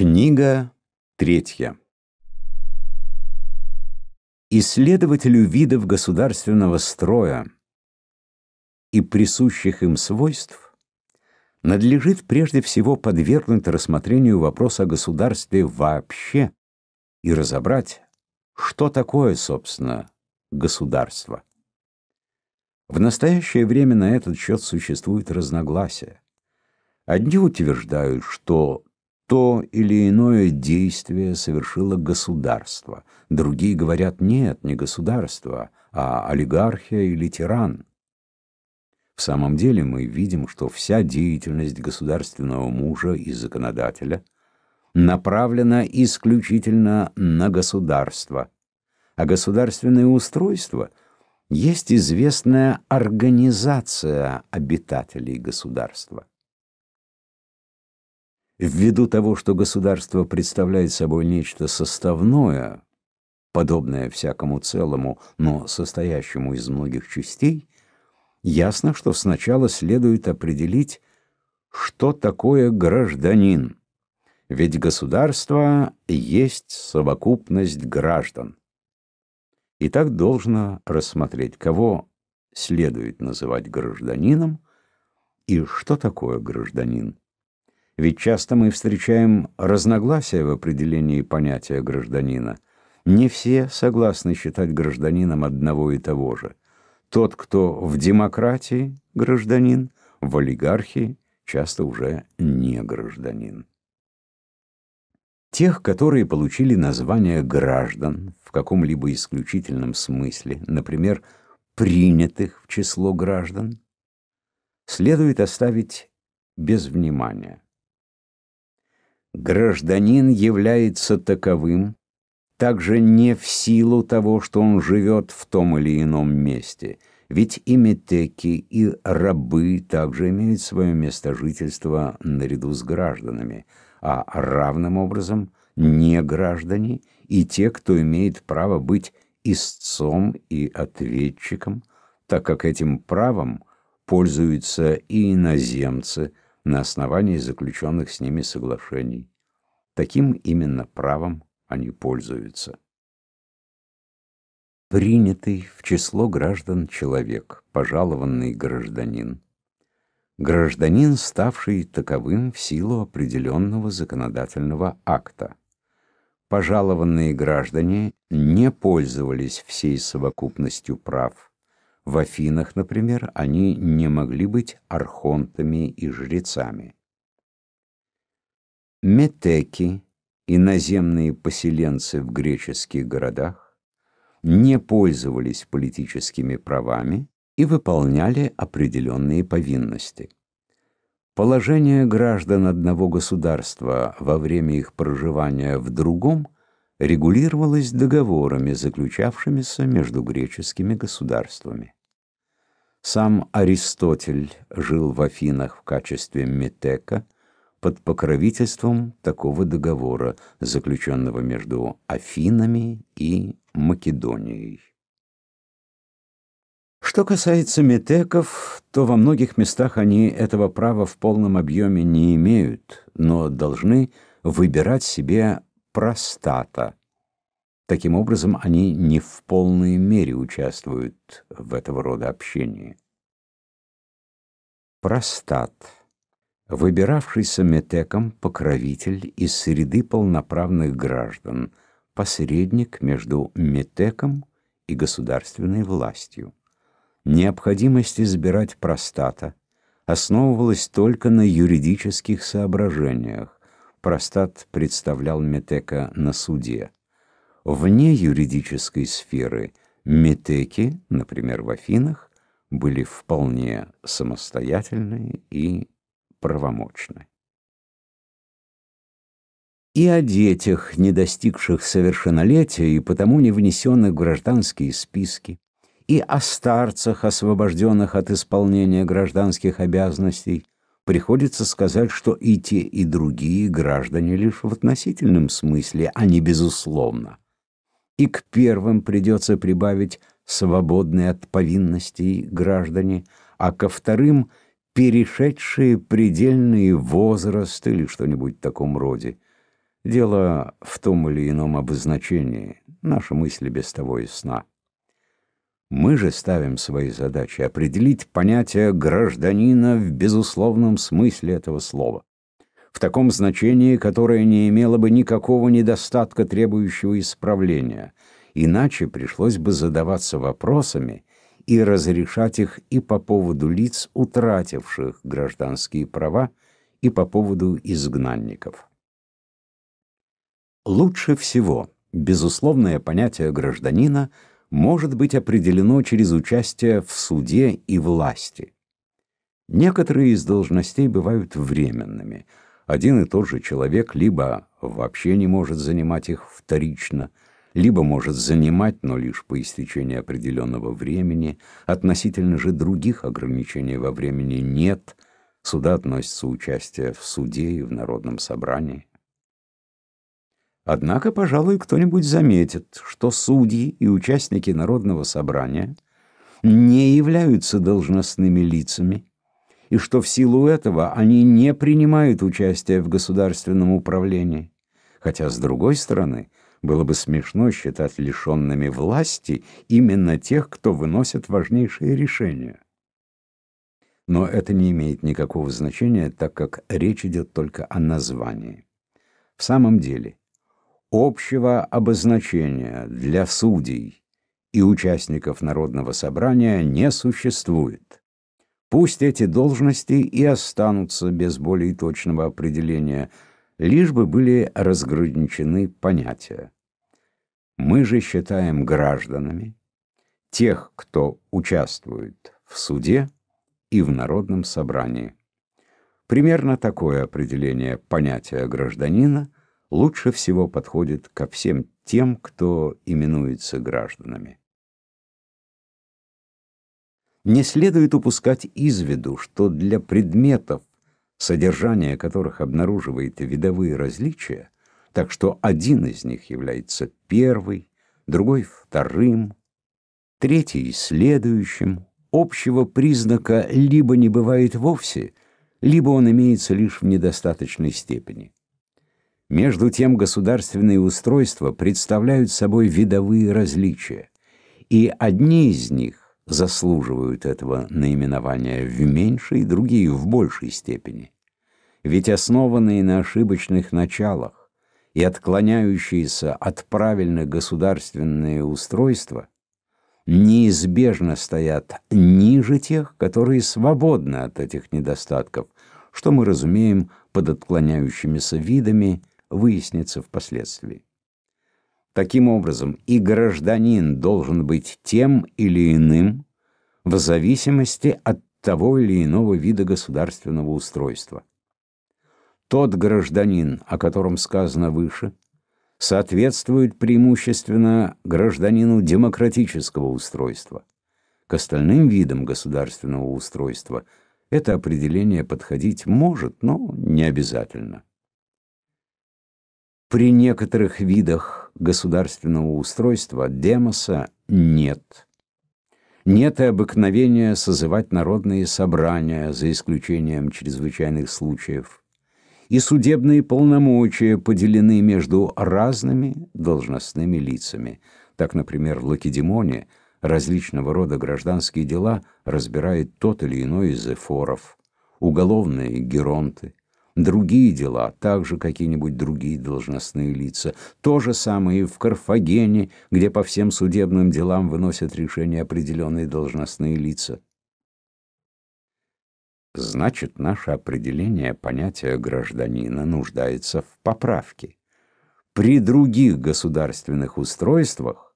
Книга третья. Исследователю видов государственного строя и присущих им свойств надлежит прежде всего подвергнуть рассмотрению вопрос о государстве вообще и разобрать, что такое, собственно, государство. В настоящее время на этот счет существует разногласия. Одни утверждают, что то или иное действие совершило государство. Другие говорят, нет, не государство, а олигархия или тиран. В самом деле мы видим, что вся деятельность государственного мужа и законодателя направлена исключительно на государство, а государственное устройство есть известная организация обитателей государства. Ввиду того, что государство представляет собой нечто составное, подобное всякому целому, но состоящему из многих частей, ясно, что сначала следует определить, что такое гражданин. Ведь государство есть совокупность граждан. И так должно рассмотреть, кого следует называть гражданином и что такое гражданин. Ведь часто мы встречаем разногласия в определении понятия гражданина. Не все согласны считать гражданином одного и того же. Тот, кто в демократии гражданин, в олигархии часто уже не гражданин. Тех, которые получили название граждан в каком-либо исключительном смысле, например, принятых в число граждан, следует оставить без внимания. Гражданин является таковым также не в силу того, что он живет в том или ином месте, ведь и метеки, и рабы также имеют свое место жительства наряду с гражданами, а равным образом не граждане и те, кто имеет право быть истцом и ответчиком, так как этим правом пользуются и иноземцы – на основании заключенных с ними соглашений. Таким именно правом они пользуются. Принятый в число граждан человек, пожалованный гражданин. Гражданин, ставший таковым в силу определенного законодательного акта. Пожалованные граждане не пользовались всей совокупностью прав – в Афинах, например, они не могли быть архонтами и жрецами. Метеки, иноземные поселенцы в греческих городах, не пользовались политическими правами и выполняли определенные повинности. Положение граждан одного государства во время их проживания в другом регулировалось договорами, заключавшимися между греческими государствами. Сам Аристотель жил в Афинах в качестве метека под покровительством такого договора, заключенного между Афинами и Македонией. Что касается метеков, то во многих местах они этого права в полном объеме не имеют, но должны выбирать себе простата – Таким образом, они не в полной мере участвуют в этого рода общении. Простат, выбиравшийся метеком покровитель из среды полноправных граждан, посредник между метеком и государственной властью. Необходимость избирать простата основывалась только на юридических соображениях. Простат представлял метека на суде. Вне юридической сферы метеки, например, в Афинах, были вполне самостоятельны и правомочны. И о детях, не достигших совершеннолетия и потому не внесенных в гражданские списки, и о старцах, освобожденных от исполнения гражданских обязанностей, приходится сказать, что и те, и другие граждане лишь в относительном смысле, а не безусловно и к первым придется прибавить свободные от повинностей граждане, а ко вторым – перешедшие предельный возраст или что-нибудь в таком роде. Дело в том или ином обозначении, наши мысли без того и сна. Мы же ставим свои задачи определить понятие гражданина в безусловном смысле этого слова в таком значении, которое не имело бы никакого недостатка, требующего исправления. Иначе пришлось бы задаваться вопросами и разрешать их и по поводу лиц, утративших гражданские права, и по поводу изгнанников. Лучше всего безусловное понятие гражданина может быть определено через участие в суде и власти. Некоторые из должностей бывают временными – один и тот же человек либо вообще не может занимать их вторично, либо может занимать, но лишь по истечении определенного времени, относительно же других ограничений во времени нет, сюда относится участие в суде и в народном собрании. Однако, пожалуй, кто-нибудь заметит, что судьи и участники народного собрания не являются должностными лицами, и что в силу этого они не принимают участия в государственном управлении. Хотя, с другой стороны, было бы смешно считать лишенными власти именно тех, кто выносит важнейшие решения. Но это не имеет никакого значения, так как речь идет только о названии. В самом деле, общего обозначения для судей и участников Народного собрания не существует. Пусть эти должности и останутся без более точного определения, лишь бы были разграничены понятия. Мы же считаем гражданами тех, кто участвует в суде и в народном собрании. Примерно такое определение понятия гражданина лучше всего подходит ко всем тем, кто именуется гражданами. Не следует упускать из виду, что для предметов, содержание которых обнаруживает видовые различия, так что один из них является первый, другой — вторым, третий — следующим, общего признака либо не бывает вовсе, либо он имеется лишь в недостаточной степени. Между тем государственные устройства представляют собой видовые различия, и одни из них заслуживают этого наименования в меньшей, другие в большей степени. Ведь основанные на ошибочных началах и отклоняющиеся от правильных государственные устройства неизбежно стоят ниже тех, которые свободны от этих недостатков, что мы разумеем под отклоняющимися видами выяснится впоследствии. Таким образом, и гражданин должен быть тем или иным в зависимости от того или иного вида государственного устройства. Тот гражданин, о котором сказано выше, соответствует преимущественно гражданину демократического устройства. К остальным видам государственного устройства это определение подходить может, но не обязательно. При некоторых видах государственного устройства, демоса, нет. Нет и обыкновения созывать народные собрания, за исключением чрезвычайных случаев. И судебные полномочия поделены между разными должностными лицами. Так, например, в Лакедемоне различного рода гражданские дела разбирает тот или иной из эфоров, уголовные – геронты, другие дела, также какие-нибудь другие должностные лица. То же самое и в Карфагене, где по всем судебным делам выносят решения определенные должностные лица. Значит, наше определение понятия гражданина нуждается в поправке. При других государственных устройствах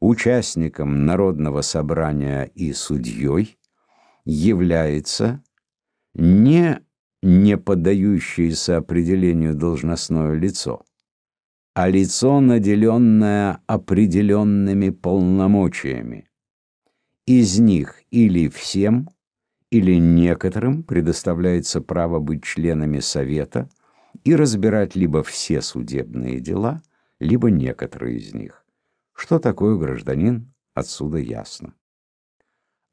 участником народного собрания и судьей является не не поддающееся определению должностное лицо, а лицо, наделенное определенными полномочиями. Из них или всем, или некоторым предоставляется право быть членами Совета и разбирать либо все судебные дела, либо некоторые из них. Что такое гражданин, отсюда ясно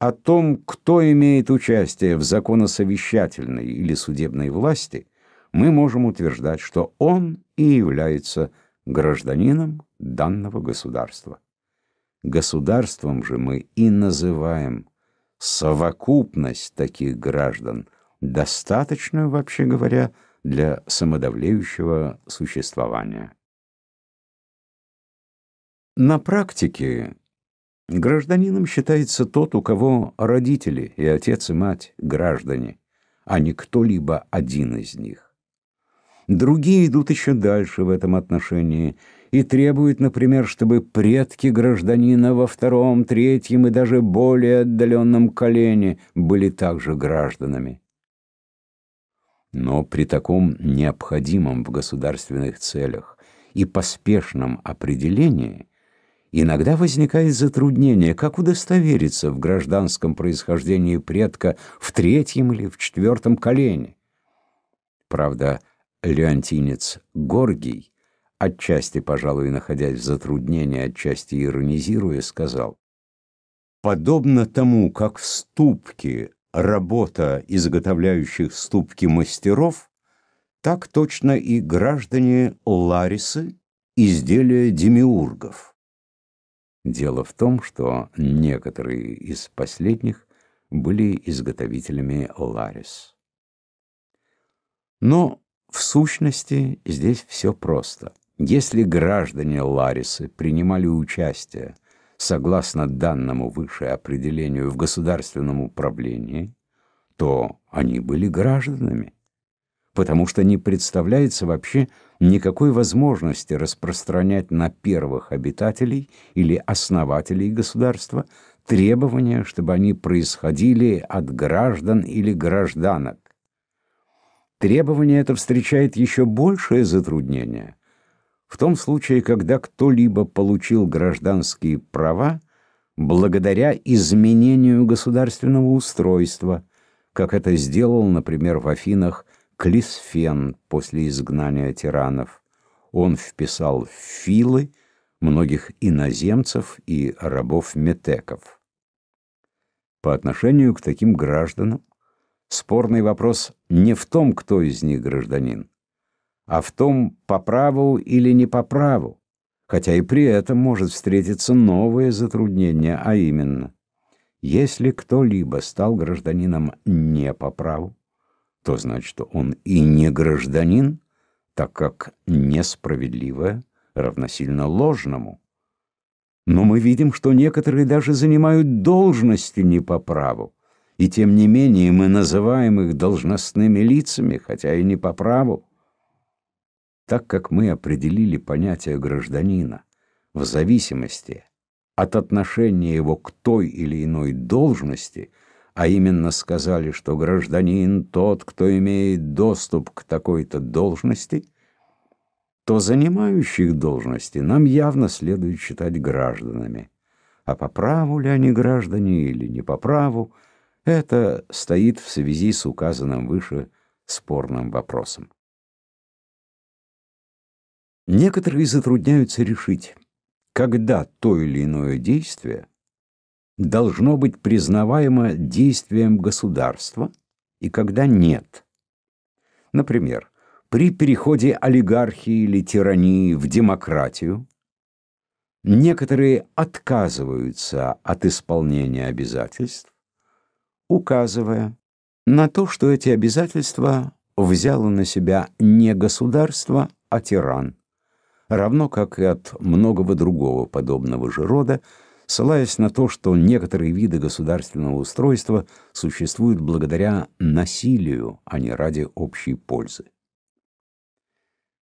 о том, кто имеет участие в законосовещательной или судебной власти, мы можем утверждать, что он и является гражданином данного государства. Государством же мы и называем совокупность таких граждан, достаточную, вообще говоря, для самодавлеющего существования. На практике Гражданином считается тот, у кого родители и отец и мать граждане, а не кто-либо один из них. Другие идут еще дальше в этом отношении и требуют, например, чтобы предки гражданина во втором, третьем и даже более отдаленном колене были также гражданами. Но при таком необходимом в государственных целях и поспешном определении – Иногда возникает затруднение, как удостовериться в гражданском происхождении предка в третьем или в четвертом колене. Правда, леонтинец Горгий, отчасти, пожалуй, находясь в затруднении, отчасти иронизируя, сказал, «Подобно тому, как в ступке работа изготовляющих ступки мастеров, так точно и граждане Ларисы изделия демиургов». Дело в том, что некоторые из последних были изготовителями Ларис. Но в сущности здесь все просто. Если граждане Ларисы принимали участие, согласно данному выше определению, в государственном управлении, то они были гражданами потому что не представляется вообще никакой возможности распространять на первых обитателей или основателей государства требования, чтобы они происходили от граждан или гражданок. Требование это встречает еще большее затруднение в том случае, когда кто-либо получил гражданские права благодаря изменению государственного устройства, как это сделал, например, в Афинах Клисфен после изгнания тиранов. Он вписал в филы многих иноземцев и рабов-метеков. По отношению к таким гражданам спорный вопрос не в том, кто из них гражданин, а в том, по праву или не по праву, хотя и при этом может встретиться новое затруднение, а именно, если кто-либо стал гражданином не по праву, то значит, что он и не гражданин, так как несправедливое равносильно ложному. Но мы видим, что некоторые даже занимают должности не по праву, и тем не менее мы называем их должностными лицами, хотя и не по праву. Так как мы определили понятие гражданина в зависимости от отношения его к той или иной должности – а именно сказали, что гражданин тот, кто имеет доступ к такой-то должности, то занимающих должности нам явно следует считать гражданами. А по праву ли они граждане или не по праву, это стоит в связи с указанным выше спорным вопросом. Некоторые затрудняются решить, когда то или иное действие – должно быть признаваемо действием государства и когда нет. Например, при переходе олигархии или тирании в демократию некоторые отказываются от исполнения обязательств, указывая на то, что эти обязательства взяло на себя не государство, а тиран, равно как и от многого другого подобного же рода, ссылаясь на то, что некоторые виды государственного устройства существуют благодаря насилию, а не ради общей пользы.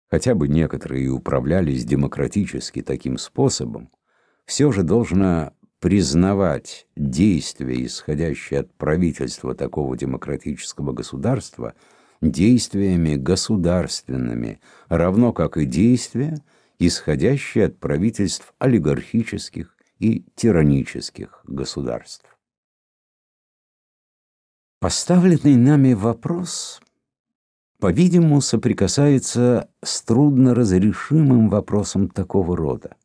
Хотя бы некоторые и управлялись демократически таким способом, все же должно признавать действия, исходящие от правительства такого демократического государства, действиями государственными, равно как и действия, исходящие от правительств олигархических и тиранических государств. Поставленный нами вопрос, по-видимому, соприкасается с трудноразрешимым вопросом такого рода.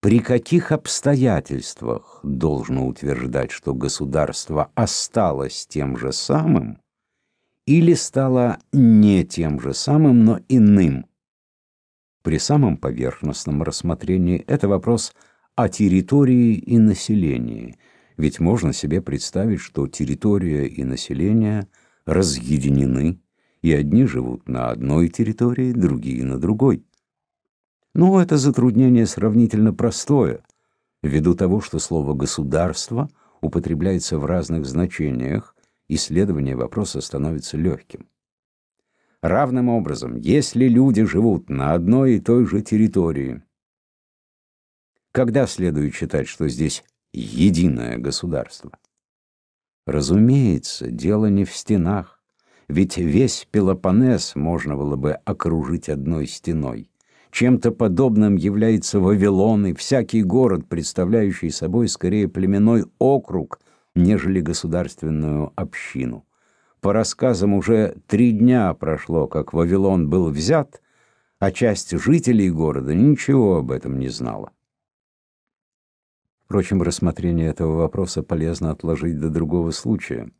При каких обстоятельствах должно утверждать, что государство осталось тем же самым или стало не тем же самым, но иным – при самом поверхностном рассмотрении это вопрос о территории и населении, ведь можно себе представить, что территория и население разъединены, и одни живут на одной территории, другие на другой. Но это затруднение сравнительно простое, ввиду того, что слово «государство» употребляется в разных значениях, исследование вопроса становится легким. Равным образом, если люди живут на одной и той же территории, когда следует считать, что здесь единое государство? Разумеется, дело не в стенах, ведь весь Пелопоннес можно было бы окружить одной стеной. Чем-то подобным является Вавилон и всякий город, представляющий собой скорее племенной округ, нежели государственную общину. По рассказам, уже три дня прошло, как Вавилон был взят, а часть жителей города ничего об этом не знала. Впрочем, рассмотрение этого вопроса полезно отложить до другого случая.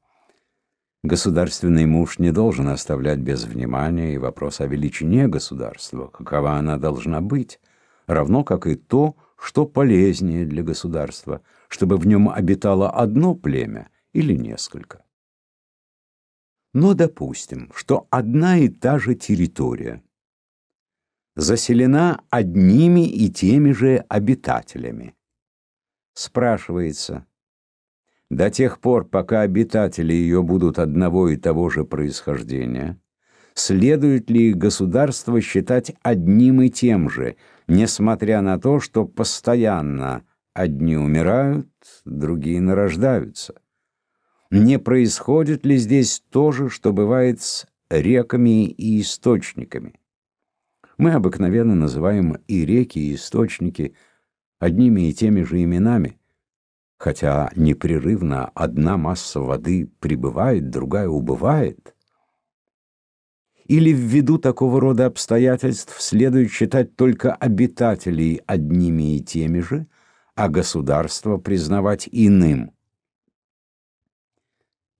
Государственный муж не должен оставлять без внимания и вопрос о величине государства, какова она должна быть, равно как и то, что полезнее для государства, чтобы в нем обитало одно племя или несколько. Но допустим, что одна и та же территория заселена одними и теми же обитателями. Спрашивается, до тех пор, пока обитатели ее будут одного и того же происхождения, следует ли государство считать одним и тем же, несмотря на то, что постоянно одни умирают, другие нарождаются? Не происходит ли здесь то же, что бывает с реками и источниками? Мы обыкновенно называем и реки, и источники одними и теми же именами, хотя непрерывно одна масса воды прибывает, другая убывает. Или ввиду такого рода обстоятельств следует считать только обитателей одними и теми же, а государство признавать иным –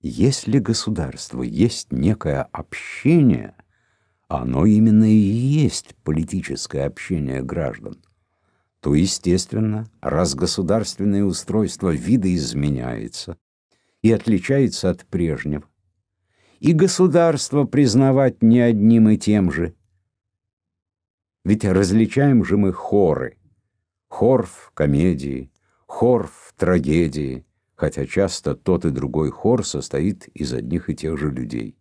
если государство есть некое общение, оно именно и есть политическое общение граждан, то, естественно, раз государственное устройство видоизменяется и отличается от прежнего, и государство признавать не одним и тем же. Ведь различаем же мы хоры. Хор в комедии, хор в трагедии — хотя часто тот и другой хор состоит из одних и тех же людей.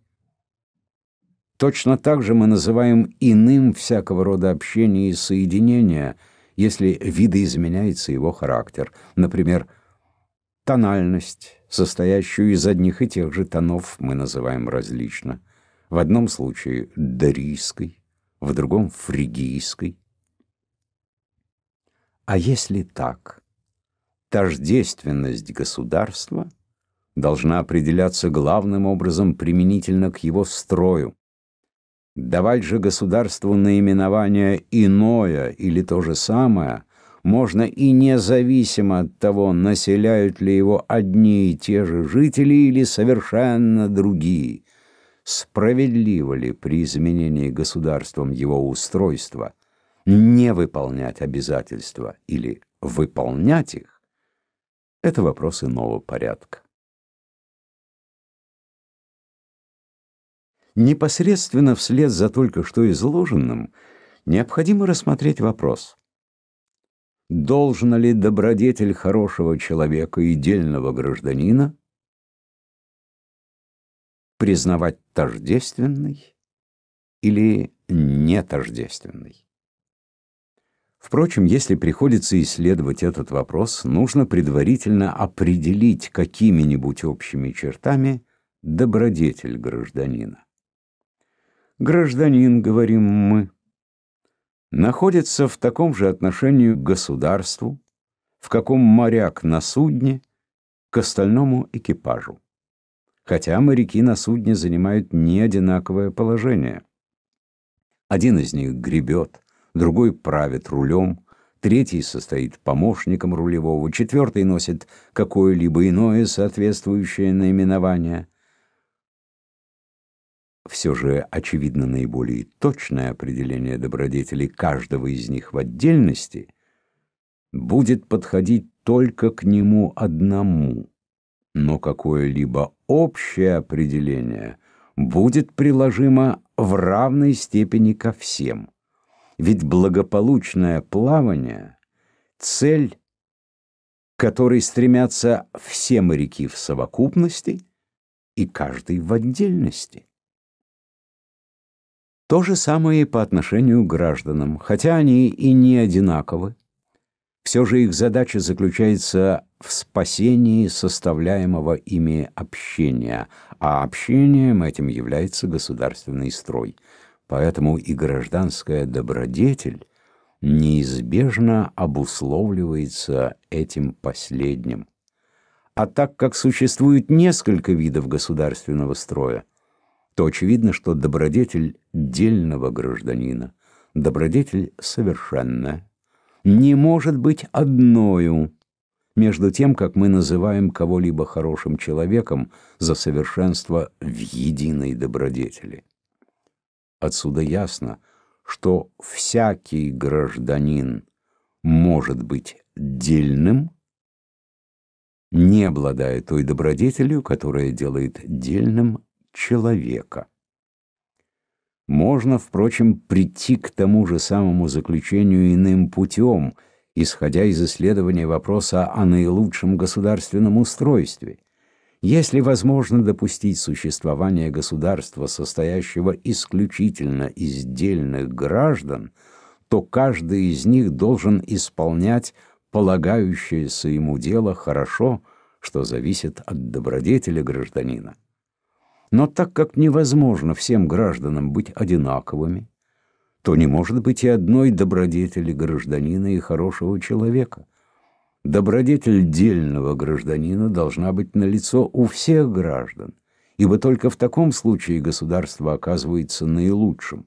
Точно так же мы называем иным всякого рода общение и соединение, если видоизменяется его характер, например, тональность, состоящую из одних и тех же тонов, мы называем различно, в одном случае дарийской, в другом фригийской. А если так, Тождественность государства должна определяться главным образом применительно к его строю. Давать же государству наименование «иное» или «то же самое» можно и независимо от того, населяют ли его одни и те же жители или совершенно другие. Справедливо ли при изменении государством его устройства не выполнять обязательства или выполнять их? Это вопросы нового порядка. Непосредственно вслед за только что изложенным необходимо рассмотреть вопрос. Должна ли добродетель хорошего человека и дельного гражданина признавать тождественной или нетождественной? Впрочем, если приходится исследовать этот вопрос, нужно предварительно определить какими-нибудь общими чертами добродетель гражданина. Гражданин, говорим мы, находится в таком же отношении к государству, в каком моряк на судне, к остальному экипажу. Хотя моряки на судне занимают не одинаковое положение. Один из них гребет, другой правит рулем, третий состоит помощником рулевого, четвертый носит какое-либо иное соответствующее наименование. Все же, очевидно, наиболее точное определение добродетелей каждого из них в отдельности будет подходить только к нему одному, но какое-либо общее определение будет приложимо в равной степени ко всем. Ведь благополучное плавание — цель, к которой стремятся все моряки в совокупности и каждый в отдельности. То же самое и по отношению к гражданам, хотя они и не одинаковы. Все же их задача заключается в спасении составляемого ими общения, а общением этим является государственный строй – Поэтому и гражданская добродетель неизбежно обусловливается этим последним. А так как существует несколько видов государственного строя, то очевидно, что добродетель дельного гражданина, добродетель совершенная, не может быть одною, между тем, как мы называем кого-либо хорошим человеком за совершенство в единой добродетели. Отсюда ясно, что всякий гражданин может быть дельным, не обладая той добродетелью, которая делает дельным человека. Можно, впрочем, прийти к тому же самому заключению иным путем, исходя из исследования вопроса о наилучшем государственном устройстве. Если возможно допустить существование государства, состоящего исключительно из дельных граждан, то каждый из них должен исполнять полагающееся ему дело хорошо, что зависит от добродетели гражданина. Но так как невозможно всем гражданам быть одинаковыми, то не может быть и одной добродетели гражданина и хорошего человека – Добродетель дельного гражданина должна быть налицо у всех граждан, ибо только в таком случае государство оказывается наилучшим.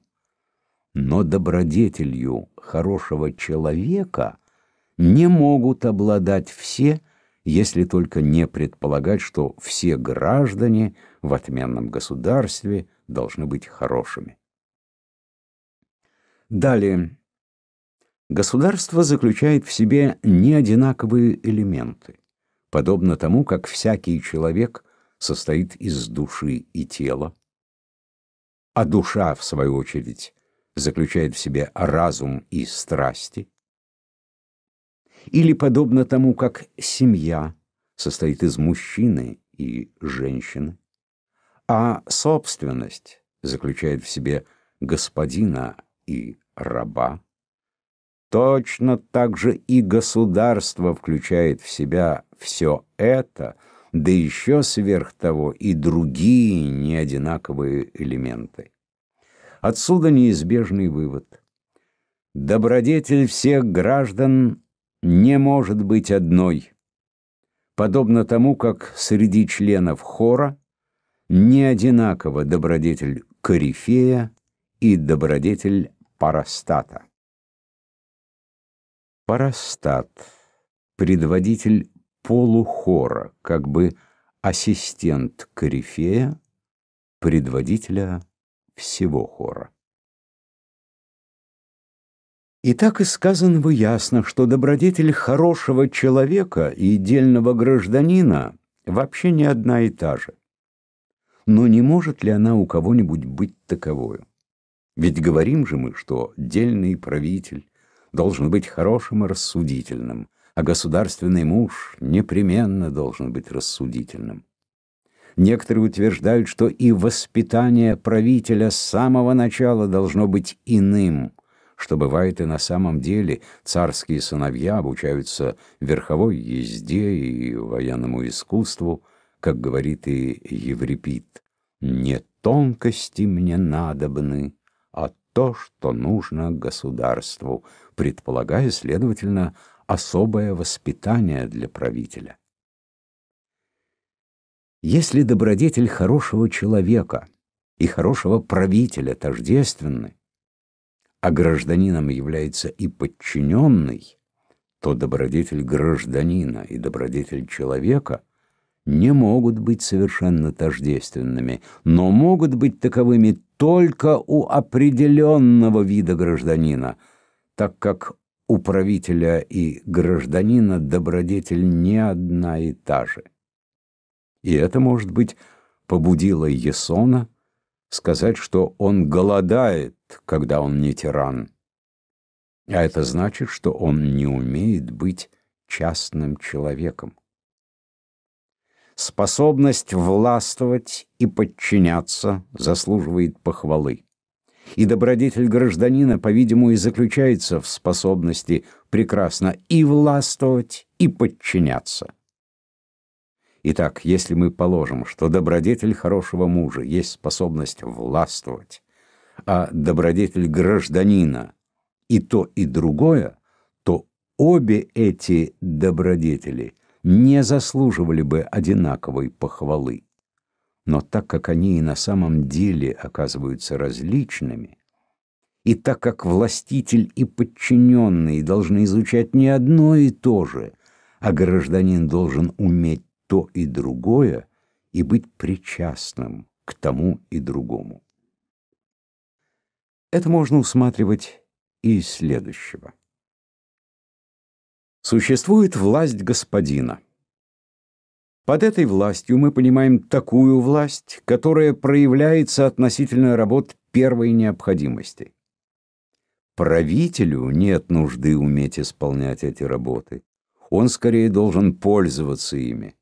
Но добродетелью хорошего человека не могут обладать все, если только не предполагать, что все граждане в отменном государстве должны быть хорошими. Далее. Государство заключает в себе неодинаковые элементы, подобно тому, как всякий человек состоит из души и тела, а душа, в свою очередь, заключает в себе разум и страсти, или подобно тому, как семья состоит из мужчины и женщины, а собственность заключает в себе господина и раба, Точно так же и государство включает в себя все это, да еще сверх того и другие неодинаковые элементы. Отсюда неизбежный вывод. Добродетель всех граждан не может быть одной, подобно тому, как среди членов хора не одинаково добродетель корифея и добродетель парастата. Парастат, предводитель полухора, как бы ассистент корифея, предводителя всего хора. И так и сказанного ясно, что добродетель хорошего человека и дельного гражданина вообще не одна и та же. Но не может ли она у кого-нибудь быть таковою? Ведь говорим же мы, что дельный правитель, должен быть хорошим и рассудительным, а государственный муж непременно должен быть рассудительным. Некоторые утверждают, что и воспитание правителя с самого начала должно быть иным, что бывает и на самом деле. Царские сыновья обучаются верховой езде и военному искусству, как говорит и Еврипид. «Не тонкости мне надобны, то, что нужно государству, предполагая, следовательно, особое воспитание для правителя. Если добродетель хорошего человека и хорошего правителя тождественны, а гражданином является и подчиненный, то добродетель гражданина и добродетель человека не могут быть совершенно тождественными, но могут быть таковыми только у определенного вида гражданина, так как у правителя и гражданина добродетель не одна и та же. И это, может быть, побудило Есона сказать, что он голодает, когда он не тиран. А это значит, что он не умеет быть частным человеком способность властвовать и подчиняться заслуживает похвалы. И добродетель гражданина, по-видимому, и заключается в способности прекрасно и властвовать, и подчиняться. Итак, если мы положим, что добродетель хорошего мужа есть способность властвовать, а добродетель гражданина и то, и другое, то обе эти добродетели – не заслуживали бы одинаковой похвалы. Но так как они и на самом деле оказываются различными, и так как властитель и подчиненные должны изучать не одно и то же, а гражданин должен уметь то и другое и быть причастным к тому и другому. Это можно усматривать и из следующего. Существует власть господина. Под этой властью мы понимаем такую власть, которая проявляется относительно работ первой необходимости. Правителю нет нужды уметь исполнять эти работы. Он скорее должен пользоваться ими.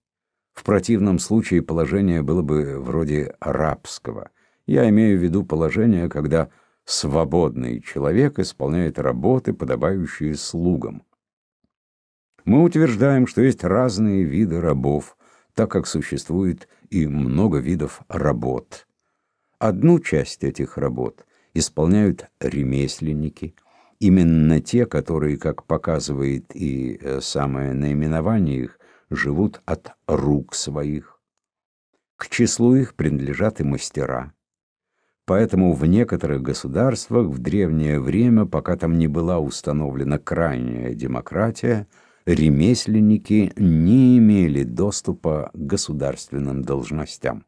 В противном случае положение было бы вроде арабского. Я имею в виду положение, когда свободный человек исполняет работы, подобающие слугам. Мы утверждаем, что есть разные виды рабов, так как существует и много видов работ. Одну часть этих работ исполняют ремесленники, именно те, которые, как показывает и э, самое наименование их, живут от рук своих. К числу их принадлежат и мастера. Поэтому в некоторых государствах в древнее время, пока там не была установлена крайняя демократия, ремесленники не имели доступа к государственным должностям.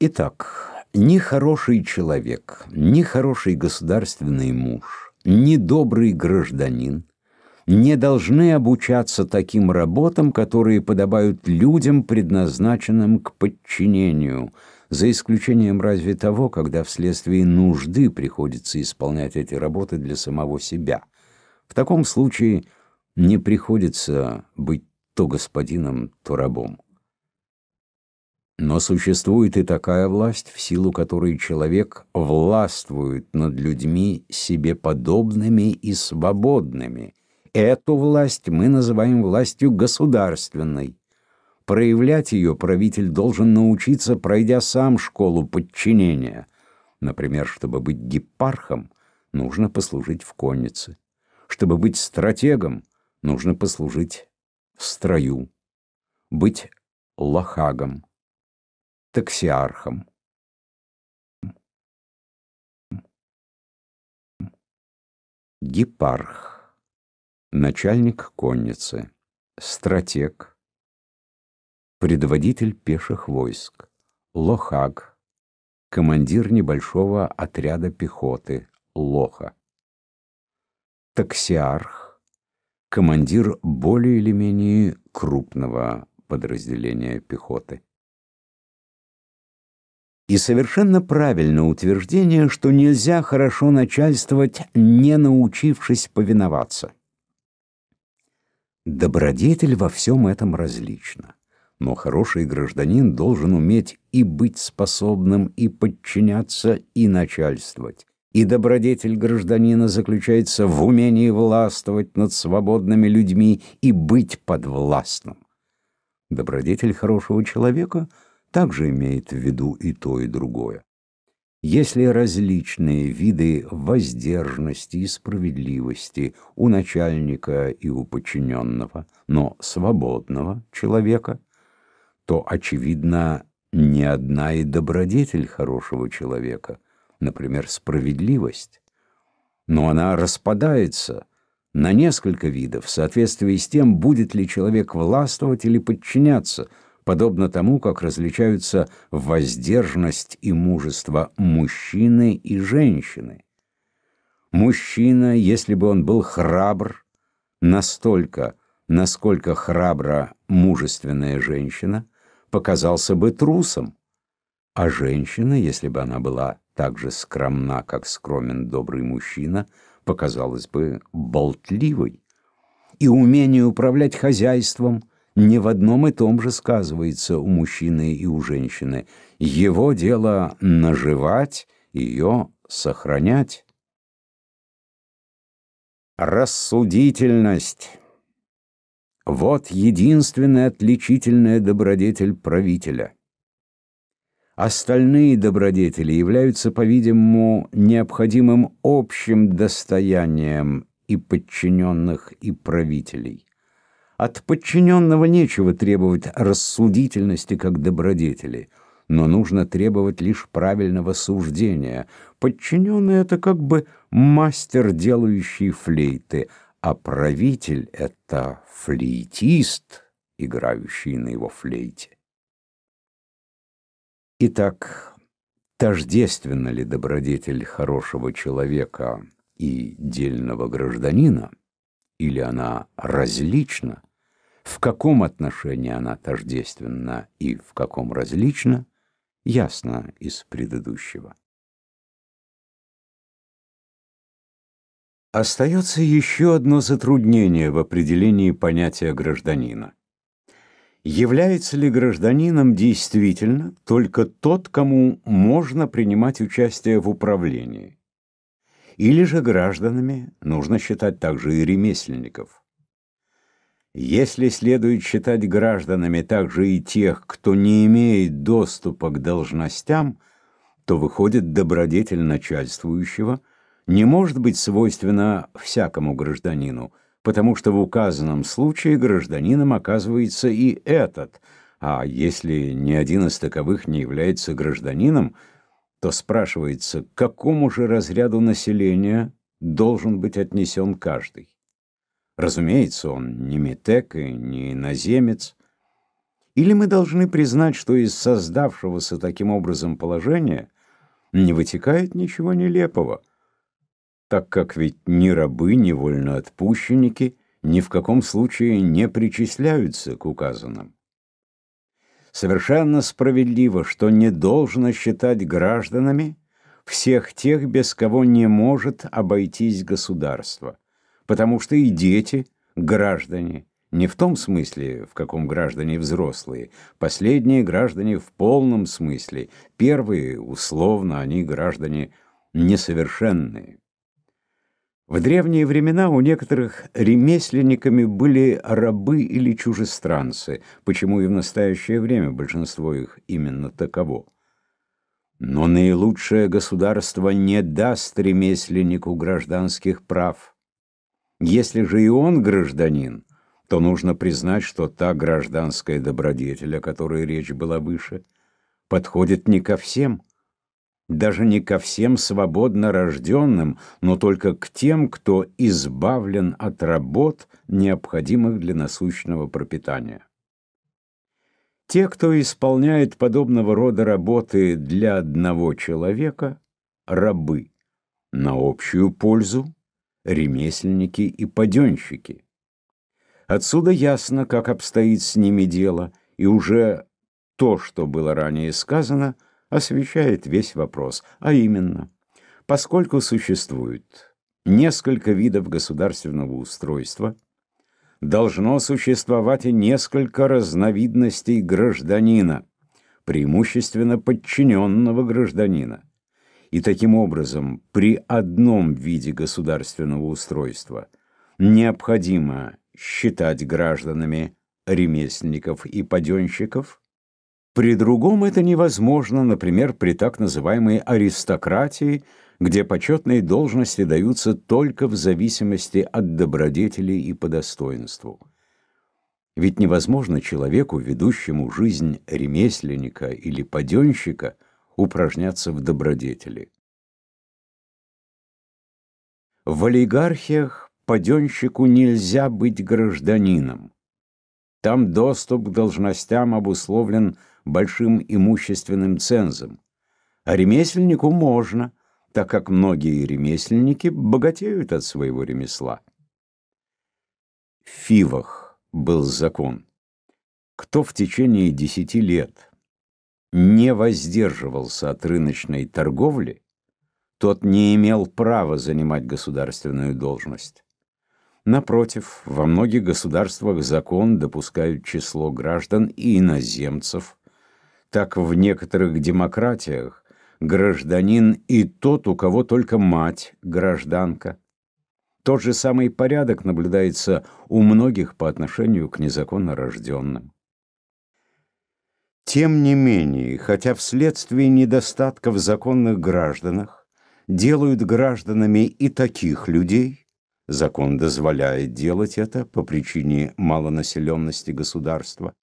Итак, ни хороший человек, ни хороший государственный муж, ни добрый гражданин не должны обучаться таким работам, которые подобают людям, предназначенным к подчинению, за исключением разве того, когда вследствие нужды приходится исполнять эти работы для самого себя. В таком случае не приходится быть то господином, то рабом. Но существует и такая власть, в силу которой человек властвует над людьми себе подобными и свободными. Эту власть мы называем властью государственной. Проявлять ее правитель должен научиться, пройдя сам школу подчинения. Например, чтобы быть гепархом, нужно послужить в коннице. Чтобы быть стратегом, нужно послужить в строю, быть лохагом, таксиархом. Гепарх, начальник конницы, стратег, предводитель пеших войск, лохаг, командир небольшого отряда пехоты, лоха таксиарх, командир более или менее крупного подразделения пехоты. И совершенно правильно утверждение, что нельзя хорошо начальствовать, не научившись повиноваться. Добродетель во всем этом различна. Но хороший гражданин должен уметь и быть способным, и подчиняться, и начальствовать и добродетель гражданина заключается в умении властвовать над свободными людьми и быть подвластным. Добродетель хорошего человека также имеет в виду и то, и другое. Если различные виды воздержности и справедливости у начальника и у подчиненного, но свободного человека, то, очевидно, не одна и добродетель хорошего человека – например, справедливость. Но она распадается на несколько видов в соответствии с тем, будет ли человек властвовать или подчиняться, подобно тому, как различаются воздержанность и мужество мужчины и женщины. Мужчина, если бы он был храбр, настолько, насколько храбра мужественная женщина, показался бы трусом, а женщина, если бы она была так же скромна, как скромен добрый мужчина, показалась бы болтливой. И умение управлять хозяйством не в одном и том же сказывается у мужчины и у женщины. Его дело наживать, ее сохранять. Рассудительность. Вот единственная отличительная добродетель правителя — Остальные добродетели являются, по-видимому, необходимым общим достоянием и подчиненных, и правителей. От подчиненного нечего требовать рассудительности как добродетели, но нужно требовать лишь правильного суждения. Подчиненный — это как бы мастер, делающий флейты, а правитель — это флейтист, играющий на его флейте. Итак, тождественно ли добродетель хорошего человека и дельного гражданина, или она различна, в каком отношении она тождественна и в каком различна, ясно из предыдущего. Остается еще одно затруднение в определении понятия гражданина. Является ли гражданином действительно только тот, кому можно принимать участие в управлении? Или же гражданами нужно считать также и ремесленников? Если следует считать гражданами также и тех, кто не имеет доступа к должностям, то выходит добродетель начальствующего не может быть свойственно всякому гражданину – потому что в указанном случае гражданином оказывается и этот, а если ни один из таковых не является гражданином, то спрашивается, к какому же разряду населения должен быть отнесен каждый. Разумеется, он не метек и не иноземец. Или мы должны признать, что из создавшегося таким образом положения не вытекает ничего нелепого – так как ведь ни рабы, ни вольноотпущенники ни в каком случае не причисляются к указанным. Совершенно справедливо, что не должно считать гражданами всех тех, без кого не может обойтись государство, потому что и дети – граждане, не в том смысле, в каком граждане взрослые, последние граждане в полном смысле, первые, условно, они граждане несовершенные. В древние времена у некоторых ремесленниками были рабы или чужестранцы, почему и в настоящее время большинство их именно таково. Но наилучшее государство не даст ремесленнику гражданских прав. Если же и он гражданин, то нужно признать, что та гражданская добродетель, о которой речь была выше, подходит не ко всем – даже не ко всем свободно рожденным, но только к тем, кто избавлен от работ, необходимых для насущного пропитания. Те, кто исполняет подобного рода работы для одного человека, рабы, на общую пользу – ремесленники и паденщики. Отсюда ясно, как обстоит с ними дело, и уже то, что было ранее сказано – освещает весь вопрос, а именно, поскольку существует несколько видов государственного устройства, должно существовать и несколько разновидностей гражданина, преимущественно подчиненного гражданина. И таким образом, при одном виде государственного устройства необходимо считать гражданами ремесленников и паденщиков – при другом это невозможно, например, при так называемой аристократии, где почетные должности даются только в зависимости от добродетели и по достоинству. Ведь невозможно человеку, ведущему жизнь ремесленника или паденщика, упражняться в добродетели. В олигархиях паденщику нельзя быть гражданином. Там доступ к должностям обусловлен – большим имущественным цензом. А ремесленнику можно, так как многие ремесленники богатеют от своего ремесла. В Фивах был закон. Кто в течение десяти лет не воздерживался от рыночной торговли, тот не имел права занимать государственную должность. Напротив, во многих государствах закон допускает число граждан и иноземцев так в некоторых демократиях гражданин и тот, у кого только мать гражданка. Тот же самый порядок наблюдается у многих по отношению к незаконно рожденным. Тем не менее, хотя вследствие недостатка в законных гражданах делают гражданами и таких людей, закон дозволяет делать это по причине малонаселенности государства,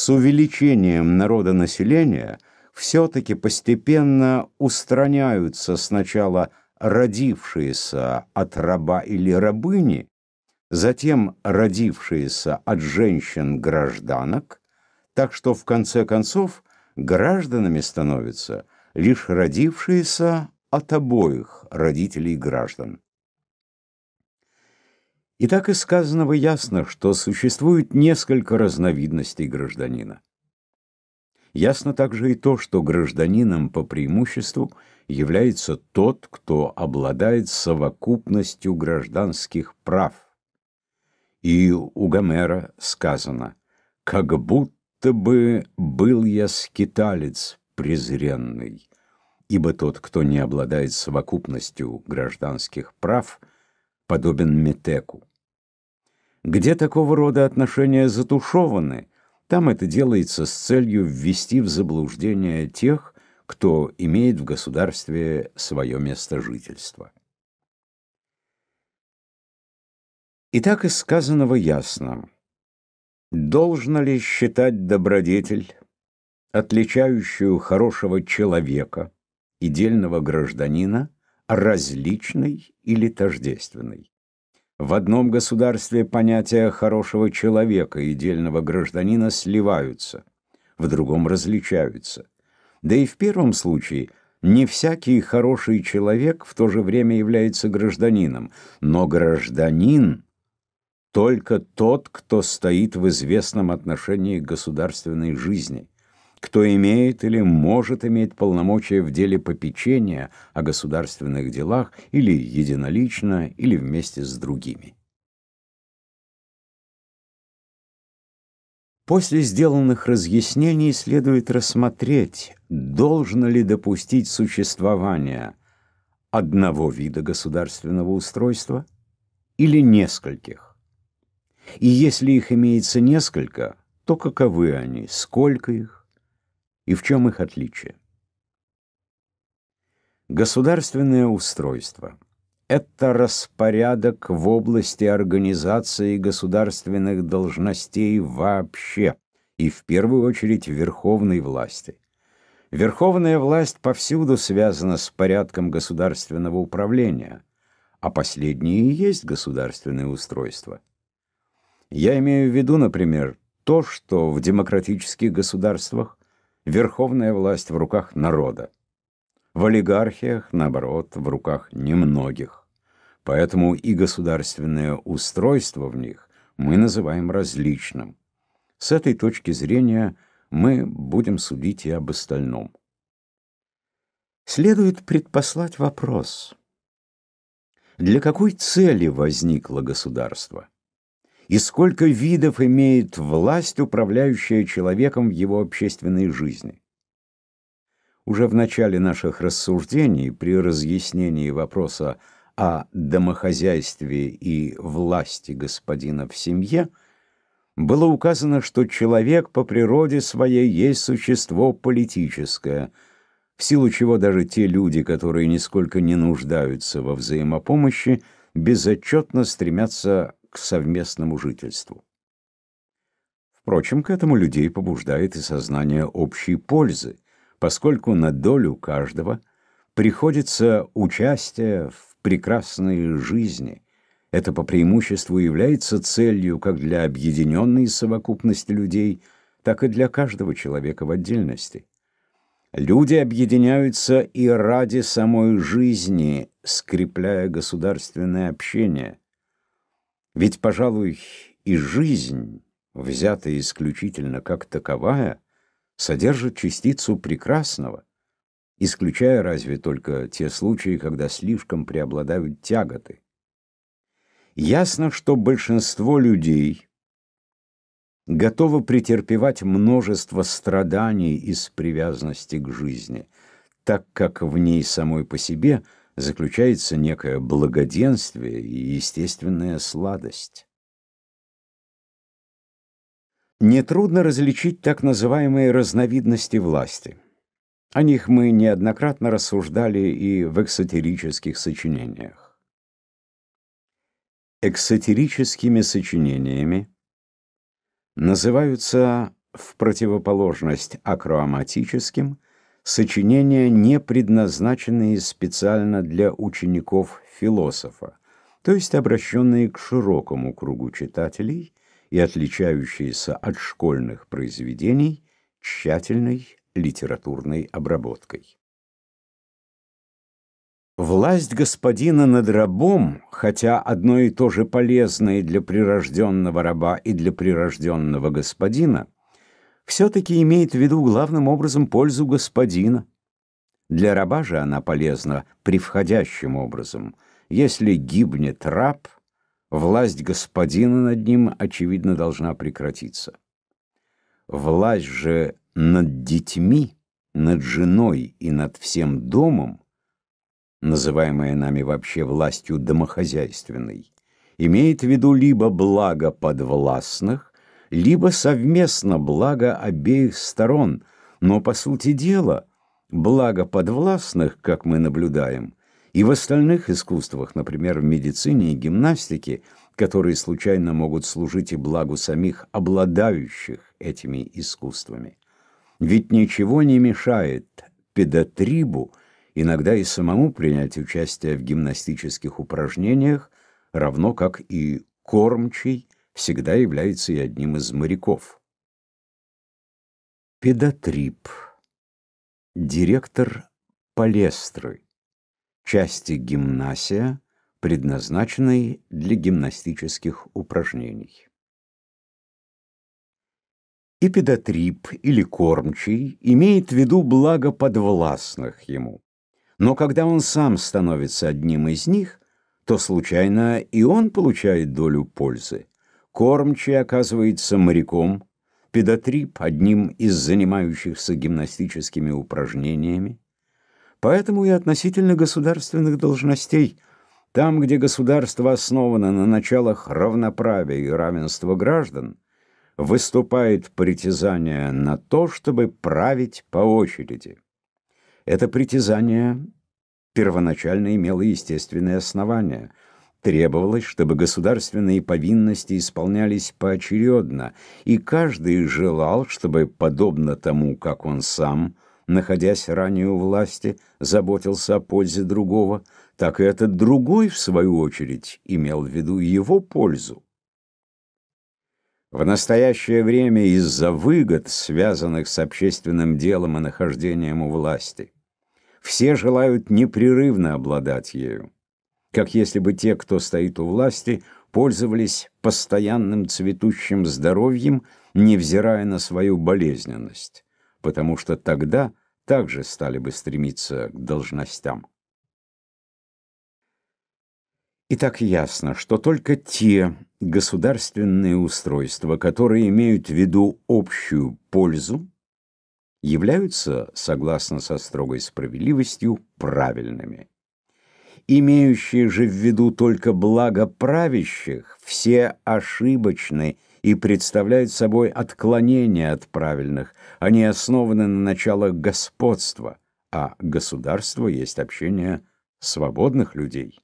с увеличением народонаселения все-таки постепенно устраняются сначала родившиеся от раба или рабыни, затем родившиеся от женщин-гражданок, так что в конце концов гражданами становятся лишь родившиеся от обоих родителей граждан. И так из сказанного ясно, что существует несколько разновидностей гражданина. Ясно также и то, что гражданином по преимуществу является тот, кто обладает совокупностью гражданских прав. И у Гомера сказано «Как будто бы был я скиталец презренный, ибо тот, кто не обладает совокупностью гражданских прав, подобен Метеку». Где такого рода отношения затушеваны, там это делается с целью ввести в заблуждение тех, кто имеет в государстве свое место жительства. Итак, из сказанного ясно. Должно ли считать добродетель, отличающую хорошего человека и дельного гражданина, различной или тождественной? В одном государстве понятия хорошего человека и дельного гражданина сливаются, в другом различаются. Да и в первом случае не всякий хороший человек в то же время является гражданином, но гражданин – только тот, кто стоит в известном отношении к государственной жизни – кто имеет или может иметь полномочия в деле попечения о государственных делах или единолично, или вместе с другими. После сделанных разъяснений следует рассмотреть, должно ли допустить существование одного вида государственного устройства или нескольких. И если их имеется несколько, то каковы они, сколько их, и в чем их отличие. Государственное устройство – это распорядок в области организации государственных должностей вообще и в первую очередь верховной власти. Верховная власть повсюду связана с порядком государственного управления, а последнее и есть государственное устройство. Я имею в виду, например, то, что в демократических государствах верховная власть в руках народа. В олигархиях, наоборот, в руках немногих. Поэтому и государственное устройство в них мы называем различным. С этой точки зрения мы будем судить и об остальном. Следует предпослать вопрос. Для какой цели возникло государство? и сколько видов имеет власть, управляющая человеком в его общественной жизни. Уже в начале наших рассуждений при разъяснении вопроса о домохозяйстве и власти господина в семье было указано, что человек по природе своей есть существо политическое, в силу чего даже те люди, которые нисколько не нуждаются во взаимопомощи, безотчетно стремятся к совместному жительству. Впрочем, к этому людей побуждает и сознание общей пользы, поскольку на долю каждого приходится участие в прекрасной жизни. Это по преимуществу является целью как для объединенной совокупности людей, так и для каждого человека в отдельности. Люди объединяются и ради самой жизни, скрепляя государственное общение, ведь, пожалуй, и жизнь, взятая исключительно как таковая, содержит частицу прекрасного, исключая разве только те случаи, когда слишком преобладают тяготы. Ясно, что большинство людей готовы претерпевать множество страданий из привязанности к жизни, так как в ней самой по себе – заключается некое благоденствие и естественная сладость. Нетрудно различить так называемые разновидности власти. О них мы неоднократно рассуждали и в эксотерических сочинениях. Эксотерическими сочинениями называются в противоположность акроаматическим – сочинения, не предназначенные специально для учеников-философа, то есть обращенные к широкому кругу читателей и отличающиеся от школьных произведений тщательной литературной обработкой. Власть господина над рабом, хотя одно и то же полезное для прирожденного раба и для прирожденного господина – все-таки имеет в виду главным образом пользу господина. Для раба же она полезна превходящим образом. Если гибнет раб, власть господина над ним, очевидно, должна прекратиться. Власть же над детьми, над женой и над всем домом, называемая нами вообще властью домохозяйственной, имеет в виду либо благо подвластных, либо совместно благо обеих сторон, но, по сути дела, благо подвластных, как мы наблюдаем, и в остальных искусствах, например, в медицине и гимнастике, которые случайно могут служить и благу самих обладающих этими искусствами. Ведь ничего не мешает педотрибу иногда и самому принять участие в гимнастических упражнениях, равно как и кормчий – всегда является и одним из моряков. Педотрип, директор палестры, части гимнасия, предназначенной для гимнастических упражнений. Эпидотрип или кормчий имеет в виду благо подвластных ему. Но когда он сам становится одним из них, то случайно и он получает долю пользы. Кормчий оказывается моряком, педотрип – одним из занимающихся гимнастическими упражнениями. Поэтому и относительно государственных должностей – там, где государство основано на началах равноправия и равенства граждан, выступает притязание на то, чтобы править по очереди. Это притязание первоначально имело естественное основание. Требовалось, чтобы государственные повинности исполнялись поочередно, и каждый желал, чтобы, подобно тому, как он сам, находясь ранее у власти, заботился о пользе другого, так и этот другой, в свою очередь, имел в виду его пользу. В настоящее время из-за выгод, связанных с общественным делом и нахождением у власти, все желают непрерывно обладать ею как если бы те, кто стоит у власти, пользовались постоянным цветущим здоровьем, невзирая на свою болезненность, потому что тогда также стали бы стремиться к должностям. И так ясно, что только те государственные устройства, которые имеют в виду общую пользу, являются, согласно со строгой справедливостью, правильными имеющие же в виду только благо правящих, все ошибочны и представляют собой отклонение от правильных. Они основаны на началах господства, а государство есть общение свободных людей.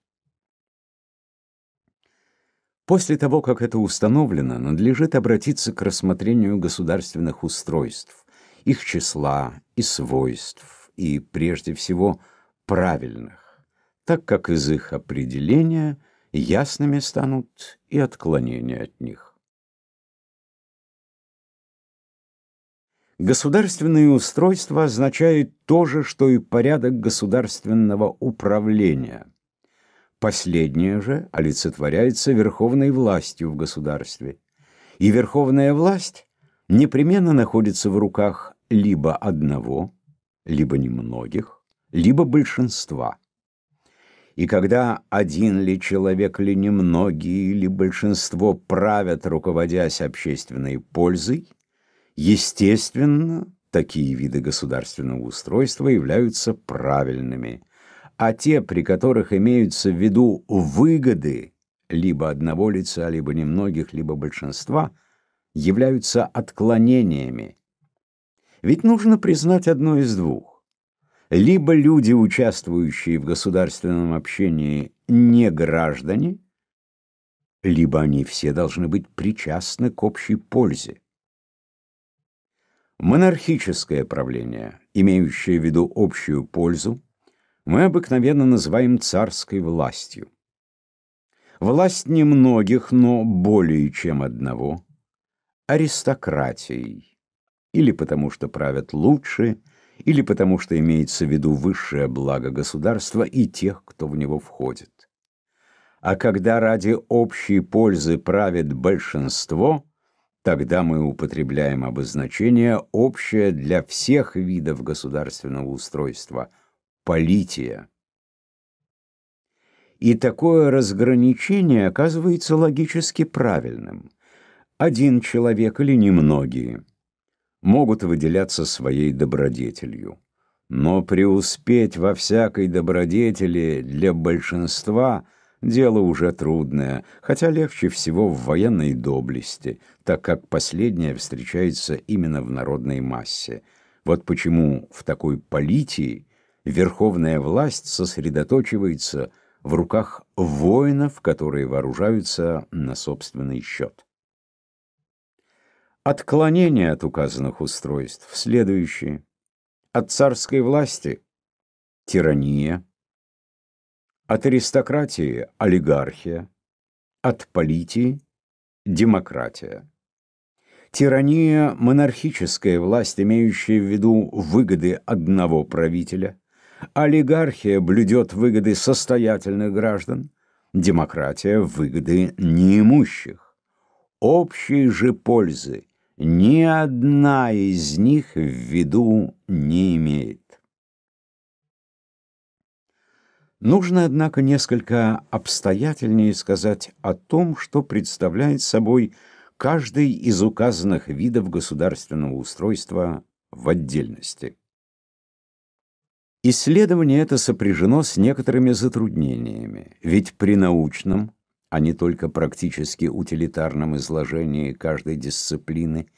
После того, как это установлено, надлежит обратиться к рассмотрению государственных устройств, их числа и свойств, и, прежде всего, правильных так как из их определения ясными станут и отклонения от них. Государственное устройство означает то же, что и порядок государственного управления. Последнее же олицетворяется верховной властью в государстве. И верховная власть непременно находится в руках либо одного, либо немногих, либо большинства. И когда один ли человек, ли немногие, или большинство правят, руководясь общественной пользой, естественно, такие виды государственного устройства являются правильными, а те, при которых имеются в виду выгоды либо одного лица, либо немногих, либо большинства, являются отклонениями. Ведь нужно признать одно из двух либо люди, участвующие в государственном общении, не граждане, либо они все должны быть причастны к общей пользе. Монархическое правление, имеющее в виду общую пользу, мы обыкновенно называем царской властью. Власть немногих, но более чем одного, аристократией, или потому что правят лучшие или потому что имеется в виду высшее благо государства и тех, кто в него входит. А когда ради общей пользы правит большинство, тогда мы употребляем обозначение общее для всех видов государственного устройства – полития. И такое разграничение оказывается логически правильным. Один человек или немногие – могут выделяться своей добродетелью. Но преуспеть во всякой добродетели для большинства – дело уже трудное, хотя легче всего в военной доблести, так как последняя встречается именно в народной массе. Вот почему в такой политии верховная власть сосредоточивается в руках воинов, которые вооружаются на собственный счет. Отклонение от указанных устройств следующие. От царской власти – тирания. От аристократии – олигархия. От политии – демократия. Тирания – монархическая власть, имеющая в виду выгоды одного правителя. Олигархия блюдет выгоды состоятельных граждан. Демократия – выгоды неимущих. Общей же пользы ни одна из них в виду не имеет. Нужно, однако, несколько обстоятельнее сказать о том, что представляет собой каждый из указанных видов государственного устройства в отдельности. Исследование это сопряжено с некоторыми затруднениями, ведь при научном, а не только практически утилитарном изложении каждой дисциплины,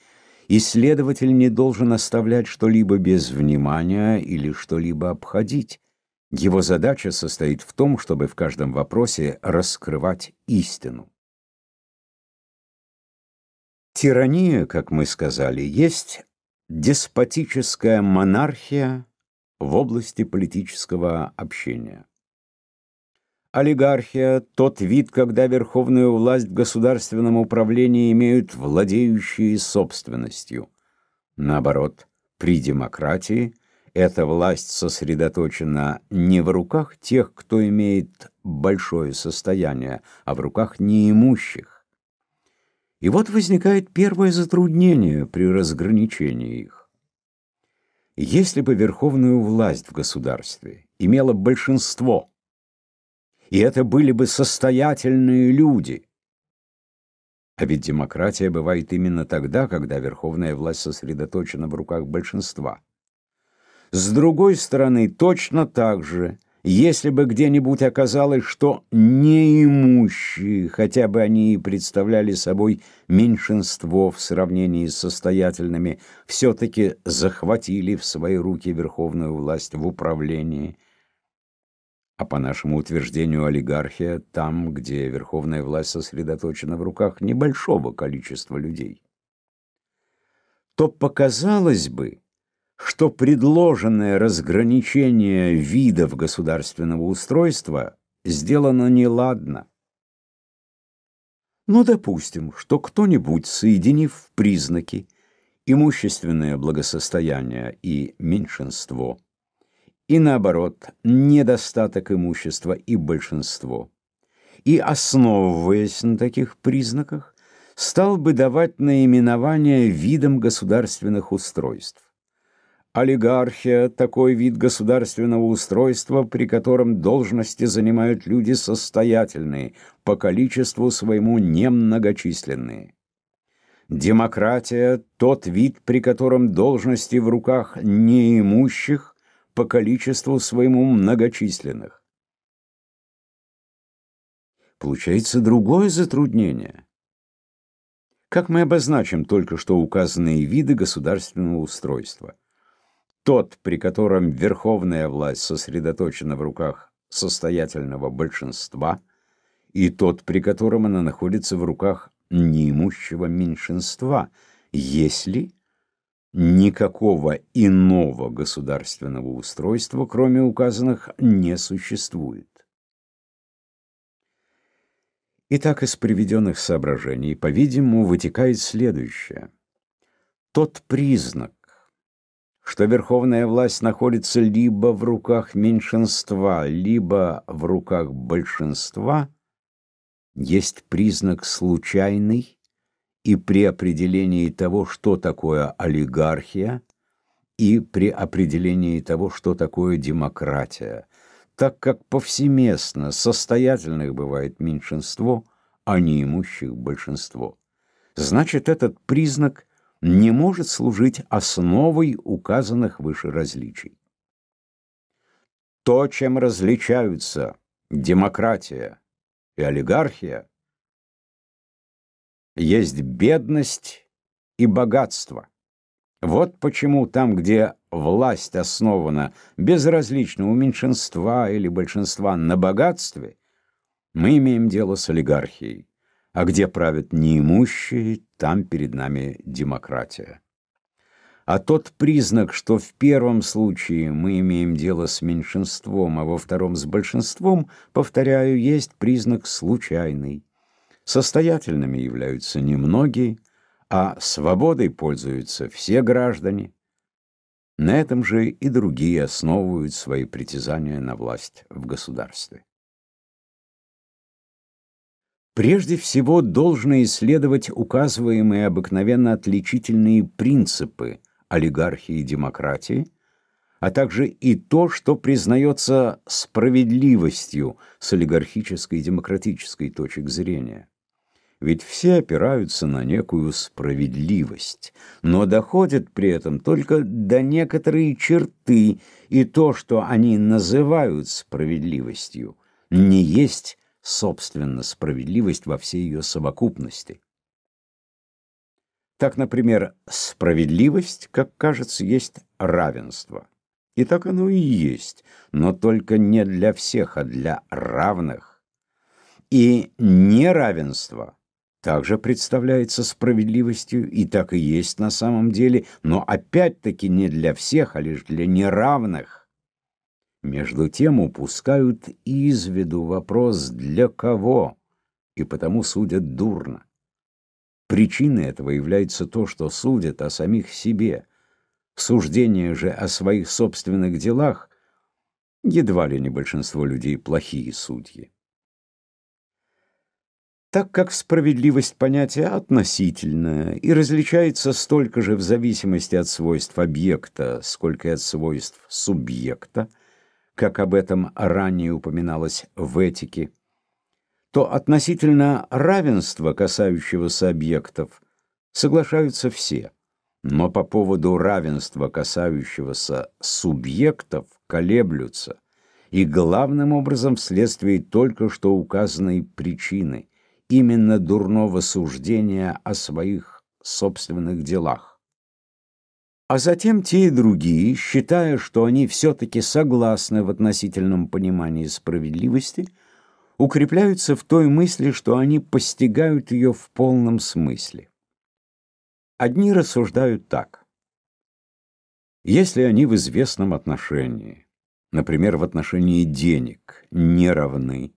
исследователь не должен оставлять что-либо без внимания или что-либо обходить. Его задача состоит в том, чтобы в каждом вопросе раскрывать истину. Тирания, как мы сказали, есть деспотическая монархия в области политического общения олигархия, тот вид, когда верховную власть в государственном управлении имеют владеющие собственностью. Наоборот, при демократии эта власть сосредоточена не в руках тех, кто имеет большое состояние, а в руках неимущих. И вот возникает первое затруднение при разграничении их. Если бы верховную власть в государстве имела большинство и это были бы состоятельные люди. А ведь демократия бывает именно тогда, когда верховная власть сосредоточена в руках большинства. С другой стороны, точно так же, если бы где-нибудь оказалось, что неимущие, хотя бы они и представляли собой меньшинство в сравнении с состоятельными, все-таки захватили в свои руки верховную власть в управлении – а по нашему утверждению, олигархия там, где верховная власть сосредоточена в руках небольшого количества людей. То показалось бы, что предложенное разграничение видов государственного устройства сделано неладно. Но ну, допустим, что кто-нибудь, соединив признаки имущественное благосостояние и меньшинство – и наоборот, недостаток имущества и большинство. И, основываясь на таких признаках, стал бы давать наименование видам государственных устройств. Олигархия – такой вид государственного устройства, при котором должности занимают люди состоятельные, по количеству своему немногочисленные. Демократия – тот вид, при котором должности в руках неимущих по количеству своему многочисленных. Получается другое затруднение. Как мы обозначим только что указанные виды государственного устройства? Тот, при котором верховная власть сосредоточена в руках состоятельного большинства, и тот, при котором она находится в руках неимущего меньшинства, если Никакого иного государственного устройства, кроме указанных, не существует. Итак, из приведенных соображений, по-видимому, вытекает следующее. Тот признак, что верховная власть находится либо в руках меньшинства, либо в руках большинства, есть признак случайный и при определении того, что такое олигархия, и при определении того, что такое демократия, так как повсеместно состоятельных бывает меньшинство, а неимущих большинство. Значит, этот признак не может служить основой указанных выше различий. То, чем различаются демократия и олигархия, есть бедность и богатство. Вот почему там, где власть основана безразлично у меньшинства или большинства на богатстве, мы имеем дело с олигархией, а где правят неимущие, там перед нами демократия. А тот признак, что в первом случае мы имеем дело с меньшинством, а во втором с большинством, повторяю, есть признак случайный. Состоятельными являются немногие, а свободой пользуются все граждане. На этом же и другие основывают свои притязания на власть в государстве. Прежде всего, должны исследовать указываемые обыкновенно отличительные принципы олигархии и демократии, а также и то, что признается справедливостью с олигархической и демократической точек зрения ведь все опираются на некую справедливость, но доходят при этом только до некоторой черты, и то, что они называют справедливостью, не есть, собственно, справедливость во всей ее совокупности. Так, например, справедливость, как кажется, есть равенство. И так оно и есть, но только не для всех, а для равных. И неравенство также представляется справедливостью, и так и есть на самом деле, но опять-таки не для всех, а лишь для неравных. Между тем упускают из виду вопрос «для кого?» и потому судят дурно. Причиной этого является то, что судят о самих себе. Суждения же о своих собственных делах едва ли не большинство людей плохие судьи. Так как справедливость понятия относительная и различается столько же в зависимости от свойств объекта, сколько и от свойств субъекта, как об этом ранее упоминалось в этике, то относительно равенства, касающегося объектов, соглашаются все. Но по поводу равенства, касающегося субъектов, колеблются, и главным образом вследствие только что указанной причины – именно дурного суждения о своих собственных делах. А затем те и другие, считая, что они все-таки согласны в относительном понимании справедливости, укрепляются в той мысли, что они постигают ее в полном смысле. Одни рассуждают так. Если они в известном отношении, например, в отношении денег, не равны,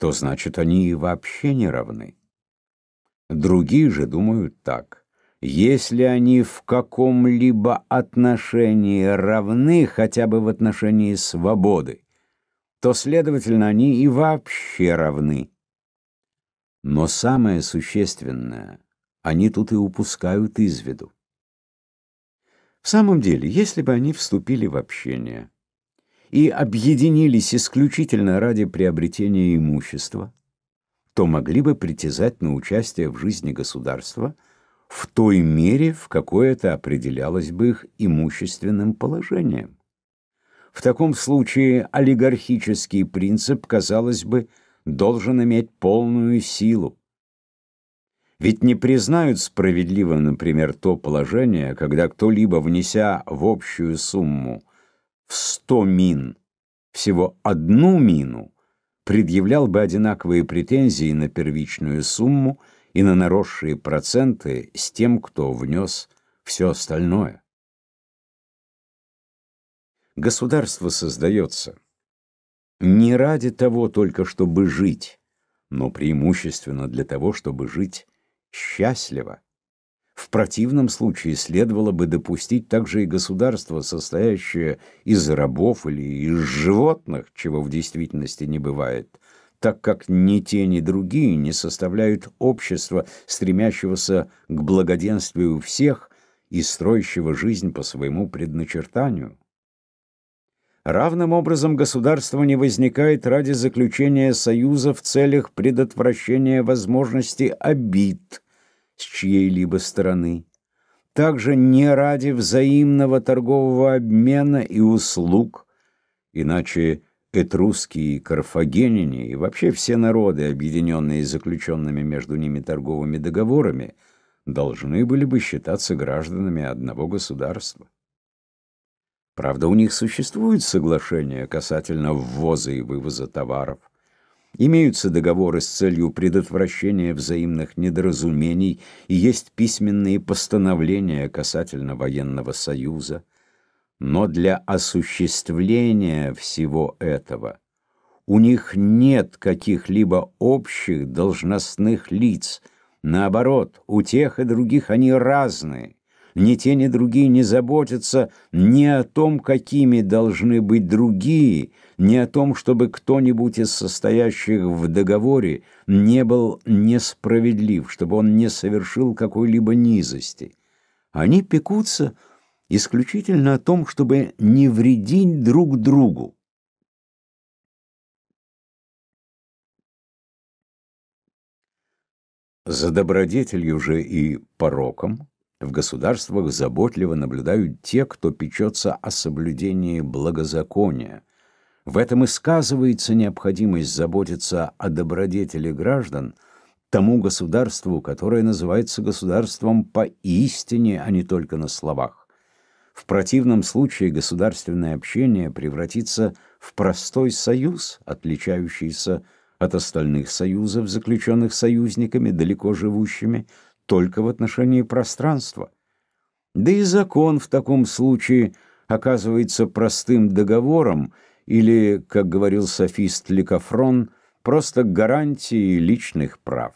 то значит они и вообще не равны. Другие же думают так. Если они в каком-либо отношении равны, хотя бы в отношении свободы, то, следовательно, они и вообще равны. Но самое существенное они тут и упускают из виду. В самом деле, если бы они вступили в общение, и объединились исключительно ради приобретения имущества, то могли бы притязать на участие в жизни государства в той мере, в какой это определялось бы их имущественным положением. В таком случае олигархический принцип, казалось бы, должен иметь полную силу. Ведь не признают справедливым, например, то положение, когда кто-либо, внеся в общую сумму в 100 мин всего одну мину, предъявлял бы одинаковые претензии на первичную сумму и на наросшие проценты с тем, кто внес все остальное. Государство создается не ради того только, чтобы жить, но преимущественно для того, чтобы жить счастливо. В противном случае следовало бы допустить также и государство, состоящее из рабов или из животных, чего в действительности не бывает, так как ни те, ни другие не составляют общества, стремящегося к благоденствию всех и строящего жизнь по своему предначертанию. Равным образом государство не возникает ради заключения союза в целях предотвращения возможности обид – с чьей-либо стороны. Также не ради взаимного торгового обмена и услуг, иначе этруски и карфагенине и вообще все народы, объединенные заключенными между ними торговыми договорами, должны были бы считаться гражданами одного государства. Правда, у них существует соглашение касательно ввоза и вывоза товаров. Имеются договоры с целью предотвращения взаимных недоразумений и есть письменные постановления касательно военного союза. Но для осуществления всего этого у них нет каких-либо общих должностных лиц. Наоборот, у тех и других они разные. Ни те, ни другие не заботятся ни о том, какими должны быть другие – ни о том, чтобы кто-нибудь из состоящих в договоре не был несправедлив, чтобы он не совершил какой-либо низости. Они пекутся исключительно о том, чтобы не вредить друг другу. За добродетелью же и пороком в государствах заботливо наблюдают те, кто печется о соблюдении благозакония – в этом и сказывается необходимость заботиться о добродетели граждан тому государству, которое называется государством поистине, а не только на словах. В противном случае государственное общение превратится в простой союз, отличающийся от остальных союзов, заключенных союзниками, далеко живущими, только в отношении пространства. Да и закон в таком случае оказывается простым договором – или, как говорил софист Ликофрон, просто гарантии личных прав.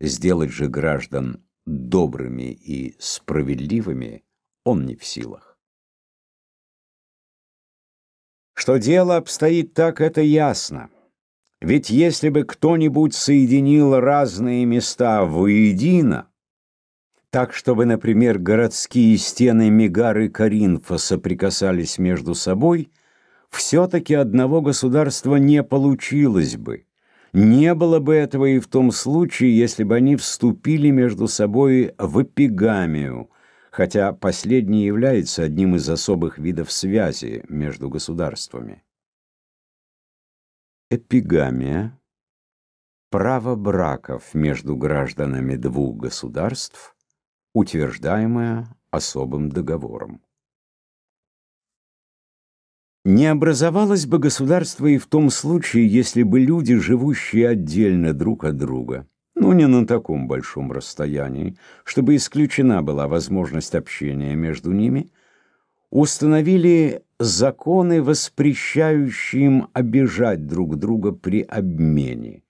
Сделать же граждан добрыми и справедливыми он не в силах. Что дело обстоит так, это ясно. Ведь если бы кто-нибудь соединил разные места воедино, так, чтобы, например, городские стены Мегары Каринфа соприкасались между собой – все-таки одного государства не получилось бы. Не было бы этого и в том случае, если бы они вступили между собой в эпигамию, хотя последний является одним из особых видов связи между государствами. Эпигамия – право браков между гражданами двух государств, утверждаемое особым договором. Не образовалось бы государство и в том случае, если бы люди, живущие отдельно друг от друга, но ну, не на таком большом расстоянии, чтобы исключена была возможность общения между ними, установили законы, воспрещающие им обижать друг друга при обмене.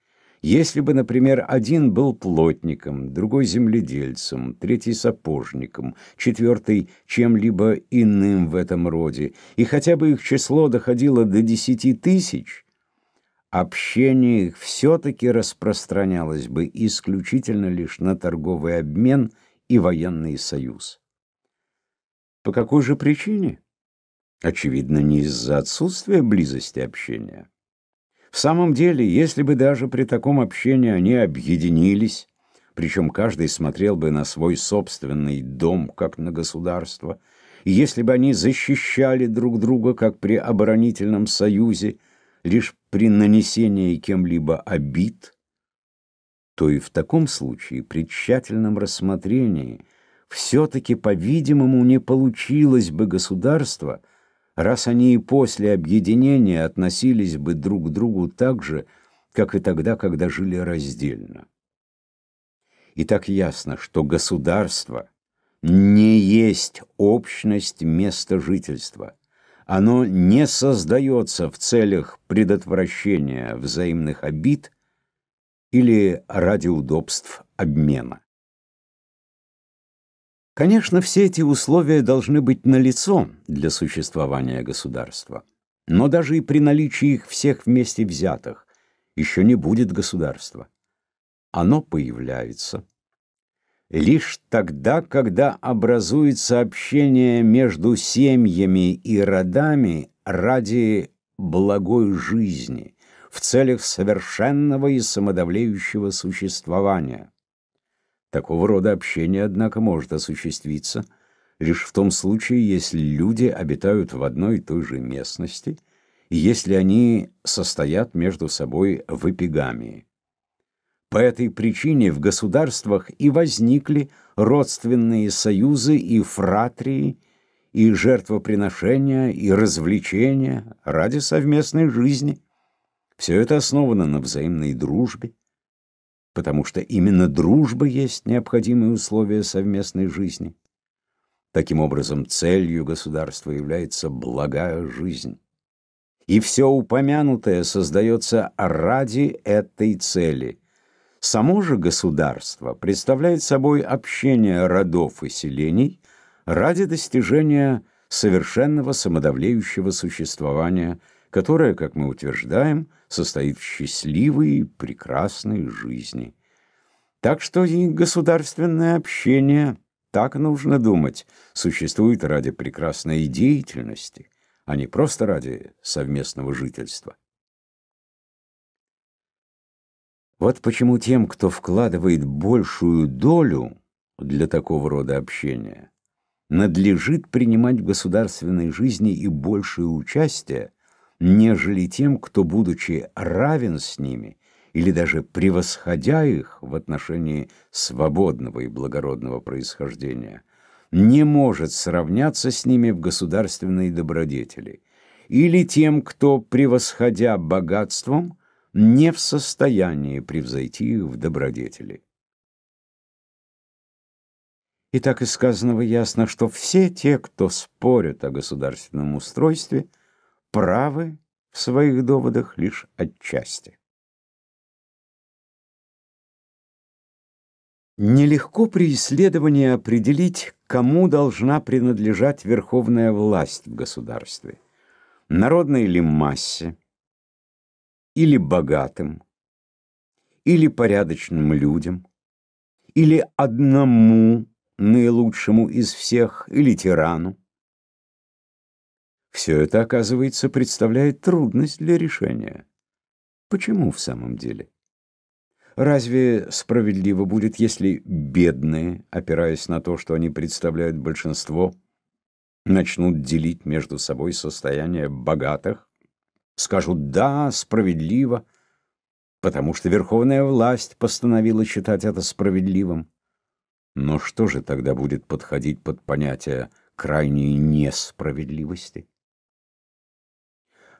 Если бы, например, один был плотником, другой земледельцем, третий сапожником, четвертый чем-либо иным в этом роде, и хотя бы их число доходило до десяти тысяч, общение их все-таки распространялось бы исключительно лишь на торговый обмен и военный союз. По какой же причине? Очевидно, не из-за отсутствия близости общения. В самом деле, если бы даже при таком общении они объединились, причем каждый смотрел бы на свой собственный дом, как на государство, и если бы они защищали друг друга, как при оборонительном союзе, лишь при нанесении кем-либо обид, то и в таком случае при тщательном рассмотрении все-таки, по-видимому, не получилось бы государство – раз они и после объединения относились бы друг к другу так же, как и тогда, когда жили раздельно. И так ясно, что государство не есть общность места жительства. Оно не создается в целях предотвращения взаимных обид или ради удобств обмена. Конечно, все эти условия должны быть налицо для существования государства. Но даже и при наличии их всех вместе взятых еще не будет государства. Оно появляется лишь тогда, когда образуется общение между семьями и родами ради благой жизни, в целях совершенного и самодавлеющего существования. Такого рода общение, однако, может осуществиться лишь в том случае, если люди обитают в одной и той же местности и если они состоят между собой в эпигамии. По этой причине в государствах и возникли родственные союзы и фратрии, и жертвоприношения, и развлечения ради совместной жизни. Все это основано на взаимной дружбе, потому что именно дружба есть необходимые условия совместной жизни. Таким образом, целью государства является благая жизнь. И все упомянутое создается ради этой цели. Само же государство представляет собой общение родов и селений ради достижения совершенного самодавлеющего существования, которое, как мы утверждаем, – состоит в счастливой и прекрасной жизни. Так что и государственное общение, так нужно думать, существует ради прекрасной деятельности, а не просто ради совместного жительства. Вот почему тем, кто вкладывает большую долю для такого рода общения, надлежит принимать в государственной жизни и большее участие, нежели тем, кто, будучи равен с ними, или даже превосходя их в отношении свободного и благородного происхождения, не может сравняться с ними в государственной добродетели, или тем, кто, превосходя богатством, не в состоянии превзойти их в добродетели. И так из сказанного ясно, что все те, кто спорят о государственном устройстве – правы в своих доводах лишь отчасти. Нелегко при исследовании определить, кому должна принадлежать верховная власть в государстве. Народной ли массе, или богатым, или порядочным людям, или одному наилучшему из всех, или тирану. Все это, оказывается, представляет трудность для решения. Почему в самом деле? Разве справедливо будет, если бедные, опираясь на то, что они представляют большинство, начнут делить между собой состояние богатых? Скажут «да, справедливо», потому что верховная власть постановила считать это справедливым. Но что же тогда будет подходить под понятие крайней несправедливости?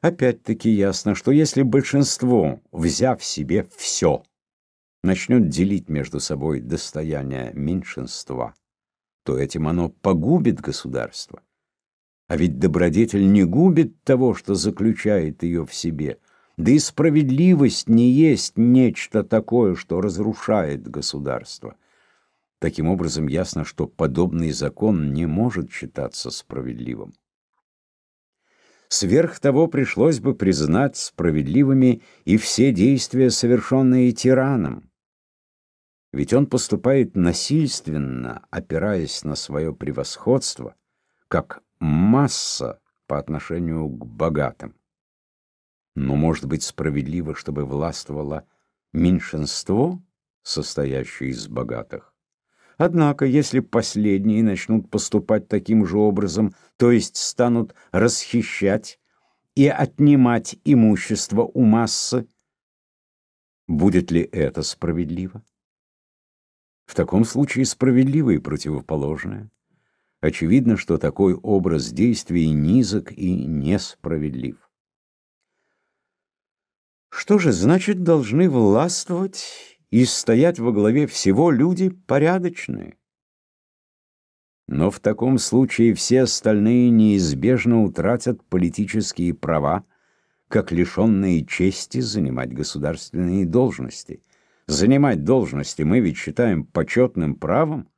Опять-таки ясно, что если большинство, взяв себе все, начнет делить между собой достояние меньшинства, то этим оно погубит государство. А ведь добродетель не губит того, что заключает ее в себе. Да и справедливость не есть нечто такое, что разрушает государство. Таким образом, ясно, что подобный закон не может считаться справедливым. Сверх того пришлось бы признать справедливыми и все действия, совершенные тираном. Ведь он поступает насильственно, опираясь на свое превосходство, как масса по отношению к богатым. Но, может быть, справедливо, чтобы властвовало меньшинство, состоящее из богатых? Однако, если последние начнут поступать таким же образом, то есть станут расхищать и отнимать имущество у массы, будет ли это справедливо? В таком случае справедливо и противоположное. Очевидно, что такой образ действий низок и несправедлив. Что же значит должны властвовать и стоять во главе всего люди порядочные. Но в таком случае все остальные неизбежно утратят политические права, как лишенные чести занимать государственные должности. Занимать должности мы ведь считаем почетным правом,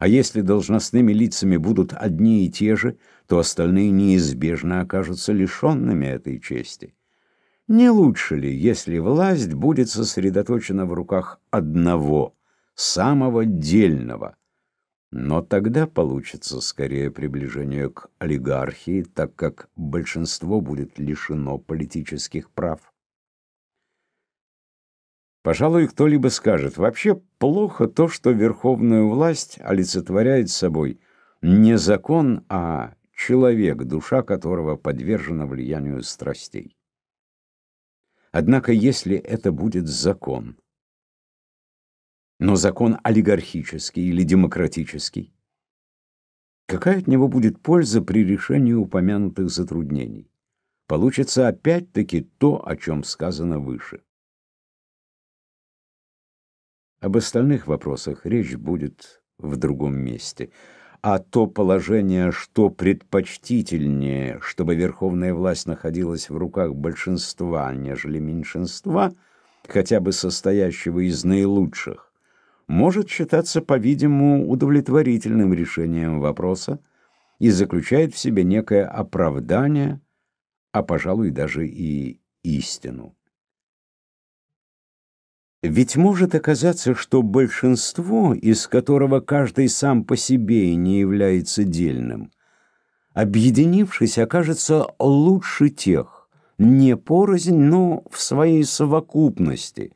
а если должностными лицами будут одни и те же, то остальные неизбежно окажутся лишенными этой чести. Не лучше ли, если власть будет сосредоточена в руках одного, самого дельного? Но тогда получится скорее приближение к олигархии, так как большинство будет лишено политических прав. Пожалуй, кто-либо скажет, вообще плохо то, что верховную власть олицетворяет собой не закон, а человек, душа которого подвержена влиянию страстей. Однако, если это будет закон, но закон олигархический или демократический, какая от него будет польза при решении упомянутых затруднений? Получится опять-таки то, о чем сказано выше. Об остальных вопросах речь будет в другом месте – а то положение, что предпочтительнее, чтобы верховная власть находилась в руках большинства, нежели меньшинства, хотя бы состоящего из наилучших, может считаться, по-видимому, удовлетворительным решением вопроса и заключает в себе некое оправдание, а, пожалуй, даже и истину. Ведь может оказаться, что большинство, из которого каждый сам по себе не является дельным, объединившись, окажется лучше тех, не порознь, но в своей совокупности,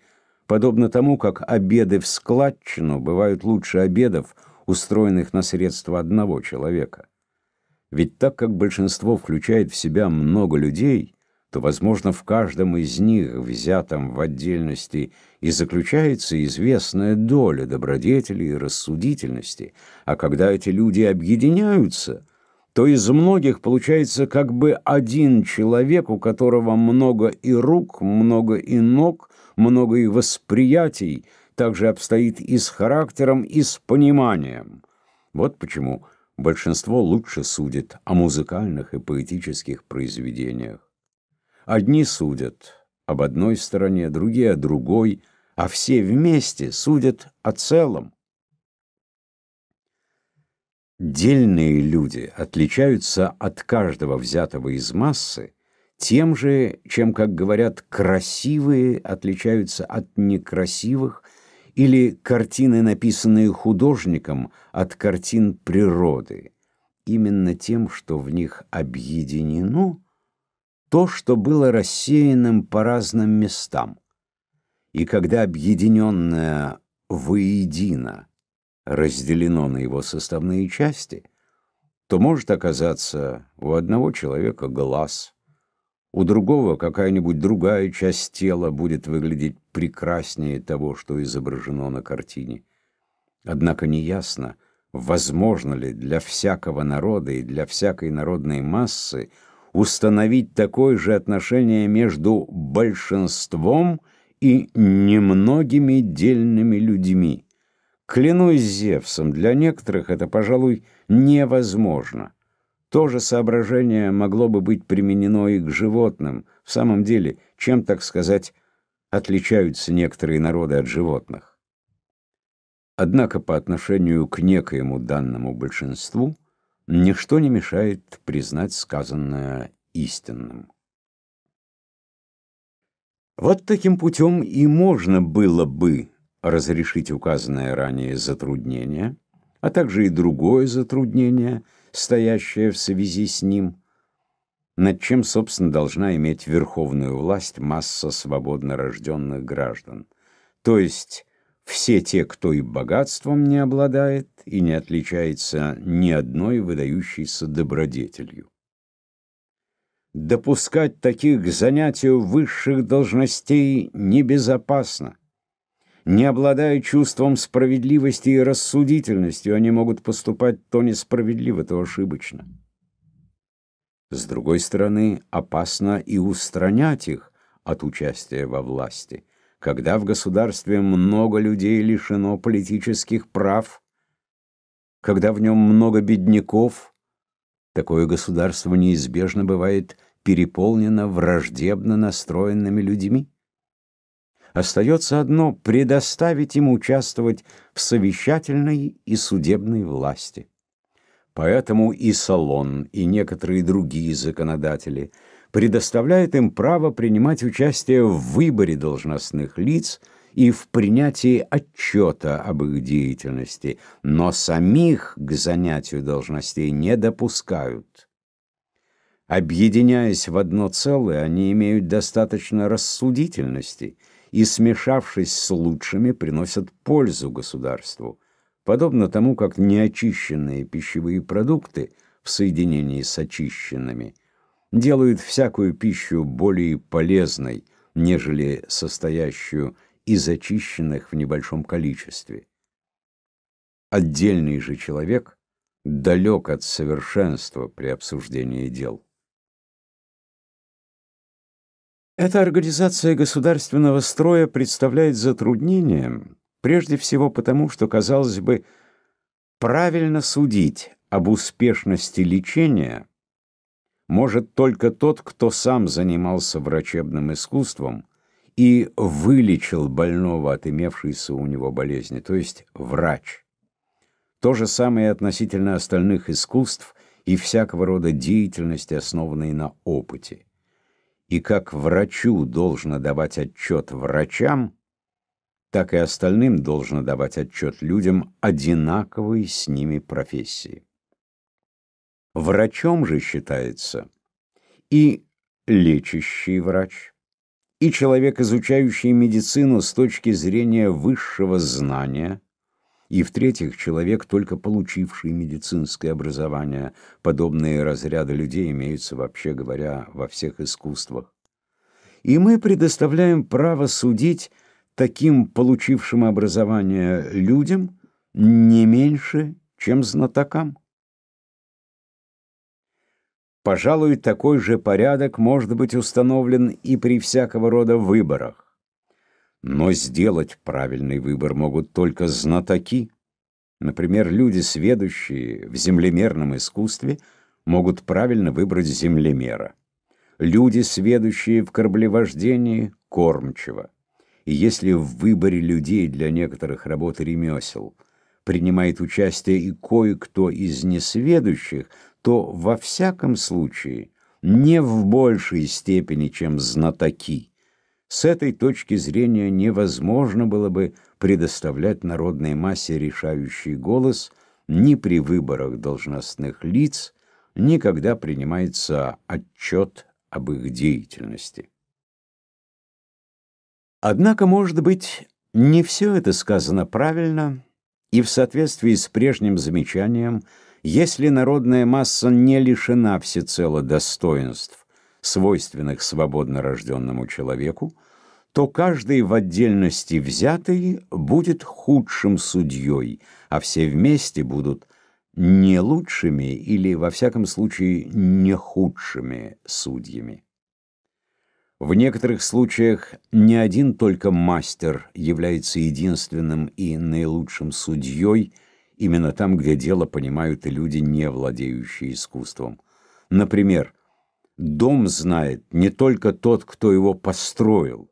подобно тому, как обеды в складчину бывают лучше обедов, устроенных на средства одного человека. Ведь так как большинство включает в себя много людей – что, возможно, в каждом из них, взятом в отдельности, и заключается известная доля добродетели и рассудительности, а когда эти люди объединяются, то из многих получается как бы один человек, у которого много и рук, много и ног, много и восприятий, также обстоит и с характером, и с пониманием. Вот почему большинство лучше судит о музыкальных и поэтических произведениях. Одни судят об одной стороне, другие о другой, а все вместе судят о целом. Дельные люди отличаются от каждого взятого из массы тем же, чем, как говорят, красивые отличаются от некрасивых, или картины, написанные художником, от картин природы, именно тем, что в них объединено то, что было рассеянным по разным местам. И когда объединенное воедино разделено на его составные части, то может оказаться у одного человека глаз, у другого какая-нибудь другая часть тела будет выглядеть прекраснее того, что изображено на картине. Однако неясно, возможно ли для всякого народа и для всякой народной массы установить такое же отношение между большинством и немногими дельными людьми. Клянусь Зевсом, для некоторых это, пожалуй, невозможно. То же соображение могло бы быть применено и к животным. В самом деле, чем, так сказать, отличаются некоторые народы от животных? Однако по отношению к некоему данному большинству – ничто не мешает признать сказанное истинным. Вот таким путем и можно было бы разрешить указанное ранее затруднение, а также и другое затруднение, стоящее в связи с ним, над чем, собственно, должна иметь верховную власть масса свободно рожденных граждан, то есть все те, кто и богатством не обладает и не отличается ни одной выдающейся добродетелью. Допускать таких к занятию высших должностей небезопасно. Не обладая чувством справедливости и рассудительностью, они могут поступать то несправедливо, то ошибочно. С другой стороны, опасно и устранять их от участия во власти – когда в государстве много людей лишено политических прав, когда в нем много бедняков, такое государство неизбежно бывает переполнено враждебно настроенными людьми. Остается одно — предоставить им участвовать в совещательной и судебной власти. Поэтому и Салон, и некоторые другие законодатели — предоставляет им право принимать участие в выборе должностных лиц и в принятии отчета об их деятельности, но самих к занятию должностей не допускают. Объединяясь в одно целое, они имеют достаточно рассудительности и, смешавшись с лучшими, приносят пользу государству, подобно тому, как неочищенные пищевые продукты в соединении с очищенными – делают всякую пищу более полезной, нежели состоящую из очищенных в небольшом количестве. Отдельный же человек далек от совершенства при обсуждении дел. Эта организация государственного строя представляет затруднением, прежде всего потому, что, казалось бы, правильно судить об успешности лечения – может только тот, кто сам занимался врачебным искусством и вылечил больного от имевшейся у него болезни, то есть врач. То же самое относительно остальных искусств и всякого рода деятельности, основанной на опыте. И как врачу должно давать отчет врачам, так и остальным должно давать отчет людям одинаковой с ними профессии. Врачом же считается и лечащий врач, и человек, изучающий медицину с точки зрения высшего знания, и, в-третьих, человек, только получивший медицинское образование. Подобные разряды людей имеются, вообще говоря, во всех искусствах. И мы предоставляем право судить таким получившим образование людям не меньше, чем знатокам. Пожалуй, такой же порядок может быть установлен и при всякого рода выборах. Но сделать правильный выбор могут только знатоки. Например, люди, сведущие в землемерном искусстве, могут правильно выбрать землемера. Люди, сведущие в корблевождении, кормчиво. И если в выборе людей для некоторых работ ремесел принимает участие и кое-кто из несведущих – то во всяком случае не в большей степени, чем знатоки. С этой точки зрения невозможно было бы предоставлять народной массе решающий голос ни при выборах должностных лиц, ни когда принимается отчет об их деятельности. Однако, может быть, не все это сказано правильно, и в соответствии с прежним замечанием – если народная масса не лишена всецело достоинств, свойственных свободно рожденному человеку, то каждый в отдельности взятый будет худшим судьей, а все вместе будут не лучшими или, во всяком случае, не худшими судьями. В некоторых случаях не один только мастер является единственным и наилучшим судьей – именно там, где дело понимают и люди, не владеющие искусством. Например, дом знает не только тот, кто его построил,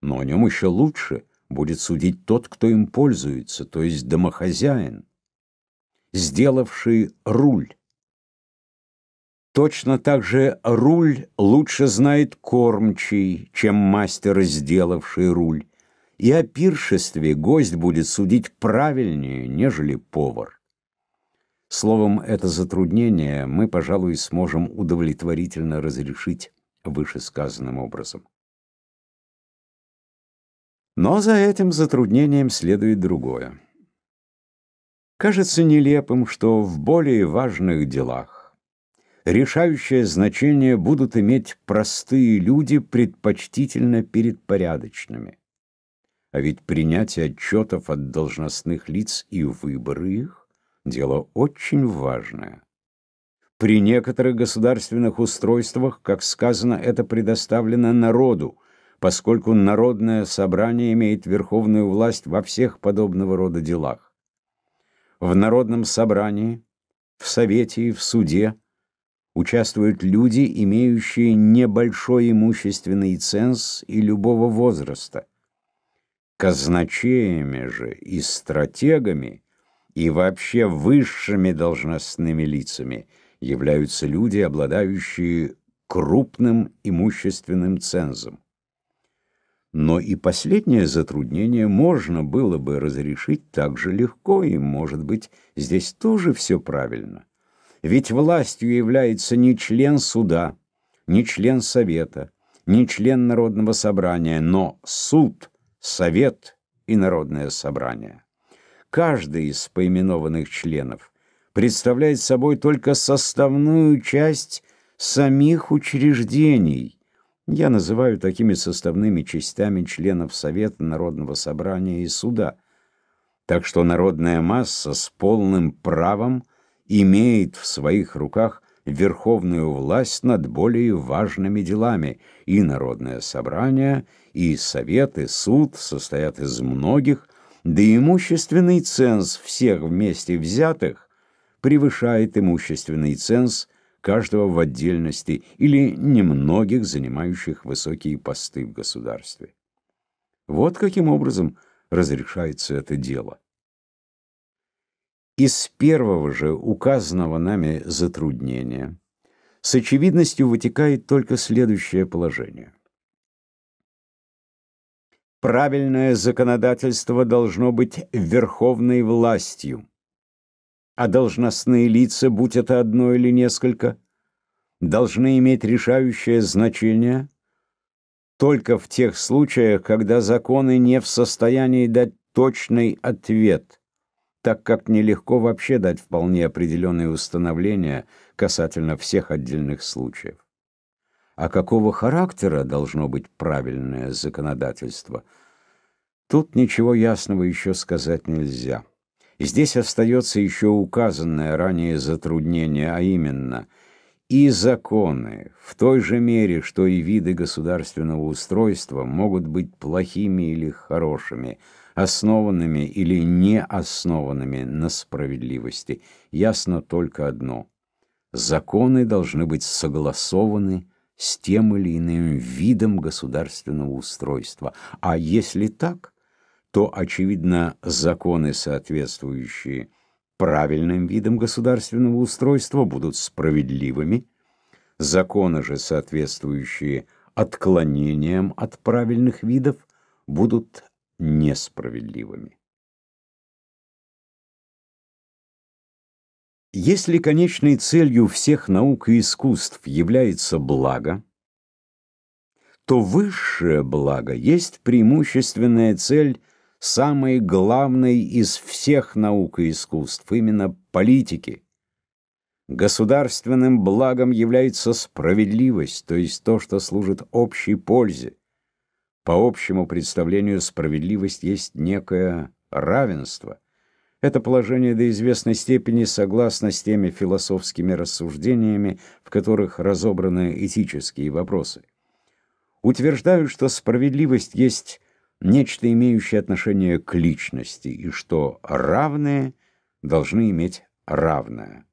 но о нем еще лучше будет судить тот, кто им пользуется, то есть домохозяин, сделавший руль. Точно так же руль лучше знает кормчий, чем мастер, сделавший руль и о пиршестве гость будет судить правильнее, нежели повар. Словом, это затруднение мы, пожалуй, сможем удовлетворительно разрешить вышесказанным образом. Но за этим затруднением следует другое. Кажется нелепым, что в более важных делах решающее значение будут иметь простые люди предпочтительно перед порядочными. А ведь принятие отчетов от должностных лиц и выборы их – дело очень важное. При некоторых государственных устройствах, как сказано, это предоставлено народу, поскольку народное собрание имеет верховную власть во всех подобного рода делах. В народном собрании, в совете и в суде участвуют люди, имеющие небольшой имущественный ценз и любого возраста, казначеями же и стратегами и вообще высшими должностными лицами являются люди, обладающие крупным имущественным цензом. Но и последнее затруднение можно было бы разрешить так же легко, и, может быть, здесь тоже все правильно. Ведь властью является не член суда, не член совета, не член народного собрания, но суд – совет и народное собрание. Каждый из поименованных членов представляет собой только составную часть самих учреждений. Я называю такими составными частями членов Совета Народного Собрания и Суда. Так что народная масса с полным правом имеет в своих руках верховную власть над более важными делами и Народное Собрание – и совет, и суд состоят из многих, да имущественный ценз всех вместе взятых превышает имущественный ценз каждого в отдельности или немногих, занимающих высокие посты в государстве. Вот каким образом разрешается это дело. Из первого же указанного нами затруднения с очевидностью вытекает только следующее положение. Правильное законодательство должно быть верховной властью, а должностные лица, будь это одно или несколько, должны иметь решающее значение только в тех случаях, когда законы не в состоянии дать точный ответ, так как нелегко вообще дать вполне определенные установления касательно всех отдельных случаев а какого характера должно быть правильное законодательство, тут ничего ясного еще сказать нельзя. Здесь остается еще указанное ранее затруднение, а именно и законы в той же мере, что и виды государственного устройства могут быть плохими или хорошими, основанными или не основанными на справедливости. Ясно только одно – законы должны быть согласованы с тем или иным видом государственного устройства. А если так, то, очевидно, законы, соответствующие правильным видам государственного устройства, будут справедливыми, законы же, соответствующие отклонениям от правильных видов, будут несправедливыми. Если конечной целью всех наук и искусств является благо, то высшее благо есть преимущественная цель самой главной из всех наук и искусств, именно политики. Государственным благом является справедливость, то есть то, что служит общей пользе. По общему представлению справедливость есть некое равенство – это положение до известной степени согласно с теми философскими рассуждениями, в которых разобраны этические вопросы. Утверждаю, что справедливость есть нечто имеющее отношение к личности, и что равные должны иметь равное.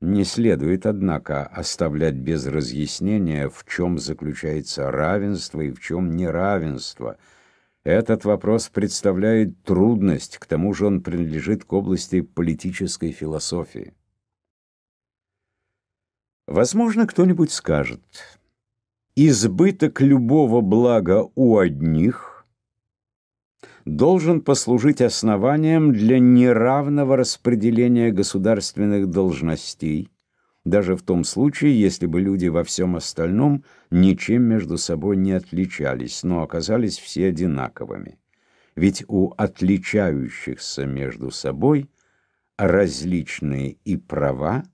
Не следует, однако, оставлять без разъяснения, в чем заключается равенство и в чем неравенство – этот вопрос представляет трудность, к тому же он принадлежит к области политической философии. Возможно, кто-нибудь скажет, избыток любого блага у одних должен послужить основанием для неравного распределения государственных должностей, даже в том случае, если бы люди во всем остальном ничем между собой не отличались, но оказались все одинаковыми. Ведь у отличающихся между собой различные и права,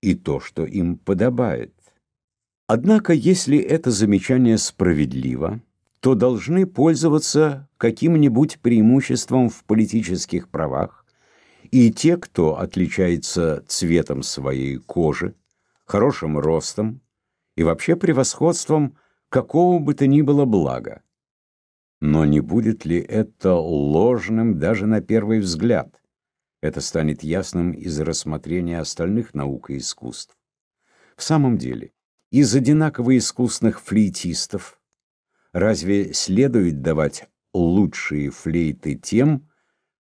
и то, что им подобает. Однако, если это замечание справедливо, то должны пользоваться каким-нибудь преимуществом в политических правах, и те, кто отличается цветом своей кожи, хорошим ростом и вообще превосходством какого бы то ни было блага. Но не будет ли это ложным даже на первый взгляд? Это станет ясным из рассмотрения остальных наук и искусств. В самом деле, из одинаково искусных флейтистов разве следует давать лучшие флейты тем,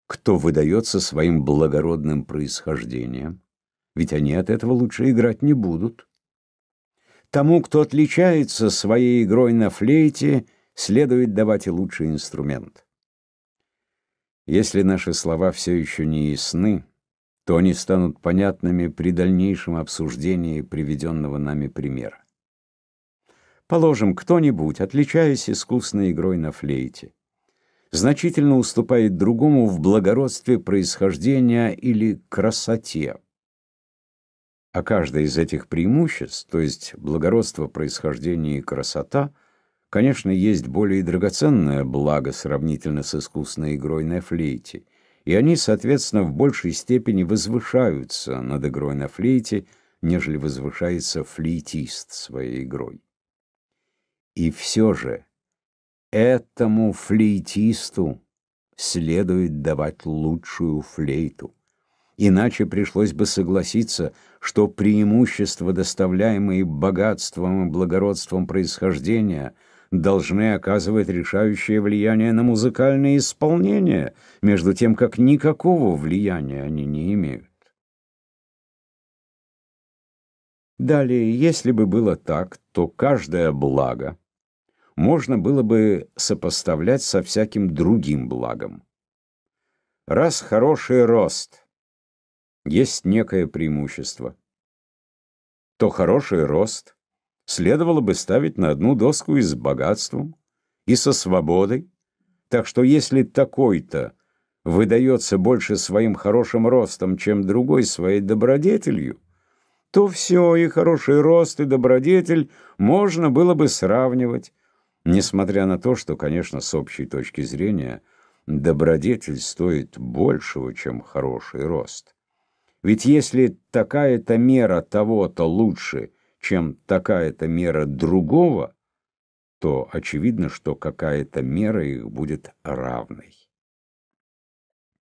кто выдается своим благородным происхождением, ведь они от этого лучше играть не будут. Тому, кто отличается своей игрой на флейте, следует давать и лучший инструмент. Если наши слова все еще не ясны, то они станут понятными при дальнейшем обсуждении приведенного нами примера. Положим, кто-нибудь, отличаясь искусной игрой на флейте, значительно уступает другому в благородстве происхождения или красоте. А каждое из этих преимуществ, то есть благородство происхождения и красота, конечно, есть более драгоценное благо сравнительно с искусной игрой на флейте, и они, соответственно, в большей степени возвышаются над игрой на флейте, нежели возвышается флейтист своей игрой. И все же Этому флейтисту следует давать лучшую флейту. Иначе пришлось бы согласиться, что преимущества, доставляемые богатством и благородством происхождения, должны оказывать решающее влияние на музыкальное исполнение, между тем как никакого влияния они не имеют. Далее, если бы было так, то каждое благо, можно было бы сопоставлять со всяким другим благом. Раз хороший рост есть некое преимущество, то хороший рост следовало бы ставить на одну доску и с богатством, и со свободой, так что если такой-то выдается больше своим хорошим ростом, чем другой своей добродетелью, то все, и хороший рост, и добродетель можно было бы сравнивать, Несмотря на то, что, конечно, с общей точки зрения, добродетель стоит большего, чем хороший рост. Ведь если такая-то мера того-то лучше, чем такая-то мера другого, то очевидно, что какая-то мера их будет равной.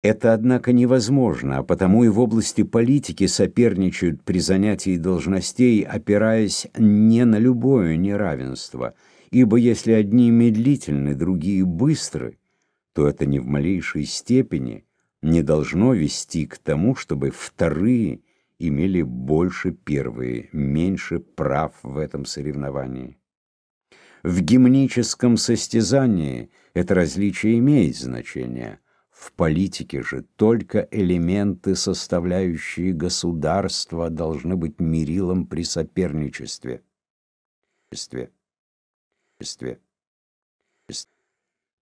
Это, однако, невозможно, а потому и в области политики соперничают при занятии должностей, опираясь не на любое неравенство – ибо если одни медлительны, другие быстры, то это ни в малейшей степени не должно вести к тому, чтобы вторые имели больше первые, меньше прав в этом соревновании. В гимническом состязании это различие имеет значение. В политике же только элементы, составляющие государство, должны быть мерилом при соперничестве.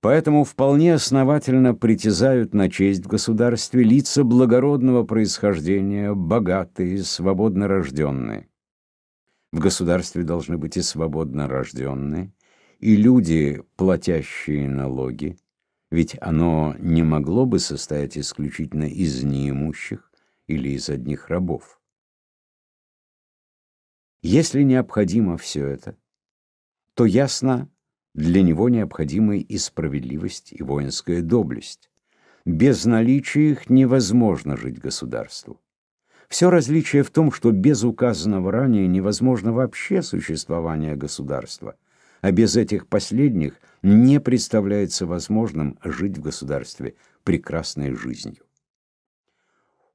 Поэтому вполне основательно притязают на честь в государстве лица благородного происхождения, богатые, свободно рожденные. В государстве должны быть и свободно рожденные, и люди, платящие налоги, ведь оно не могло бы состоять исключительно из неимущих или из одних рабов. Если необходимо все это, то ясно, для него необходимы и справедливость, и воинская доблесть. Без наличия их невозможно жить государству. Все различие в том, что без указанного ранее невозможно вообще существование государства, а без этих последних не представляется возможным жить в государстве прекрасной жизнью.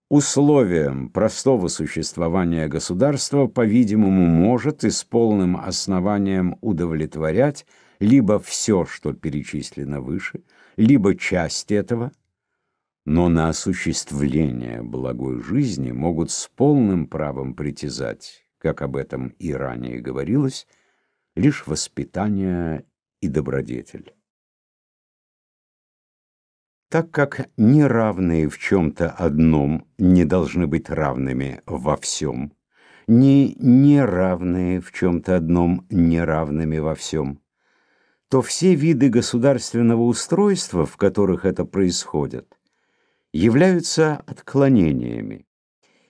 Условием простого существования государства, по-видимому, может и с полным основанием удовлетворять либо все, что перечислено выше, либо часть этого, но на осуществление благой жизни могут с полным правом притязать, как об этом и ранее говорилось, лишь воспитание и добродетель. Так как неравные в чем-то одном не должны быть равными во всем, ни неравные в чем-то одном неравными во всем, то все виды государственного устройства, в которых это происходит, являются отклонениями.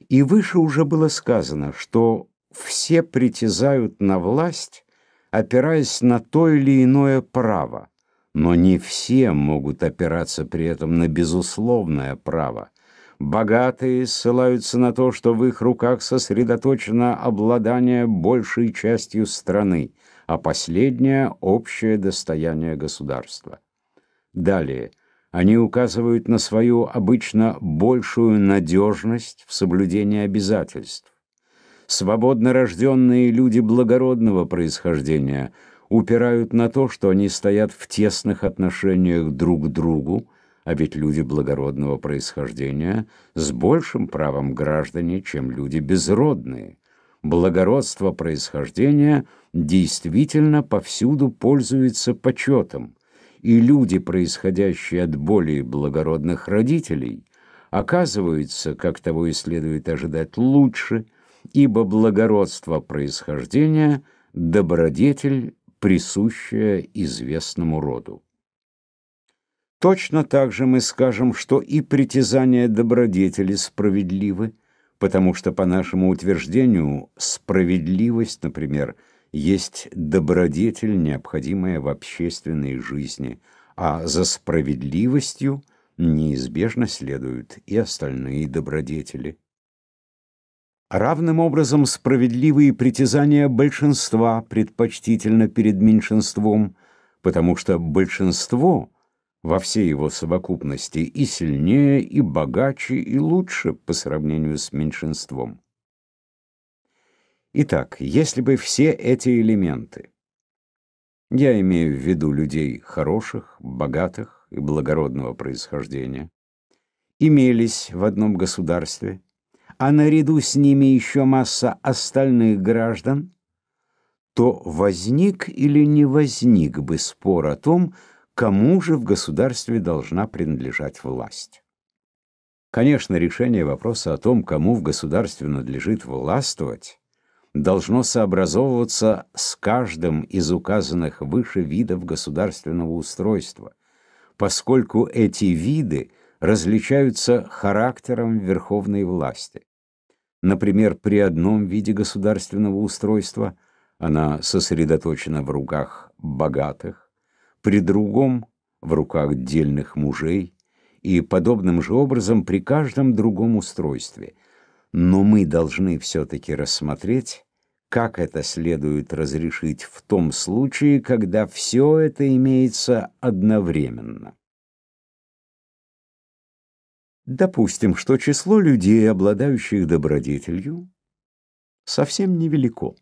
И выше уже было сказано, что все притязают на власть, опираясь на то или иное право, но не все могут опираться при этом на безусловное право. Богатые ссылаются на то, что в их руках сосредоточено обладание большей частью страны, а последнее – общее достояние государства. Далее. Они указывают на свою обычно большую надежность в соблюдении обязательств. Свободно рожденные люди благородного происхождения – упирают на то, что они стоят в тесных отношениях друг к другу, а ведь люди благородного происхождения с большим правом граждане, чем люди безродные. Благородство происхождения действительно повсюду пользуется почетом, и люди, происходящие от более благородных родителей, оказываются, как того и следует ожидать, лучше, ибо благородство происхождения – добродетель присущая известному роду. Точно так же мы скажем, что и притязания добродетели справедливы, потому что, по нашему утверждению, справедливость, например, есть добродетель, необходимая в общественной жизни, а за справедливостью неизбежно следуют и остальные добродетели. Равным образом справедливые притязания большинства предпочтительно перед меньшинством, потому что большинство во всей его совокупности и сильнее, и богаче, и лучше по сравнению с меньшинством. Итак, если бы все эти элементы, я имею в виду людей хороших, богатых и благородного происхождения, имелись в одном государстве, а наряду с ними еще масса остальных граждан, то возник или не возник бы спор о том, кому же в государстве должна принадлежать власть. Конечно, решение вопроса о том, кому в государстве надлежит властвовать, должно сообразовываться с каждым из указанных выше видов государственного устройства, поскольку эти виды различаются характером верховной власти. Например, при одном виде государственного устройства она сосредоточена в руках богатых, при другом — в руках дельных мужей и подобным же образом при каждом другом устройстве. Но мы должны все-таки рассмотреть, как это следует разрешить в том случае, когда все это имеется одновременно. Допустим, что число людей, обладающих добродетелью, совсем невелико.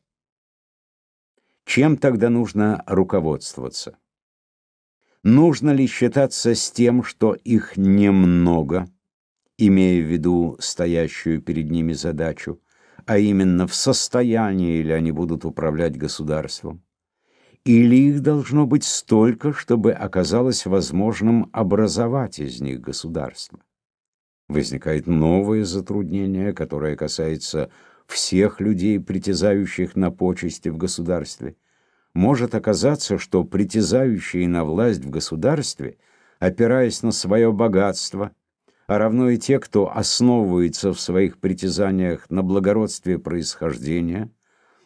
Чем тогда нужно руководствоваться? Нужно ли считаться с тем, что их немного, имея в виду стоящую перед ними задачу, а именно в состоянии ли они будут управлять государством? Или их должно быть столько, чтобы оказалось возможным образовать из них государство? возникает новое затруднение, которое касается всех людей, притязающих на почести в государстве. Может оказаться, что притязающие на власть в государстве, опираясь на свое богатство, а равно и те, кто основывается в своих притязаниях на благородстве происхождения,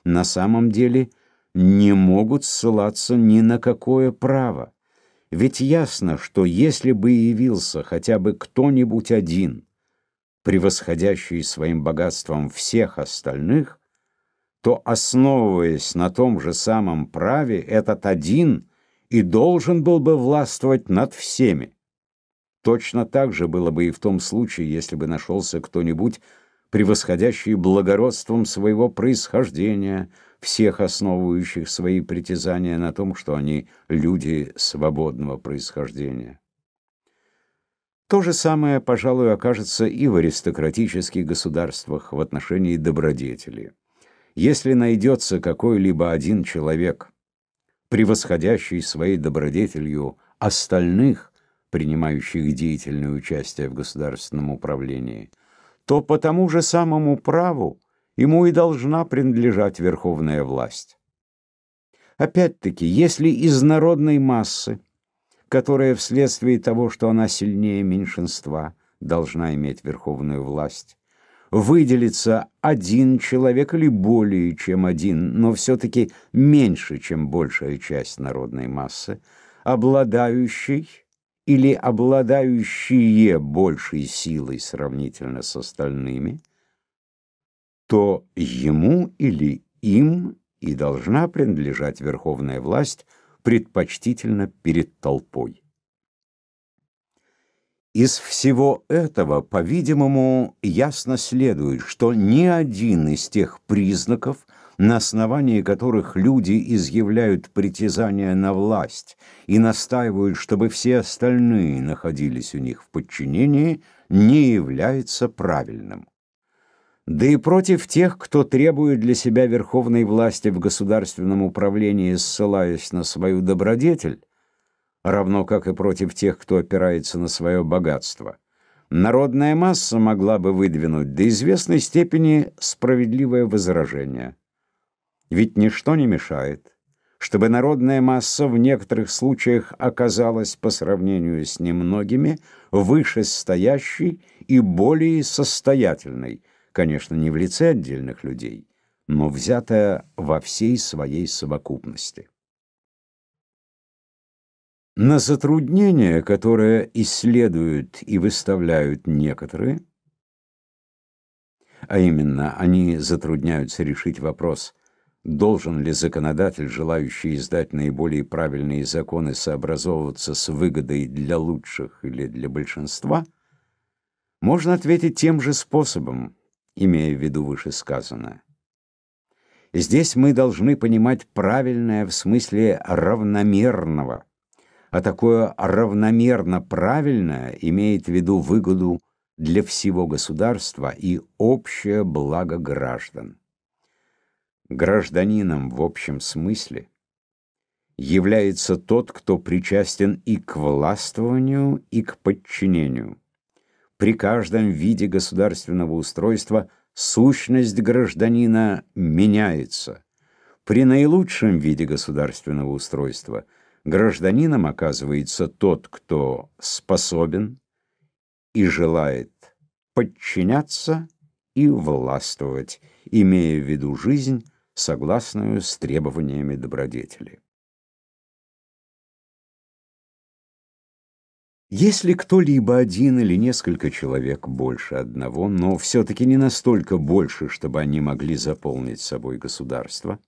на самом деле не могут ссылаться ни на какое право, ведь ясно, что если бы явился хотя бы кто-нибудь один, превосходящий своим богатством всех остальных, то, основываясь на том же самом праве, этот один и должен был бы властвовать над всеми. Точно так же было бы и в том случае, если бы нашелся кто-нибудь, превосходящий благородством своего происхождения, всех основывающих свои притязания на том, что они люди свободного происхождения. То же самое, пожалуй, окажется и в аристократических государствах в отношении добродетели. Если найдется какой-либо один человек, превосходящий своей добродетелью остальных, принимающих деятельное участие в государственном управлении, то по тому же самому праву ему и должна принадлежать верховная власть. Опять-таки, если из народной массы, которая вследствие того, что она сильнее меньшинства, должна иметь верховную власть, выделится один человек или более чем один, но все-таки меньше, чем большая часть народной массы, обладающий или обладающие большей силой сравнительно с остальными – то ему или им и должна принадлежать верховная власть предпочтительно перед толпой. Из всего этого, по-видимому, ясно следует, что ни один из тех признаков, на основании которых люди изъявляют притязание на власть и настаивают, чтобы все остальные находились у них в подчинении, не является правильным да и против тех, кто требует для себя верховной власти в государственном управлении, ссылаясь на свою добродетель, равно как и против тех, кто опирается на свое богатство. Народная масса могла бы выдвинуть до известной степени справедливое возражение. Ведь ничто не мешает, чтобы народная масса в некоторых случаях оказалась по сравнению с немногими вышестоящей и более состоятельной – конечно, не в лице отдельных людей, но взятая во всей своей совокупности. На затруднения, которые исследуют и выставляют некоторые, а именно они затрудняются решить вопрос, должен ли законодатель, желающий издать наиболее правильные законы, сообразовываться с выгодой для лучших или для большинства, можно ответить тем же способом – имея в виду вышесказанное. Здесь мы должны понимать правильное в смысле равномерного, а такое равномерно правильное имеет в виду выгоду для всего государства и общее благо граждан. Гражданином в общем смысле является тот, кто причастен и к властвованию, и к подчинению при каждом виде государственного устройства сущность гражданина меняется. При наилучшем виде государственного устройства гражданином оказывается тот, кто способен и желает подчиняться и властвовать, имея в виду жизнь, согласную с требованиями добродетели. Если кто-либо один или несколько человек больше одного, но все-таки не настолько больше, чтобы они могли заполнить собой государство,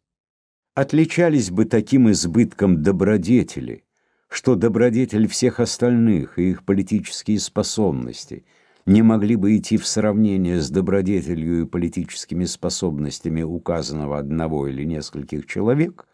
отличались бы таким избытком добродетели, что добродетель всех остальных и их политические способности не могли бы идти в сравнение с добродетелью и политическими способностями указанного одного или нескольких человек –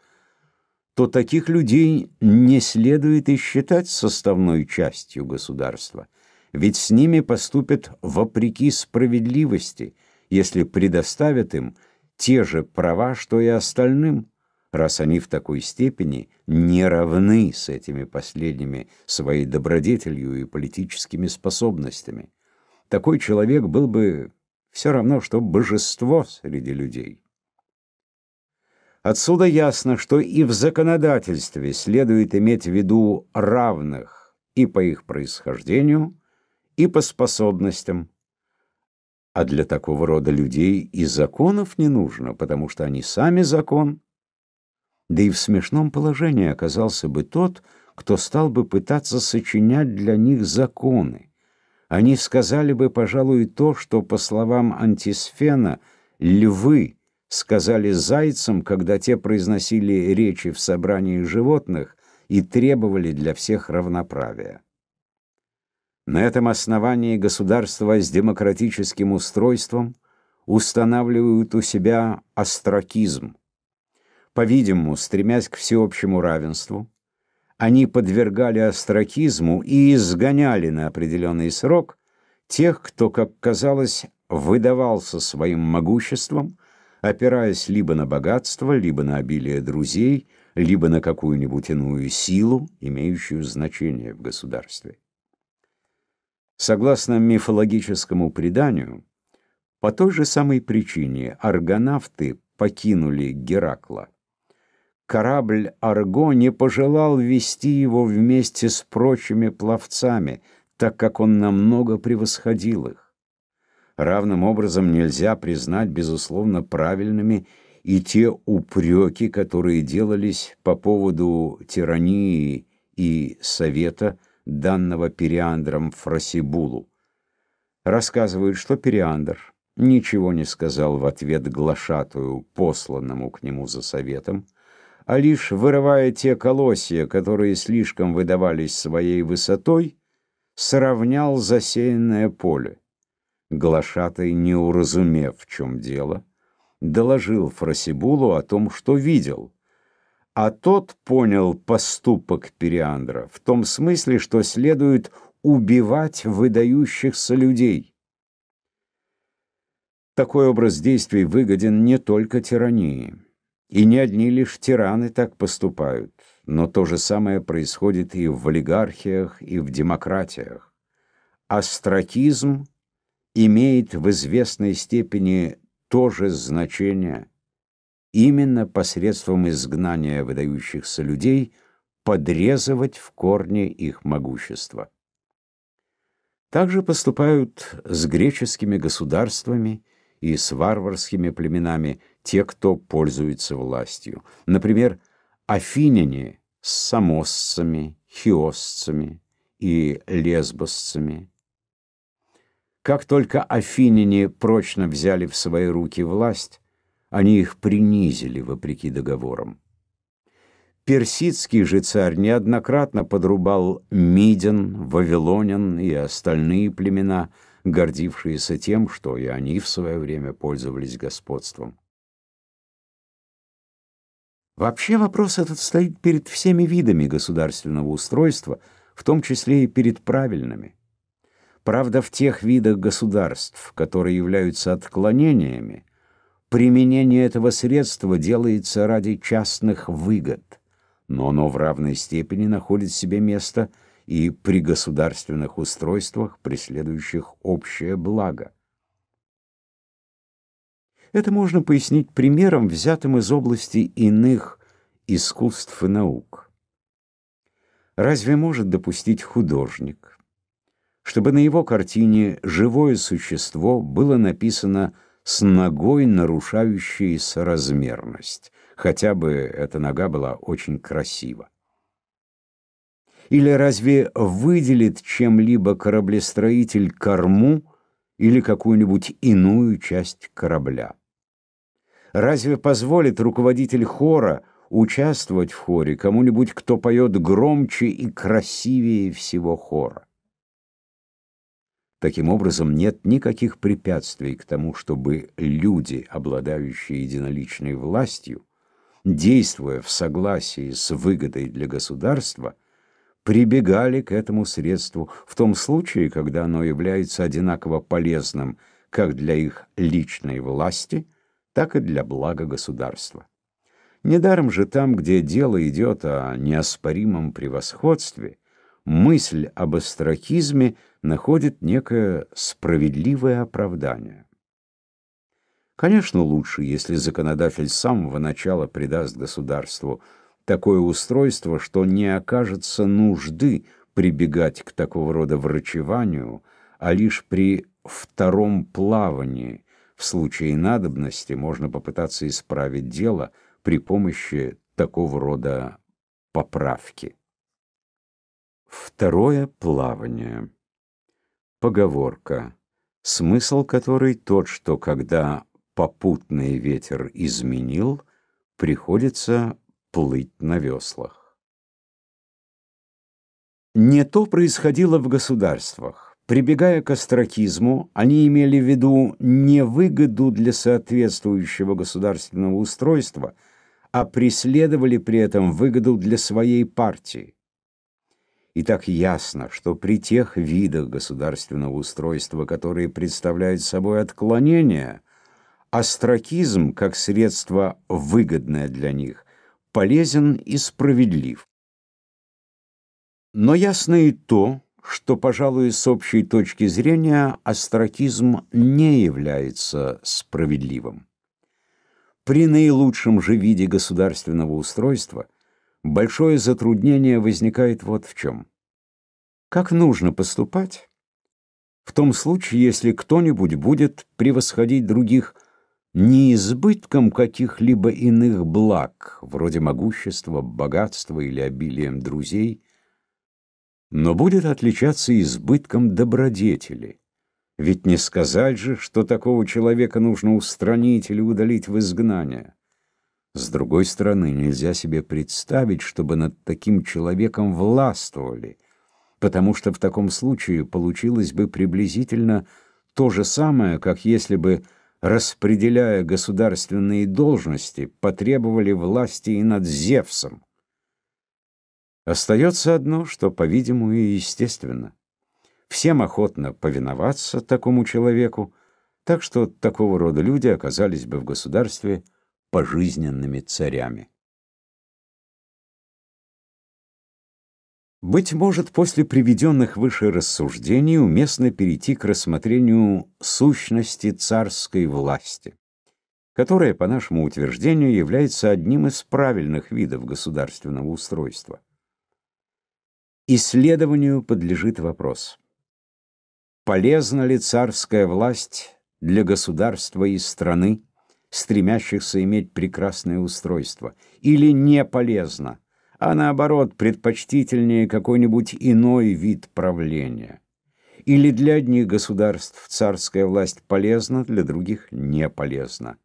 то таких людей не следует и считать составной частью государства, ведь с ними поступят вопреки справедливости, если предоставят им те же права, что и остальным, раз они в такой степени не равны с этими последними своей добродетелью и политическими способностями. Такой человек был бы все равно, что божество среди людей. Отсюда ясно, что и в законодательстве следует иметь в виду равных и по их происхождению, и по способностям. А для такого рода людей и законов не нужно, потому что они сами закон. Да и в смешном положении оказался бы тот, кто стал бы пытаться сочинять для них законы. Они сказали бы, пожалуй, то, что, по словам антисфена, львы — сказали зайцам, когда те произносили речи в собрании животных и требовали для всех равноправия. На этом основании государства с демократическим устройством устанавливают у себя остракизм. По-видимому, стремясь к всеобщему равенству, они подвергали остракизму и изгоняли на определенный срок тех, кто, как казалось, выдавался своим могуществом, опираясь либо на богатство, либо на обилие друзей, либо на какую-нибудь иную силу, имеющую значение в государстве. Согласно мифологическому преданию, по той же самой причине аргонавты покинули Геракла. Корабль Арго не пожелал вести его вместе с прочими пловцами, так как он намного превосходил их. Равным образом нельзя признать, безусловно, правильными и те упреки, которые делались по поводу тирании и совета, данного Периандром Фросибулу. Рассказывают, что Периандр ничего не сказал в ответ глашатую, посланному к нему за советом, а лишь вырывая те колосья, которые слишком выдавались своей высотой, сравнял засеянное поле. Глашатай, не уразумев, в чем дело, доложил Фросибулу о том, что видел. А тот понял поступок Периандра в том смысле, что следует убивать выдающихся людей. Такой образ действий выгоден не только тирании. И не одни лишь тираны так поступают, но то же самое происходит и в олигархиях, и в демократиях. Астракизм — имеет в известной степени то же значение именно посредством изгнания выдающихся людей подрезывать в корне их могущество. Также поступают с греческими государствами и с варварскими племенами те, кто пользуется властью. Например, афиняне с самоссами, хиосцами и лесбосцами, как только афиняне прочно взяли в свои руки власть, они их принизили вопреки договорам. Персидский же царь неоднократно подрубал Миден, Вавилонин и остальные племена, гордившиеся тем, что и они в свое время пользовались господством. Вообще вопрос этот стоит перед всеми видами государственного устройства, в том числе и перед правильными. Правда, в тех видах государств, которые являются отклонениями, применение этого средства делается ради частных выгод, но оно в равной степени находит себе место и при государственных устройствах, преследующих общее благо. Это можно пояснить примером, взятым из области иных искусств и наук. Разве может допустить художник, чтобы на его картине живое существо было написано с ногой, нарушающей соразмерность, хотя бы эта нога была очень красива. Или разве выделит чем-либо кораблестроитель корму или какую-нибудь иную часть корабля? Разве позволит руководитель хора участвовать в хоре кому-нибудь, кто поет громче и красивее всего хора? Таким образом, нет никаких препятствий к тому, чтобы люди, обладающие единоличной властью, действуя в согласии с выгодой для государства, прибегали к этому средству в том случае, когда оно является одинаково полезным как для их личной власти, так и для блага государства. Недаром же там, где дело идет о неоспоримом превосходстве, мысль об астракизме – находит некое справедливое оправдание. Конечно, лучше, если законодатель с самого начала придаст государству такое устройство, что не окажется нужды прибегать к такого рода врачеванию, а лишь при втором плавании в случае надобности можно попытаться исправить дело при помощи такого рода поправки. Второе плавание поговорка, смысл которой тот, что когда попутный ветер изменил, приходится плыть на веслах. Не то происходило в государствах. Прибегая к остракизму, они имели в виду не выгоду для соответствующего государственного устройства, а преследовали при этом выгоду для своей партии. И так ясно, что при тех видах государственного устройства, которые представляют собой отклонение, астракизм, как средство выгодное для них, полезен и справедлив. Но ясно и то, что, пожалуй, с общей точки зрения астракизм не является справедливым. При наилучшем же виде государственного устройства – большое затруднение возникает вот в чем. Как нужно поступать? В том случае, если кто-нибудь будет превосходить других не избытком каких-либо иных благ, вроде могущества, богатства или обилием друзей, но будет отличаться избытком добродетели. Ведь не сказать же, что такого человека нужно устранить или удалить в изгнание. С другой стороны, нельзя себе представить, чтобы над таким человеком властвовали, потому что в таком случае получилось бы приблизительно то же самое, как если бы, распределяя государственные должности, потребовали власти и над Зевсом. Остается одно, что, по-видимому, и естественно. Всем охотно повиноваться такому человеку, так что такого рода люди оказались бы в государстве – пожизненными царями. Быть может, после приведенных выше рассуждений уместно перейти к рассмотрению сущности царской власти, которая, по нашему утверждению, является одним из правильных видов государственного устройства. Исследованию подлежит вопрос, полезна ли царская власть для государства и страны, стремящихся иметь прекрасное устройство, или не полезно, а наоборот предпочтительнее какой-нибудь иной вид правления. Или для одних государств царская власть полезна, для других не полезна.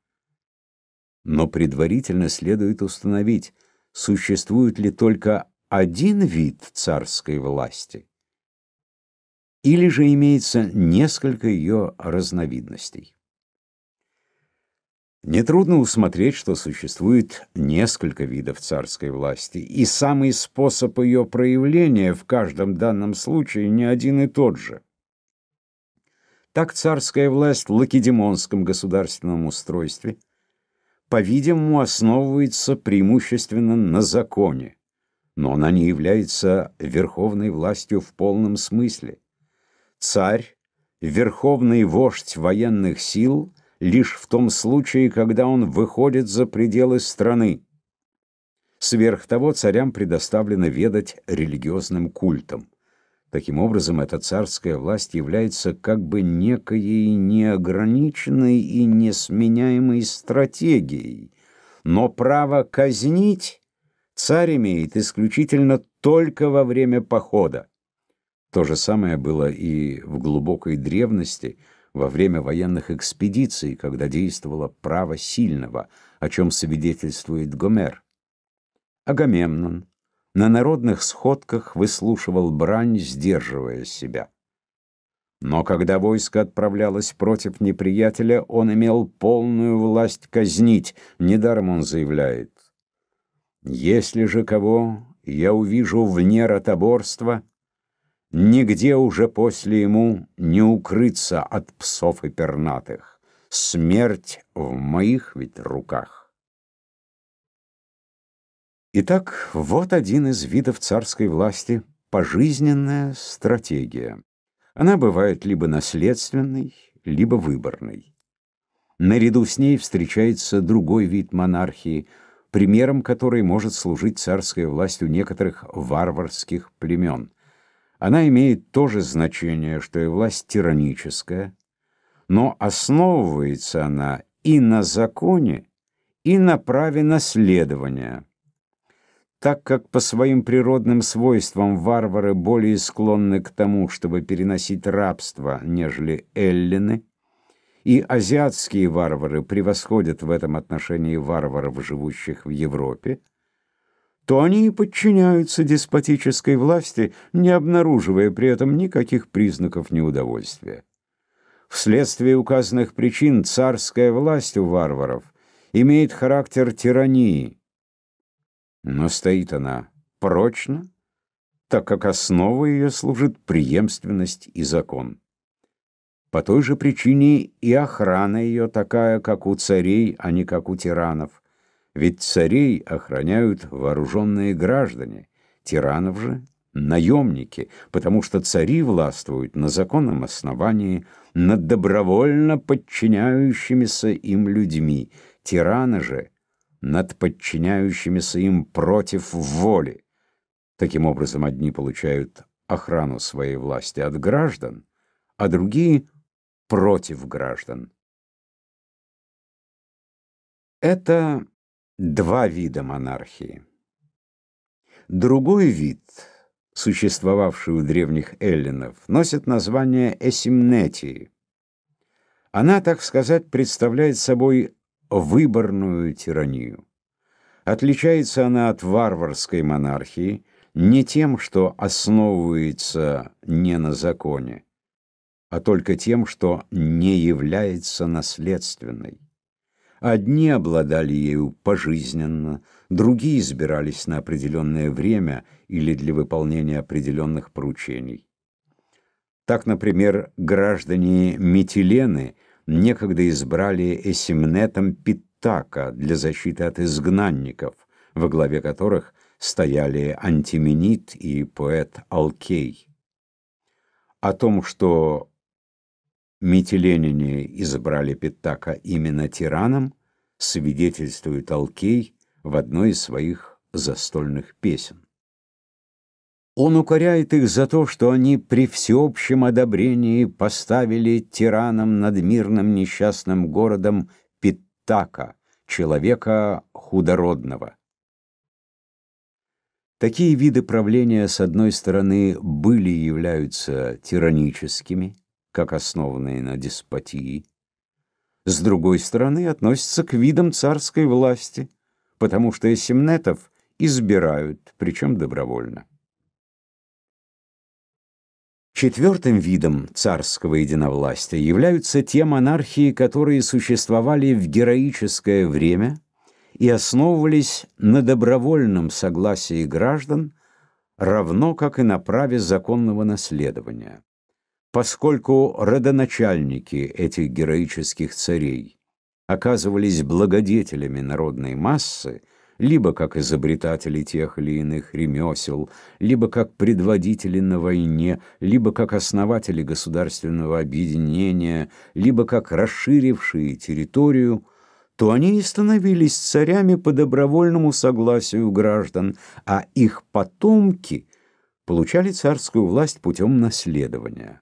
Но предварительно следует установить, существует ли только один вид царской власти, или же имеется несколько ее разновидностей. Нетрудно усмотреть, что существует несколько видов царской власти, и самый способ ее проявления в каждом данном случае не один и тот же. Так царская власть в лакедемонском государственном устройстве, по-видимому, основывается преимущественно на законе, но она не является верховной властью в полном смысле. Царь, верховный вождь военных сил – лишь в том случае, когда он выходит за пределы страны. Сверх того, царям предоставлено ведать религиозным культом. Таким образом, эта царская власть является как бы некой неограниченной и несменяемой стратегией, но право казнить царь имеет исключительно только во время похода. То же самое было и в глубокой древности – во время военных экспедиций, когда действовало право сильного, о чем свидетельствует Гомер. Агамемнон на народных сходках выслушивал брань, сдерживая себя. Но когда войско отправлялось против неприятеля, он имел полную власть казнить, недаром он заявляет. «Если же кого я увижу вне ротоборства, Нигде уже после ему не укрыться от псов и пернатых. Смерть в моих ведь руках. Итак, вот один из видов царской власти — пожизненная стратегия. Она бывает либо наследственной, либо выборной. Наряду с ней встречается другой вид монархии, примером которой может служить царская власть у некоторых варварских племен. Она имеет то же значение, что и власть тираническая, но основывается она и на законе, и на праве наследования. Так как по своим природным свойствам варвары более склонны к тому, чтобы переносить рабство, нежели эллины, и азиатские варвары превосходят в этом отношении варваров, живущих в Европе, то они и подчиняются деспотической власти, не обнаруживая при этом никаких признаков неудовольствия. Вследствие указанных причин царская власть у варваров имеет характер тирании, но стоит она прочно, так как основой ее служит преемственность и закон. По той же причине и охрана ее такая, как у царей, а не как у тиранов. Ведь царей охраняют вооруженные граждане, тиранов же — наемники, потому что цари властвуют на законном основании над добровольно подчиняющимися им людьми, тираны же — над подчиняющимися им против воли. Таким образом, одни получают охрану своей власти от граждан, а другие — против граждан. Это два вида монархии. Другой вид, существовавший у древних эллинов, носит название эсимнетии. Она, так сказать, представляет собой выборную тиранию. Отличается она от варварской монархии не тем, что основывается не на законе, а только тем, что не является наследственной. Одни обладали ею пожизненно, другие избирались на определенное время или для выполнения определенных поручений. Так, например, граждане Метилены некогда избрали эсимнетом Питака для защиты от изгнанников, во главе которых стояли антименит и поэт Алкей. О том, что Митиленине избрали Питака именно тираном, свидетельствует Алкей в одной из своих застольных песен. Он укоряет их за то, что они при всеобщем одобрении поставили тираном над мирным несчастным городом Питака человека худородного. Такие виды правления, с одной стороны, были и являются тираническими, как основанные на деспотии. С другой стороны, относятся к видам царской власти, потому что эсимнетов избирают, причем добровольно. Четвертым видом царского единовластия являются те монархии, которые существовали в героическое время и основывались на добровольном согласии граждан, равно как и на праве законного наследования поскольку родоначальники этих героических царей оказывались благодетелями народной массы, либо как изобретатели тех или иных ремесел, либо как предводители на войне, либо как основатели государственного объединения, либо как расширившие территорию, то они и становились царями по добровольному согласию граждан, а их потомки получали царскую власть путем наследования.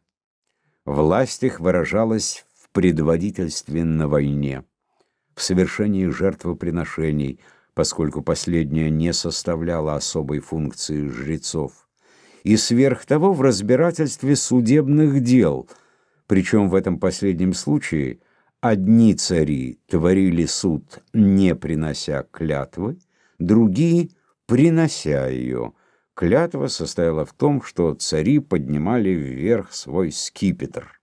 Власть их выражалась в предводительстве на войне, в совершении жертвоприношений, поскольку последнее не составляло особой функции жрецов, и сверх того в разбирательстве судебных дел, причем в этом последнем случае одни цари творили суд, не принося клятвы, другие — принося ее — Клятва состояла в том, что цари поднимали вверх свой скипетр.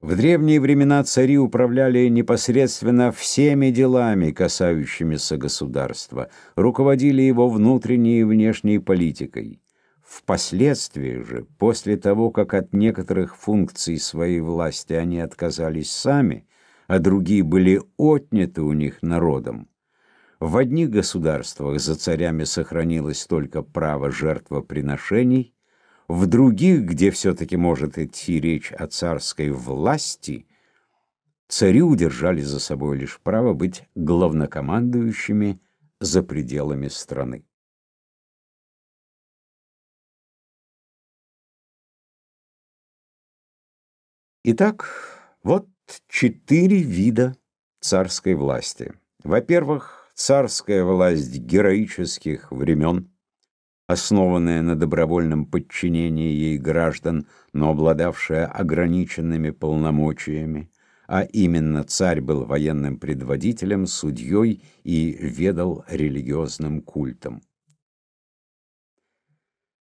В древние времена цари управляли непосредственно всеми делами, касающимися государства, руководили его внутренней и внешней политикой. Впоследствии же, после того, как от некоторых функций своей власти они отказались сами, а другие были отняты у них народом, в одних государствах за царями сохранилось только право жертвоприношений, в других, где все-таки может идти речь о царской власти, цари удержали за собой лишь право быть главнокомандующими за пределами страны. Итак, вот четыре вида царской власти. Во-первых, царская власть героических времен, основанная на добровольном подчинении ей граждан, но обладавшая ограниченными полномочиями, а именно царь был военным предводителем, судьей и ведал религиозным культом.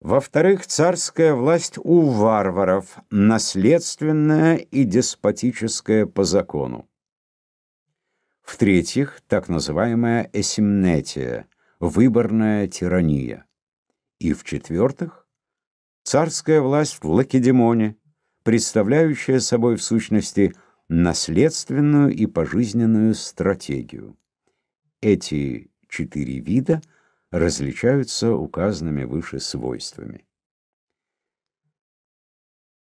Во-вторых, царская власть у варваров, наследственная и деспотическая по закону. В-третьих, так называемая эсимнетия, выборная тирания. И в-четвертых, царская власть в Лакедемоне, представляющая собой в сущности наследственную и пожизненную стратегию. Эти четыре вида различаются указанными выше свойствами.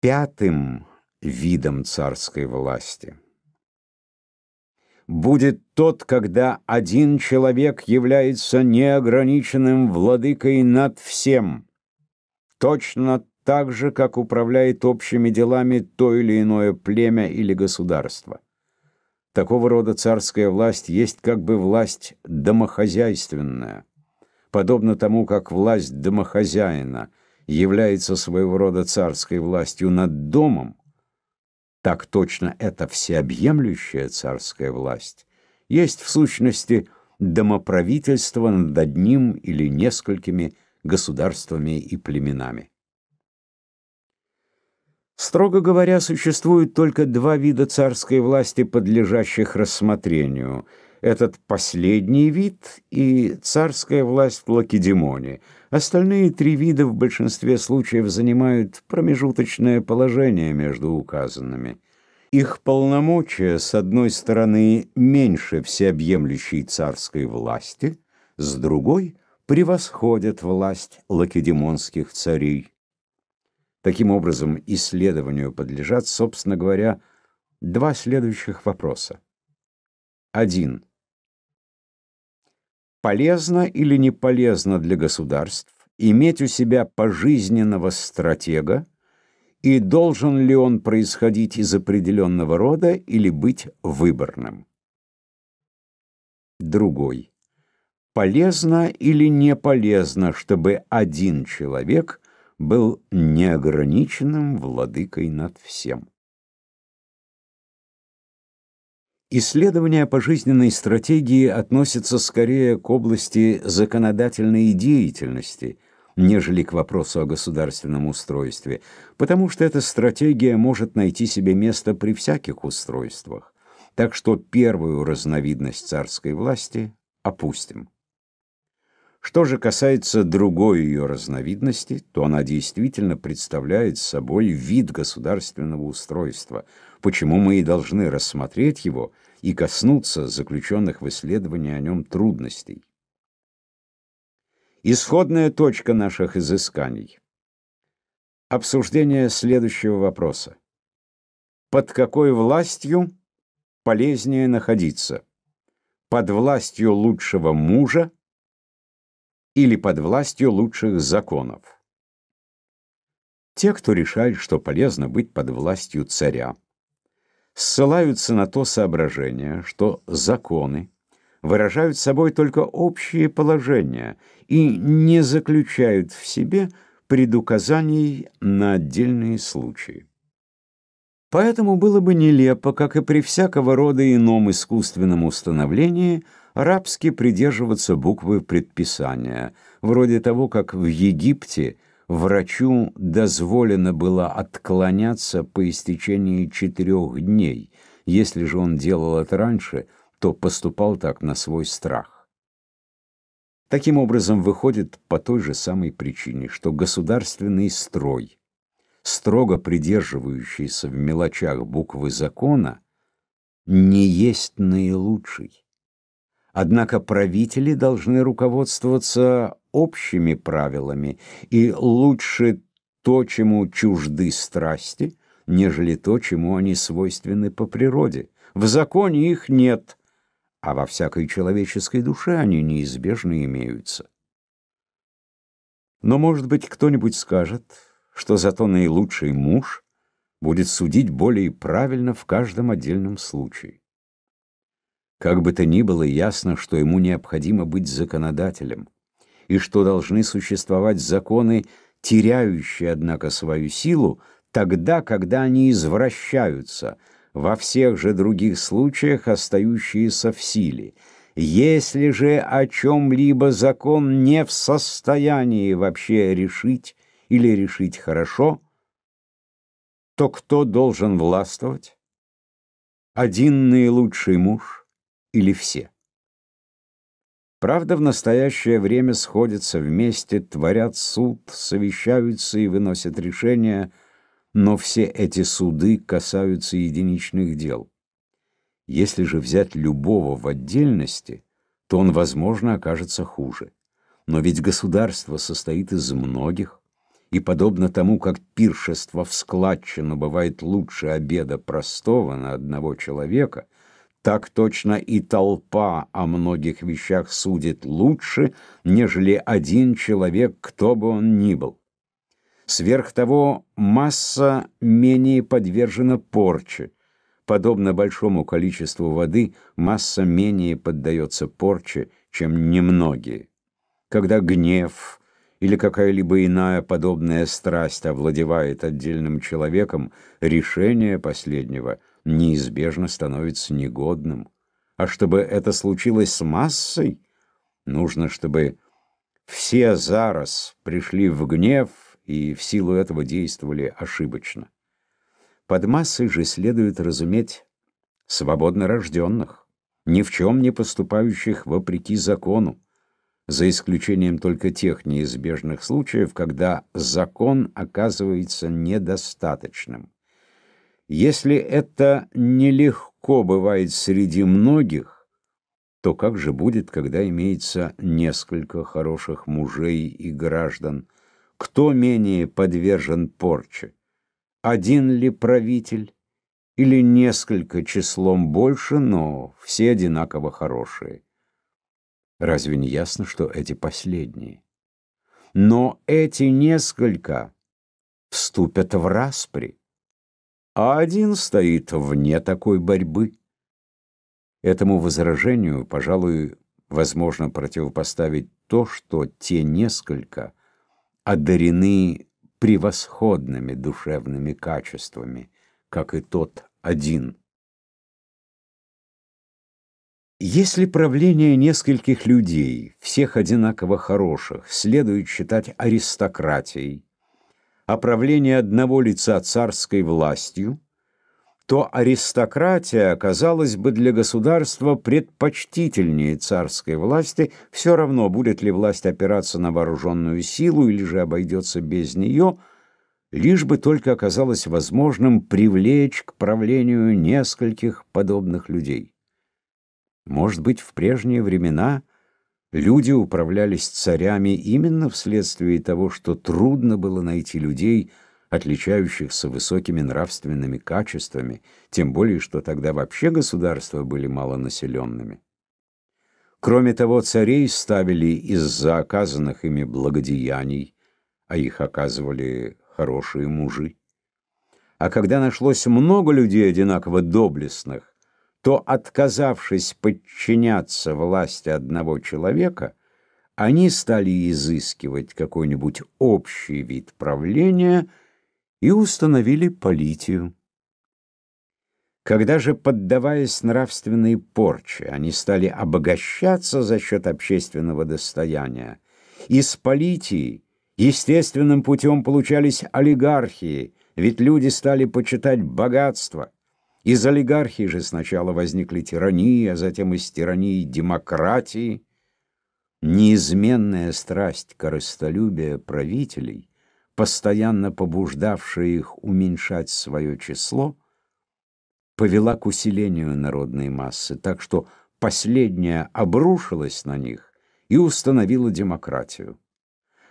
Пятым видом царской власти – будет тот, когда один человек является неограниченным владыкой над всем, точно так же, как управляет общими делами то или иное племя или государство. Такого рода царская власть есть как бы власть домохозяйственная, подобно тому, как власть домохозяина является своего рода царской властью над домом, так точно эта всеобъемлющая царская власть есть в сущности домоправительство над одним или несколькими государствами и племенами. Строго говоря, существует только два вида царской власти, подлежащих рассмотрению – этот последний вид и царская власть в Лакедемоне. Остальные три вида в большинстве случаев занимают промежуточное положение между указанными. Их полномочия, с одной стороны, меньше всеобъемлющей царской власти, с другой – превосходят власть лакедемонских царей. Таким образом, исследованию подлежат, собственно говоря, два следующих вопроса. Один. Полезно или не полезно для государств иметь у себя пожизненного стратега, и должен ли он происходить из определенного рода или быть выборным. Другой. Полезно или не полезно, чтобы один человек был неограниченным владыкой над всем. Исследования пожизненной стратегии относятся скорее к области законодательной деятельности, нежели к вопросу о государственном устройстве, потому что эта стратегия может найти себе место при всяких устройствах. Так что первую разновидность царской власти опустим. Что же касается другой ее разновидности, то она действительно представляет собой вид государственного устройства, почему мы и должны рассмотреть его – и коснуться заключенных в исследовании о нем трудностей. Исходная точка наших изысканий. Обсуждение следующего вопроса. Под какой властью полезнее находиться? Под властью лучшего мужа или под властью лучших законов? Те, кто решает, что полезно быть под властью царя, ссылаются на то соображение, что законы выражают собой только общие положения и не заключают в себе предуказаний на отдельные случаи. Поэтому было бы нелепо, как и при всякого рода ином искусственном установлении, рабски придерживаться буквы предписания, вроде того, как в Египте врачу дозволено было отклоняться по истечении четырех дней. Если же он делал это раньше, то поступал так на свой страх. Таким образом, выходит по той же самой причине, что государственный строй, строго придерживающийся в мелочах буквы закона, не есть наилучший. Однако правители должны руководствоваться общими правилами, и лучше то, чему чужды страсти, нежели то, чему они свойственны по природе. В законе их нет, а во всякой человеческой душе они неизбежно имеются. Но, может быть, кто-нибудь скажет, что зато наилучший муж будет судить более правильно в каждом отдельном случае. Как бы то ни было, ясно, что ему необходимо быть законодателем и что должны существовать законы, теряющие, однако, свою силу, тогда, когда они извращаются, во всех же других случаях остающиеся в силе. Если же о чем-либо закон не в состоянии вообще решить или решить хорошо, то кто должен властвовать? Один наилучший муж или все? Правда, в настоящее время сходятся вместе, творят суд, совещаются и выносят решения, но все эти суды касаются единичных дел. Если же взять любого в отдельности, то он, возможно, окажется хуже. Но ведь государство состоит из многих, и подобно тому, как пиршество в складчину бывает лучше обеда простого на одного человека – так точно и толпа о многих вещах судит лучше, нежели один человек, кто бы он ни был. Сверх того, масса менее подвержена порче. Подобно большому количеству воды, масса менее поддается порче, чем немногие. Когда гнев или какая-либо иная подобная страсть овладевает отдельным человеком, решение последнего – неизбежно становится негодным. А чтобы это случилось с массой, нужно, чтобы все зараз пришли в гнев и в силу этого действовали ошибочно. Под массой же следует разуметь свободно рожденных, ни в чем не поступающих вопреки закону, за исключением только тех неизбежных случаев, когда закон оказывается недостаточным. Если это нелегко бывает среди многих, то как же будет, когда имеется несколько хороших мужей и граждан? Кто менее подвержен порче? Один ли правитель? Или несколько числом больше, но все одинаково хорошие? Разве не ясно, что эти последние? Но эти несколько вступят в распри а один стоит вне такой борьбы. Этому возражению, пожалуй, возможно противопоставить то, что те несколько одарены превосходными душевными качествами, как и тот один. Если правление нескольких людей, всех одинаково хороших, следует считать аристократией, Оправление одного лица царской властью, то аристократия оказалась бы для государства предпочтительнее царской власти, все равно будет ли власть опираться на вооруженную силу или же обойдется без нее, лишь бы только оказалось возможным привлечь к правлению нескольких подобных людей. Может быть, в прежние времена – Люди управлялись царями именно вследствие того, что трудно было найти людей, отличающихся высокими нравственными качествами, тем более, что тогда вообще государства были малонаселенными. Кроме того, царей ставили из-за оказанных ими благодеяний, а их оказывали хорошие мужи. А когда нашлось много людей одинаково доблестных, то, отказавшись подчиняться власти одного человека, они стали изыскивать какой-нибудь общий вид правления и установили политию. Когда же, поддаваясь нравственной порче, они стали обогащаться за счет общественного достояния, из политии естественным путем получались олигархии, ведь люди стали почитать богатство, из олигархии же сначала возникли тирании, а затем из тирании демократии. Неизменная страсть корыстолюбия правителей, постоянно побуждавшая их уменьшать свое число, повела к усилению народной массы, так что последняя обрушилась на них и установила демократию.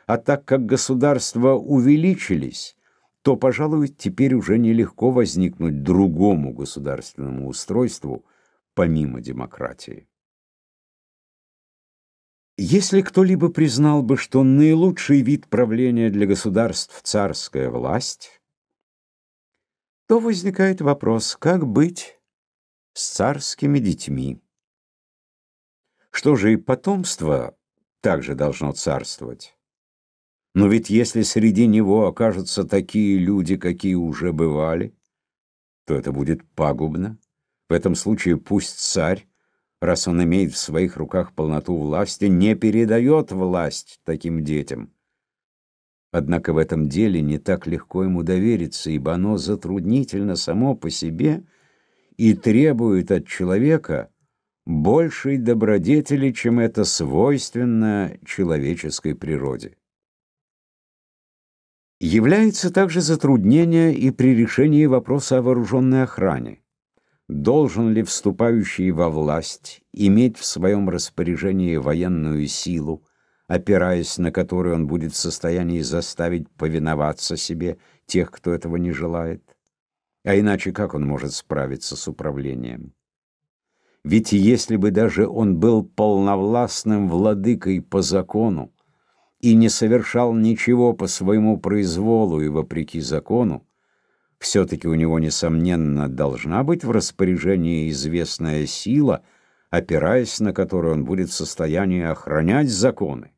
А так как государства увеличились, то, пожалуй, теперь уже нелегко возникнуть другому государственному устройству помимо демократии. Если кто-либо признал бы, что наилучший вид правления для государств – царская власть, то возникает вопрос, как быть с царскими детьми? Что же и потомство также должно царствовать? Но ведь если среди него окажутся такие люди, какие уже бывали, то это будет пагубно. В этом случае пусть царь, раз он имеет в своих руках полноту власти, не передает власть таким детям. Однако в этом деле не так легко ему довериться, ибо оно затруднительно само по себе и требует от человека большей добродетели, чем это свойственно человеческой природе. Является также затруднение и при решении вопроса о вооруженной охране. Должен ли вступающий во власть иметь в своем распоряжении военную силу, опираясь на которую он будет в состоянии заставить повиноваться себе тех, кто этого не желает? А иначе как он может справиться с управлением? Ведь если бы даже он был полновластным владыкой по закону, и не совершал ничего по своему произволу и вопреки закону, все-таки у него, несомненно, должна быть в распоряжении известная сила, опираясь на которую он будет в состоянии охранять законы.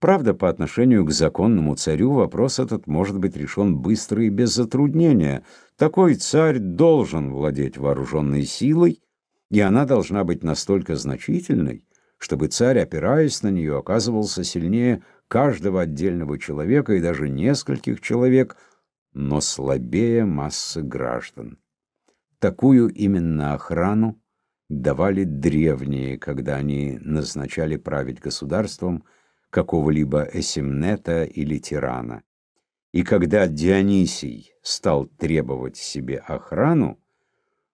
Правда, по отношению к законному царю вопрос этот может быть решен быстро и без затруднения. Такой царь должен владеть вооруженной силой, и она должна быть настолько значительной, чтобы царь, опираясь на нее, оказывался сильнее каждого отдельного человека и даже нескольких человек, но слабее массы граждан. Такую именно охрану давали древние, когда они назначали править государством какого-либо эсимнета или тирана. И когда Дионисий стал требовать себе охрану,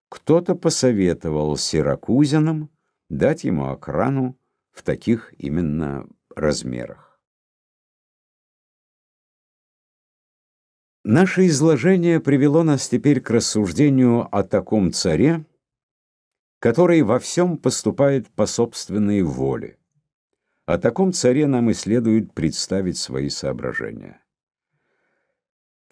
кто-то посоветовал сиракузянам дать ему окрану в таких именно размерах. Наше изложение привело нас теперь к рассуждению о таком царе, который во всем поступает по собственной воле. О таком царе нам и следует представить свои соображения.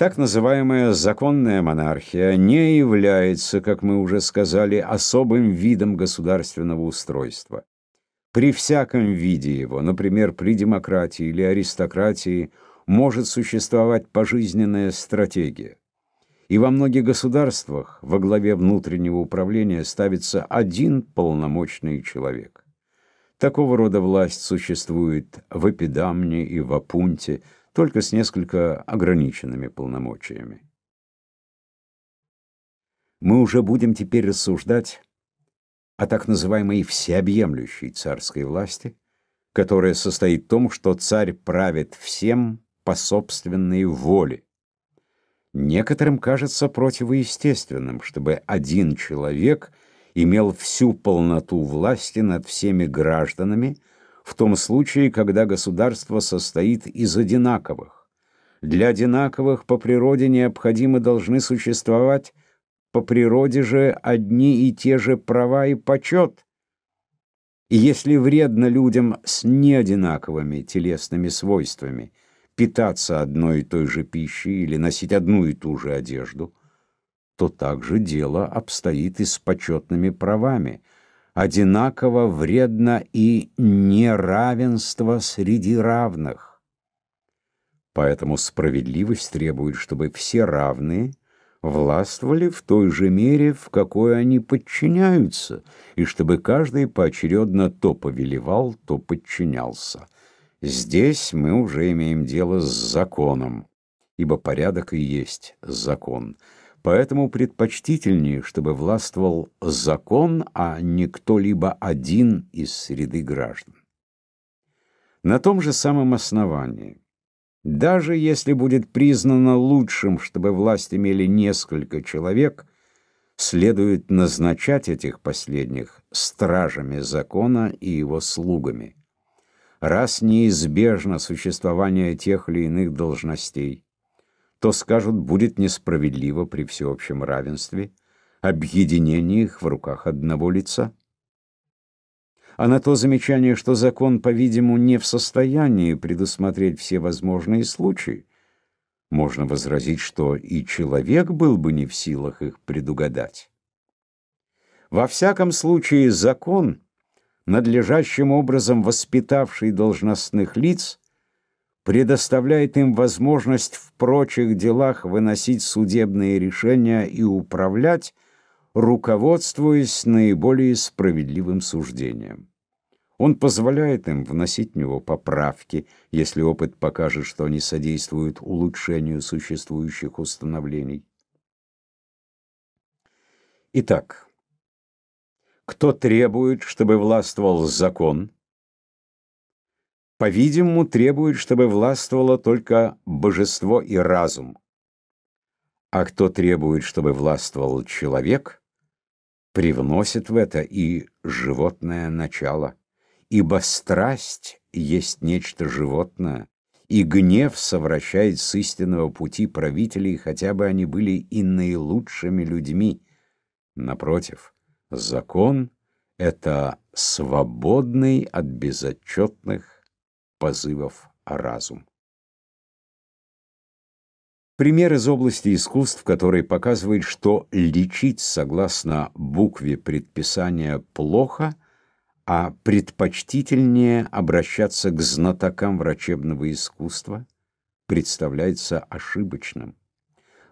Так называемая законная монархия не является, как мы уже сказали, особым видом государственного устройства. При всяком виде его, например, при демократии или аристократии, может существовать пожизненная стратегия. И во многих государствах во главе внутреннего управления ставится один полномочный человек. Такого рода власть существует в Эпидамне и в Апунте – только с несколько ограниченными полномочиями. Мы уже будем теперь рассуждать о так называемой всеобъемлющей царской власти, которая состоит в том, что царь правит всем по собственной воле. Некоторым кажется противоестественным, чтобы один человек имел всю полноту власти над всеми гражданами – в том случае, когда государство состоит из одинаковых. Для одинаковых по природе необходимо должны существовать по природе же одни и те же права и почет. И если вредно людям с неодинаковыми телесными свойствами питаться одной и той же пищей или носить одну и ту же одежду, то также дело обстоит и с почетными правами – одинаково вредно и неравенство среди равных. Поэтому справедливость требует, чтобы все равные властвовали в той же мере, в какой они подчиняются, и чтобы каждый поочередно то повелевал, то подчинялся. Здесь мы уже имеем дело с законом, ибо порядок и есть закон — Поэтому предпочтительнее, чтобы властвовал закон, а не кто-либо один из среды граждан. На том же самом основании, даже если будет признано лучшим, чтобы власть имели несколько человек, следует назначать этих последних стражами закона и его слугами, раз неизбежно существование тех или иных должностей то, скажут, будет несправедливо при всеобщем равенстве объединение их в руках одного лица. А на то замечание, что закон, по-видимому, не в состоянии предусмотреть все возможные случаи, можно возразить, что и человек был бы не в силах их предугадать. Во всяком случае, закон, надлежащим образом воспитавший должностных лиц, предоставляет им возможность в прочих делах выносить судебные решения и управлять, руководствуясь наиболее справедливым суждением. Он позволяет им вносить в него поправки, если опыт покажет, что они содействуют улучшению существующих установлений. Итак, кто требует, чтобы властвовал закон, по-видимому, требует, чтобы властвовало только божество и разум. А кто требует, чтобы властвовал человек, привносит в это и животное начало, ибо страсть есть нечто животное, и гнев совращает с истинного пути правителей, хотя бы они были и наилучшими людьми. Напротив, закон — это свободный от безотчетных позывов о разум. Пример из области искусств, который показывает, что лечить согласно букве предписания плохо, а предпочтительнее обращаться к знатокам врачебного искусства, представляется ошибочным.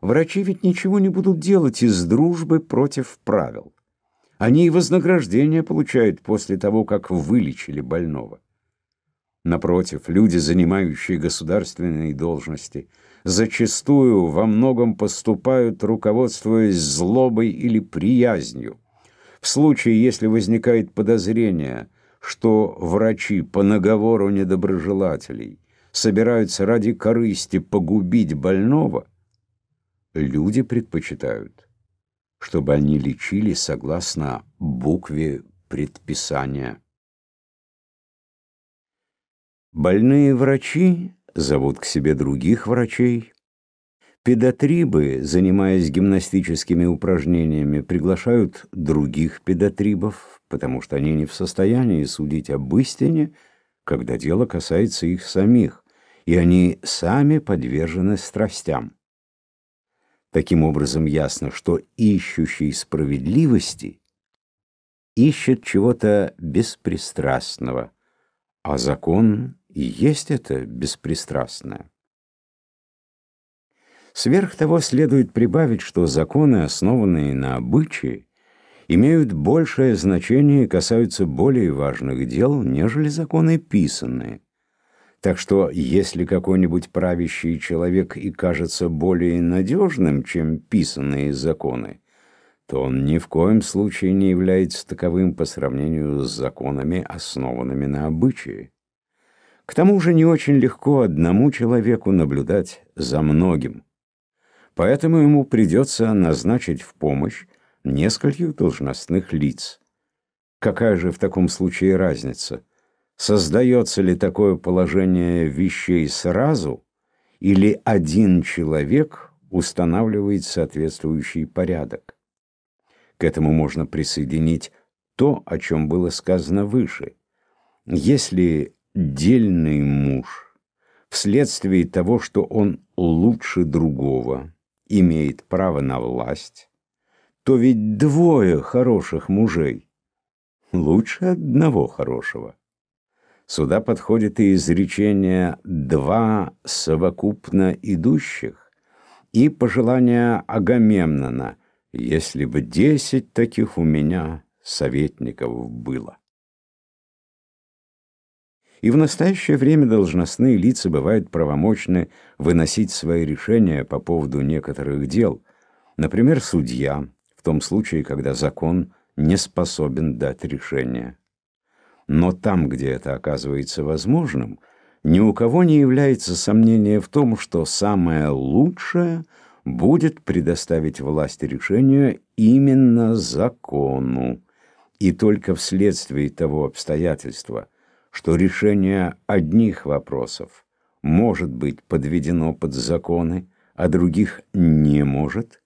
Врачи ведь ничего не будут делать из дружбы против правил. Они и вознаграждение получают после того, как вылечили больного. Напротив, люди, занимающие государственные должности, зачастую во многом поступают, руководствуясь злобой или приязнью. В случае, если возникает подозрение, что врачи по наговору недоброжелателей собираются ради корысти погубить больного, люди предпочитают, чтобы они лечили согласно букве предписания. Больные врачи зовут к себе других врачей. Педотрибы, занимаясь гимнастическими упражнениями, приглашают других педотрибов, потому что они не в состоянии судить об истине, когда дело касается их самих, и они сами подвержены страстям. Таким образом, ясно, что ищущий справедливости ищет чего-то беспристрастного, а закон и есть это беспристрастное. Сверх того следует прибавить, что законы, основанные на обычае, имеют большее значение и касаются более важных дел, нежели законы писанные. Так что, если какой-нибудь правящий человек и кажется более надежным, чем писанные законы, то он ни в коем случае не является таковым по сравнению с законами, основанными на обычае. К тому же не очень легко одному человеку наблюдать за многим. Поэтому ему придется назначить в помощь нескольких должностных лиц. Какая же в таком случае разница? Создается ли такое положение вещей сразу, или один человек устанавливает соответствующий порядок? К этому можно присоединить то, о чем было сказано выше. Если дельный муж вследствие того, что он лучше другого, имеет право на власть, то ведь двое хороших мужей лучше одного хорошего. Сюда подходит и изречение «два совокупно идущих» и пожелание Агамемнона «если бы десять таких у меня советников было». И в настоящее время должностные лица бывают правомочны выносить свои решения по поводу некоторых дел. Например, судья, в том случае, когда закон не способен дать решение. Но там, где это оказывается возможным, ни у кого не является сомнение в том, что самое лучшее будет предоставить власть решению именно закону. И только вследствие того обстоятельства, что решение одних вопросов может быть подведено под законы, а других не может,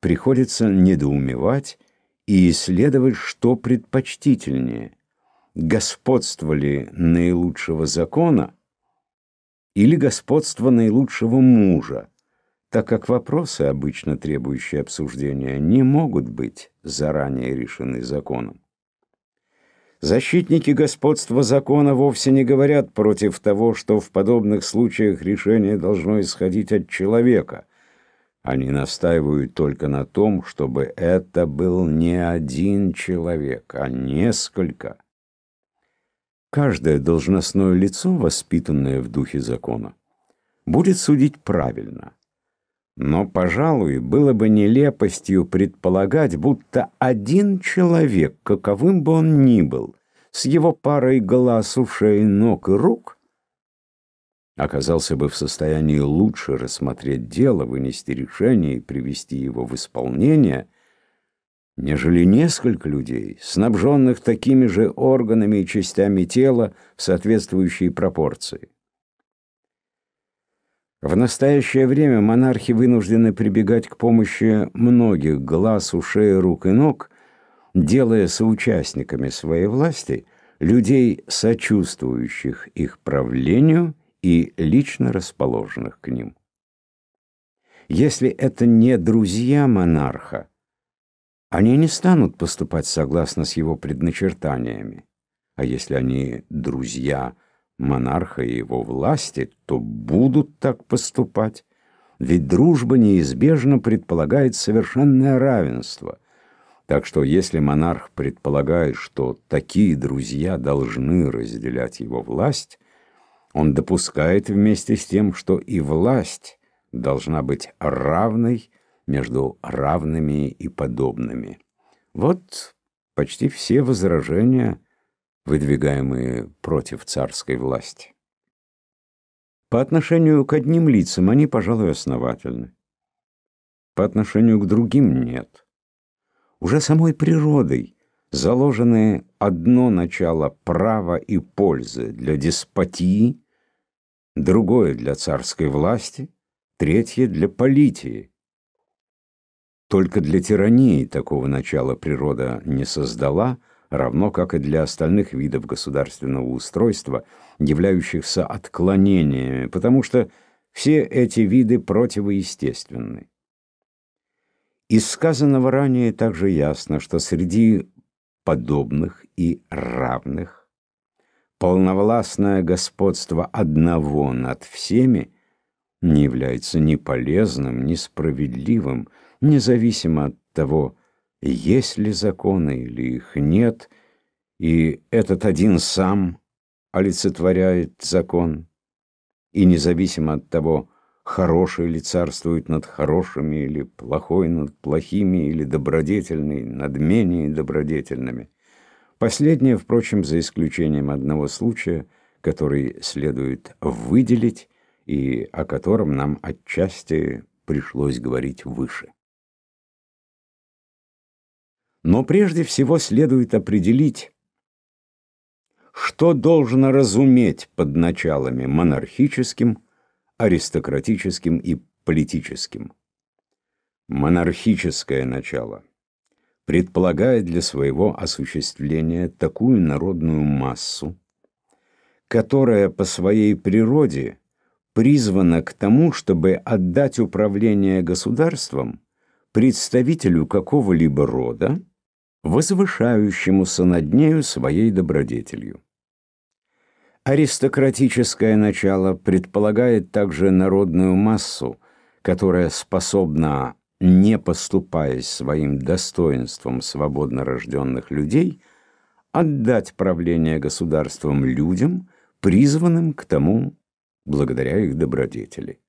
приходится недоумевать и исследовать, что предпочтительнее – господство ли наилучшего закона или господство наилучшего мужа, так как вопросы, обычно требующие обсуждения, не могут быть заранее решены законом. Защитники господства закона вовсе не говорят против того, что в подобных случаях решение должно исходить от человека. Они настаивают только на том, чтобы это был не один человек, а несколько. Каждое должностное лицо, воспитанное в духе закона, будет судить правильно. Но, пожалуй, было бы нелепостью предполагать, будто один человек, каковым бы он ни был, с его парой глаз, ушей, ног и рук, оказался бы в состоянии лучше рассмотреть дело, вынести решение и привести его в исполнение, нежели несколько людей, снабженных такими же органами и частями тела в соответствующей пропорции. В настоящее время монархи вынуждены прибегать к помощи многих глаз, ушей, рук и ног – делая соучастниками своей власти людей, сочувствующих их правлению и лично расположенных к ним. Если это не друзья монарха, они не станут поступать согласно с его предначертаниями. А если они друзья монарха и его власти, то будут так поступать. Ведь дружба неизбежно предполагает совершенное равенство – так что если монарх предполагает, что такие друзья должны разделять его власть, он допускает вместе с тем, что и власть должна быть равной между равными и подобными. Вот почти все возражения, выдвигаемые против царской власти. По отношению к одним лицам они, пожалуй, основательны. По отношению к другим нет уже самой природой заложены одно начало права и пользы для деспотии, другое для царской власти, третье для политии. Только для тирании такого начала природа не создала, равно как и для остальных видов государственного устройства, являющихся отклонениями, потому что все эти виды противоестественны. Из сказанного ранее также ясно, что среди подобных и равных полновластное господство одного над всеми не является ни полезным, ни справедливым, независимо от того, есть ли законы или их нет, и этот один сам олицетворяет закон, и независимо от того, хороший ли царствует над хорошими, или плохой над плохими, или добродетельный над менее добродетельными. Последнее, впрочем, за исключением одного случая, который следует выделить и о котором нам отчасти пришлось говорить выше. Но прежде всего следует определить, что должно разуметь под началами монархическим, аристократическим и политическим. Монархическое начало предполагает для своего осуществления такую народную массу, которая по своей природе призвана к тому, чтобы отдать управление государством представителю какого-либо рода, возвышающемуся над нею своей добродетелью. Аристократическое начало предполагает также народную массу, которая способна, не поступаясь своим достоинством свободно рожденных людей, отдать правление государством людям, призванным к тому благодаря их добродетели.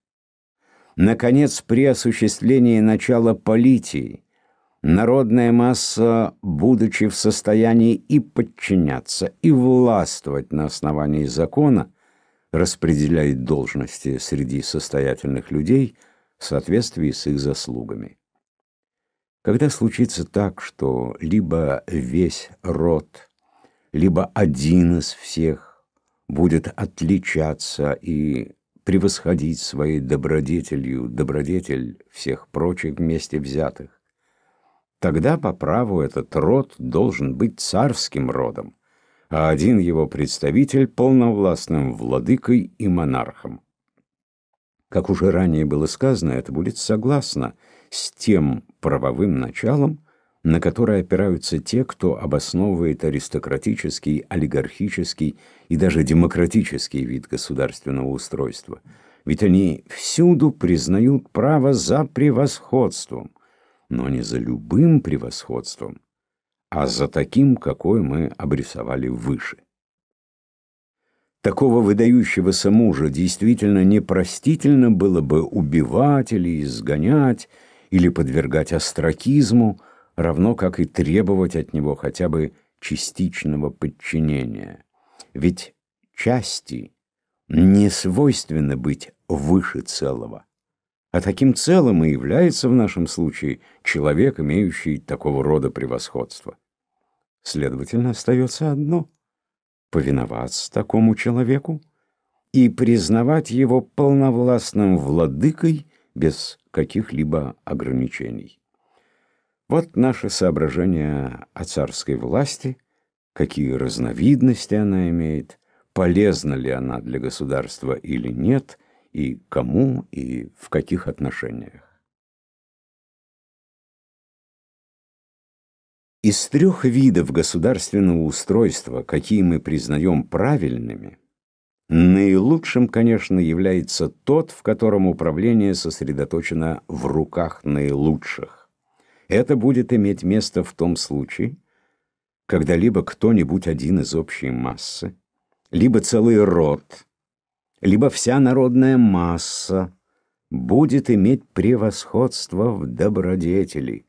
Наконец, при осуществлении начала политии – Народная масса, будучи в состоянии и подчиняться, и властвовать на основании закона, распределяет должности среди состоятельных людей в соответствии с их заслугами. Когда случится так, что либо весь род, либо один из всех будет отличаться и превосходить своей добродетелью добродетель всех прочих вместе взятых, Тогда по праву этот род должен быть царским родом, а один его представитель – полновластным владыкой и монархом. Как уже ранее было сказано, это будет согласно с тем правовым началом, на которое опираются те, кто обосновывает аристократический, олигархический и даже демократический вид государственного устройства. Ведь они всюду признают право за превосходством но не за любым превосходством, а за таким, какой мы обрисовали выше. Такого выдающегося мужа действительно непростительно было бы убивать или изгонять, или подвергать остракизму, равно как и требовать от него хотя бы частичного подчинения. Ведь части не свойственно быть выше целого а таким целым и является в нашем случае человек, имеющий такого рода превосходство. Следовательно, остается одно — повиноваться такому человеку и признавать его полновластным владыкой без каких-либо ограничений. Вот наше соображение о царской власти, какие разновидности она имеет, полезна ли она для государства или нет — и кому, и в каких отношениях. Из трех видов государственного устройства, какие мы признаем правильными, наилучшим, конечно, является тот, в котором управление сосредоточено в руках наилучших. Это будет иметь место в том случае, когда либо кто-нибудь один из общей массы, либо целый род – либо вся народная масса будет иметь превосходство в добродетели,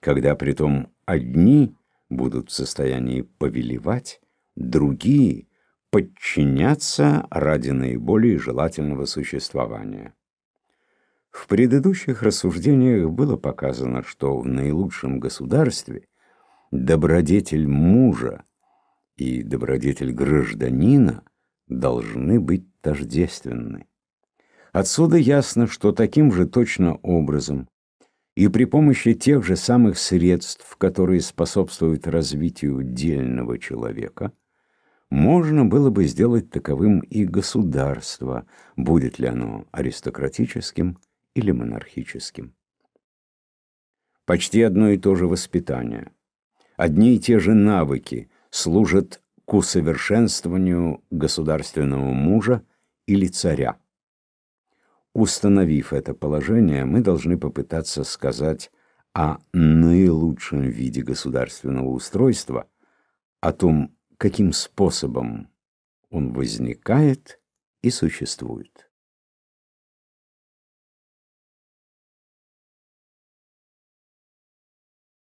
когда притом одни будут в состоянии повелевать, другие — подчиняться ради наиболее желательного существования. В предыдущих рассуждениях было показано, что в наилучшем государстве добродетель мужа и добродетель гражданина — должны быть тождественны. Отсюда ясно, что таким же точно образом и при помощи тех же самых средств, которые способствуют развитию дельного человека, можно было бы сделать таковым и государство, будет ли оно аристократическим или монархическим. Почти одно и то же воспитание, одни и те же навыки служат к усовершенствованию государственного мужа или царя. Установив это положение, мы должны попытаться сказать о наилучшем виде государственного устройства, о том, каким способом он возникает и существует.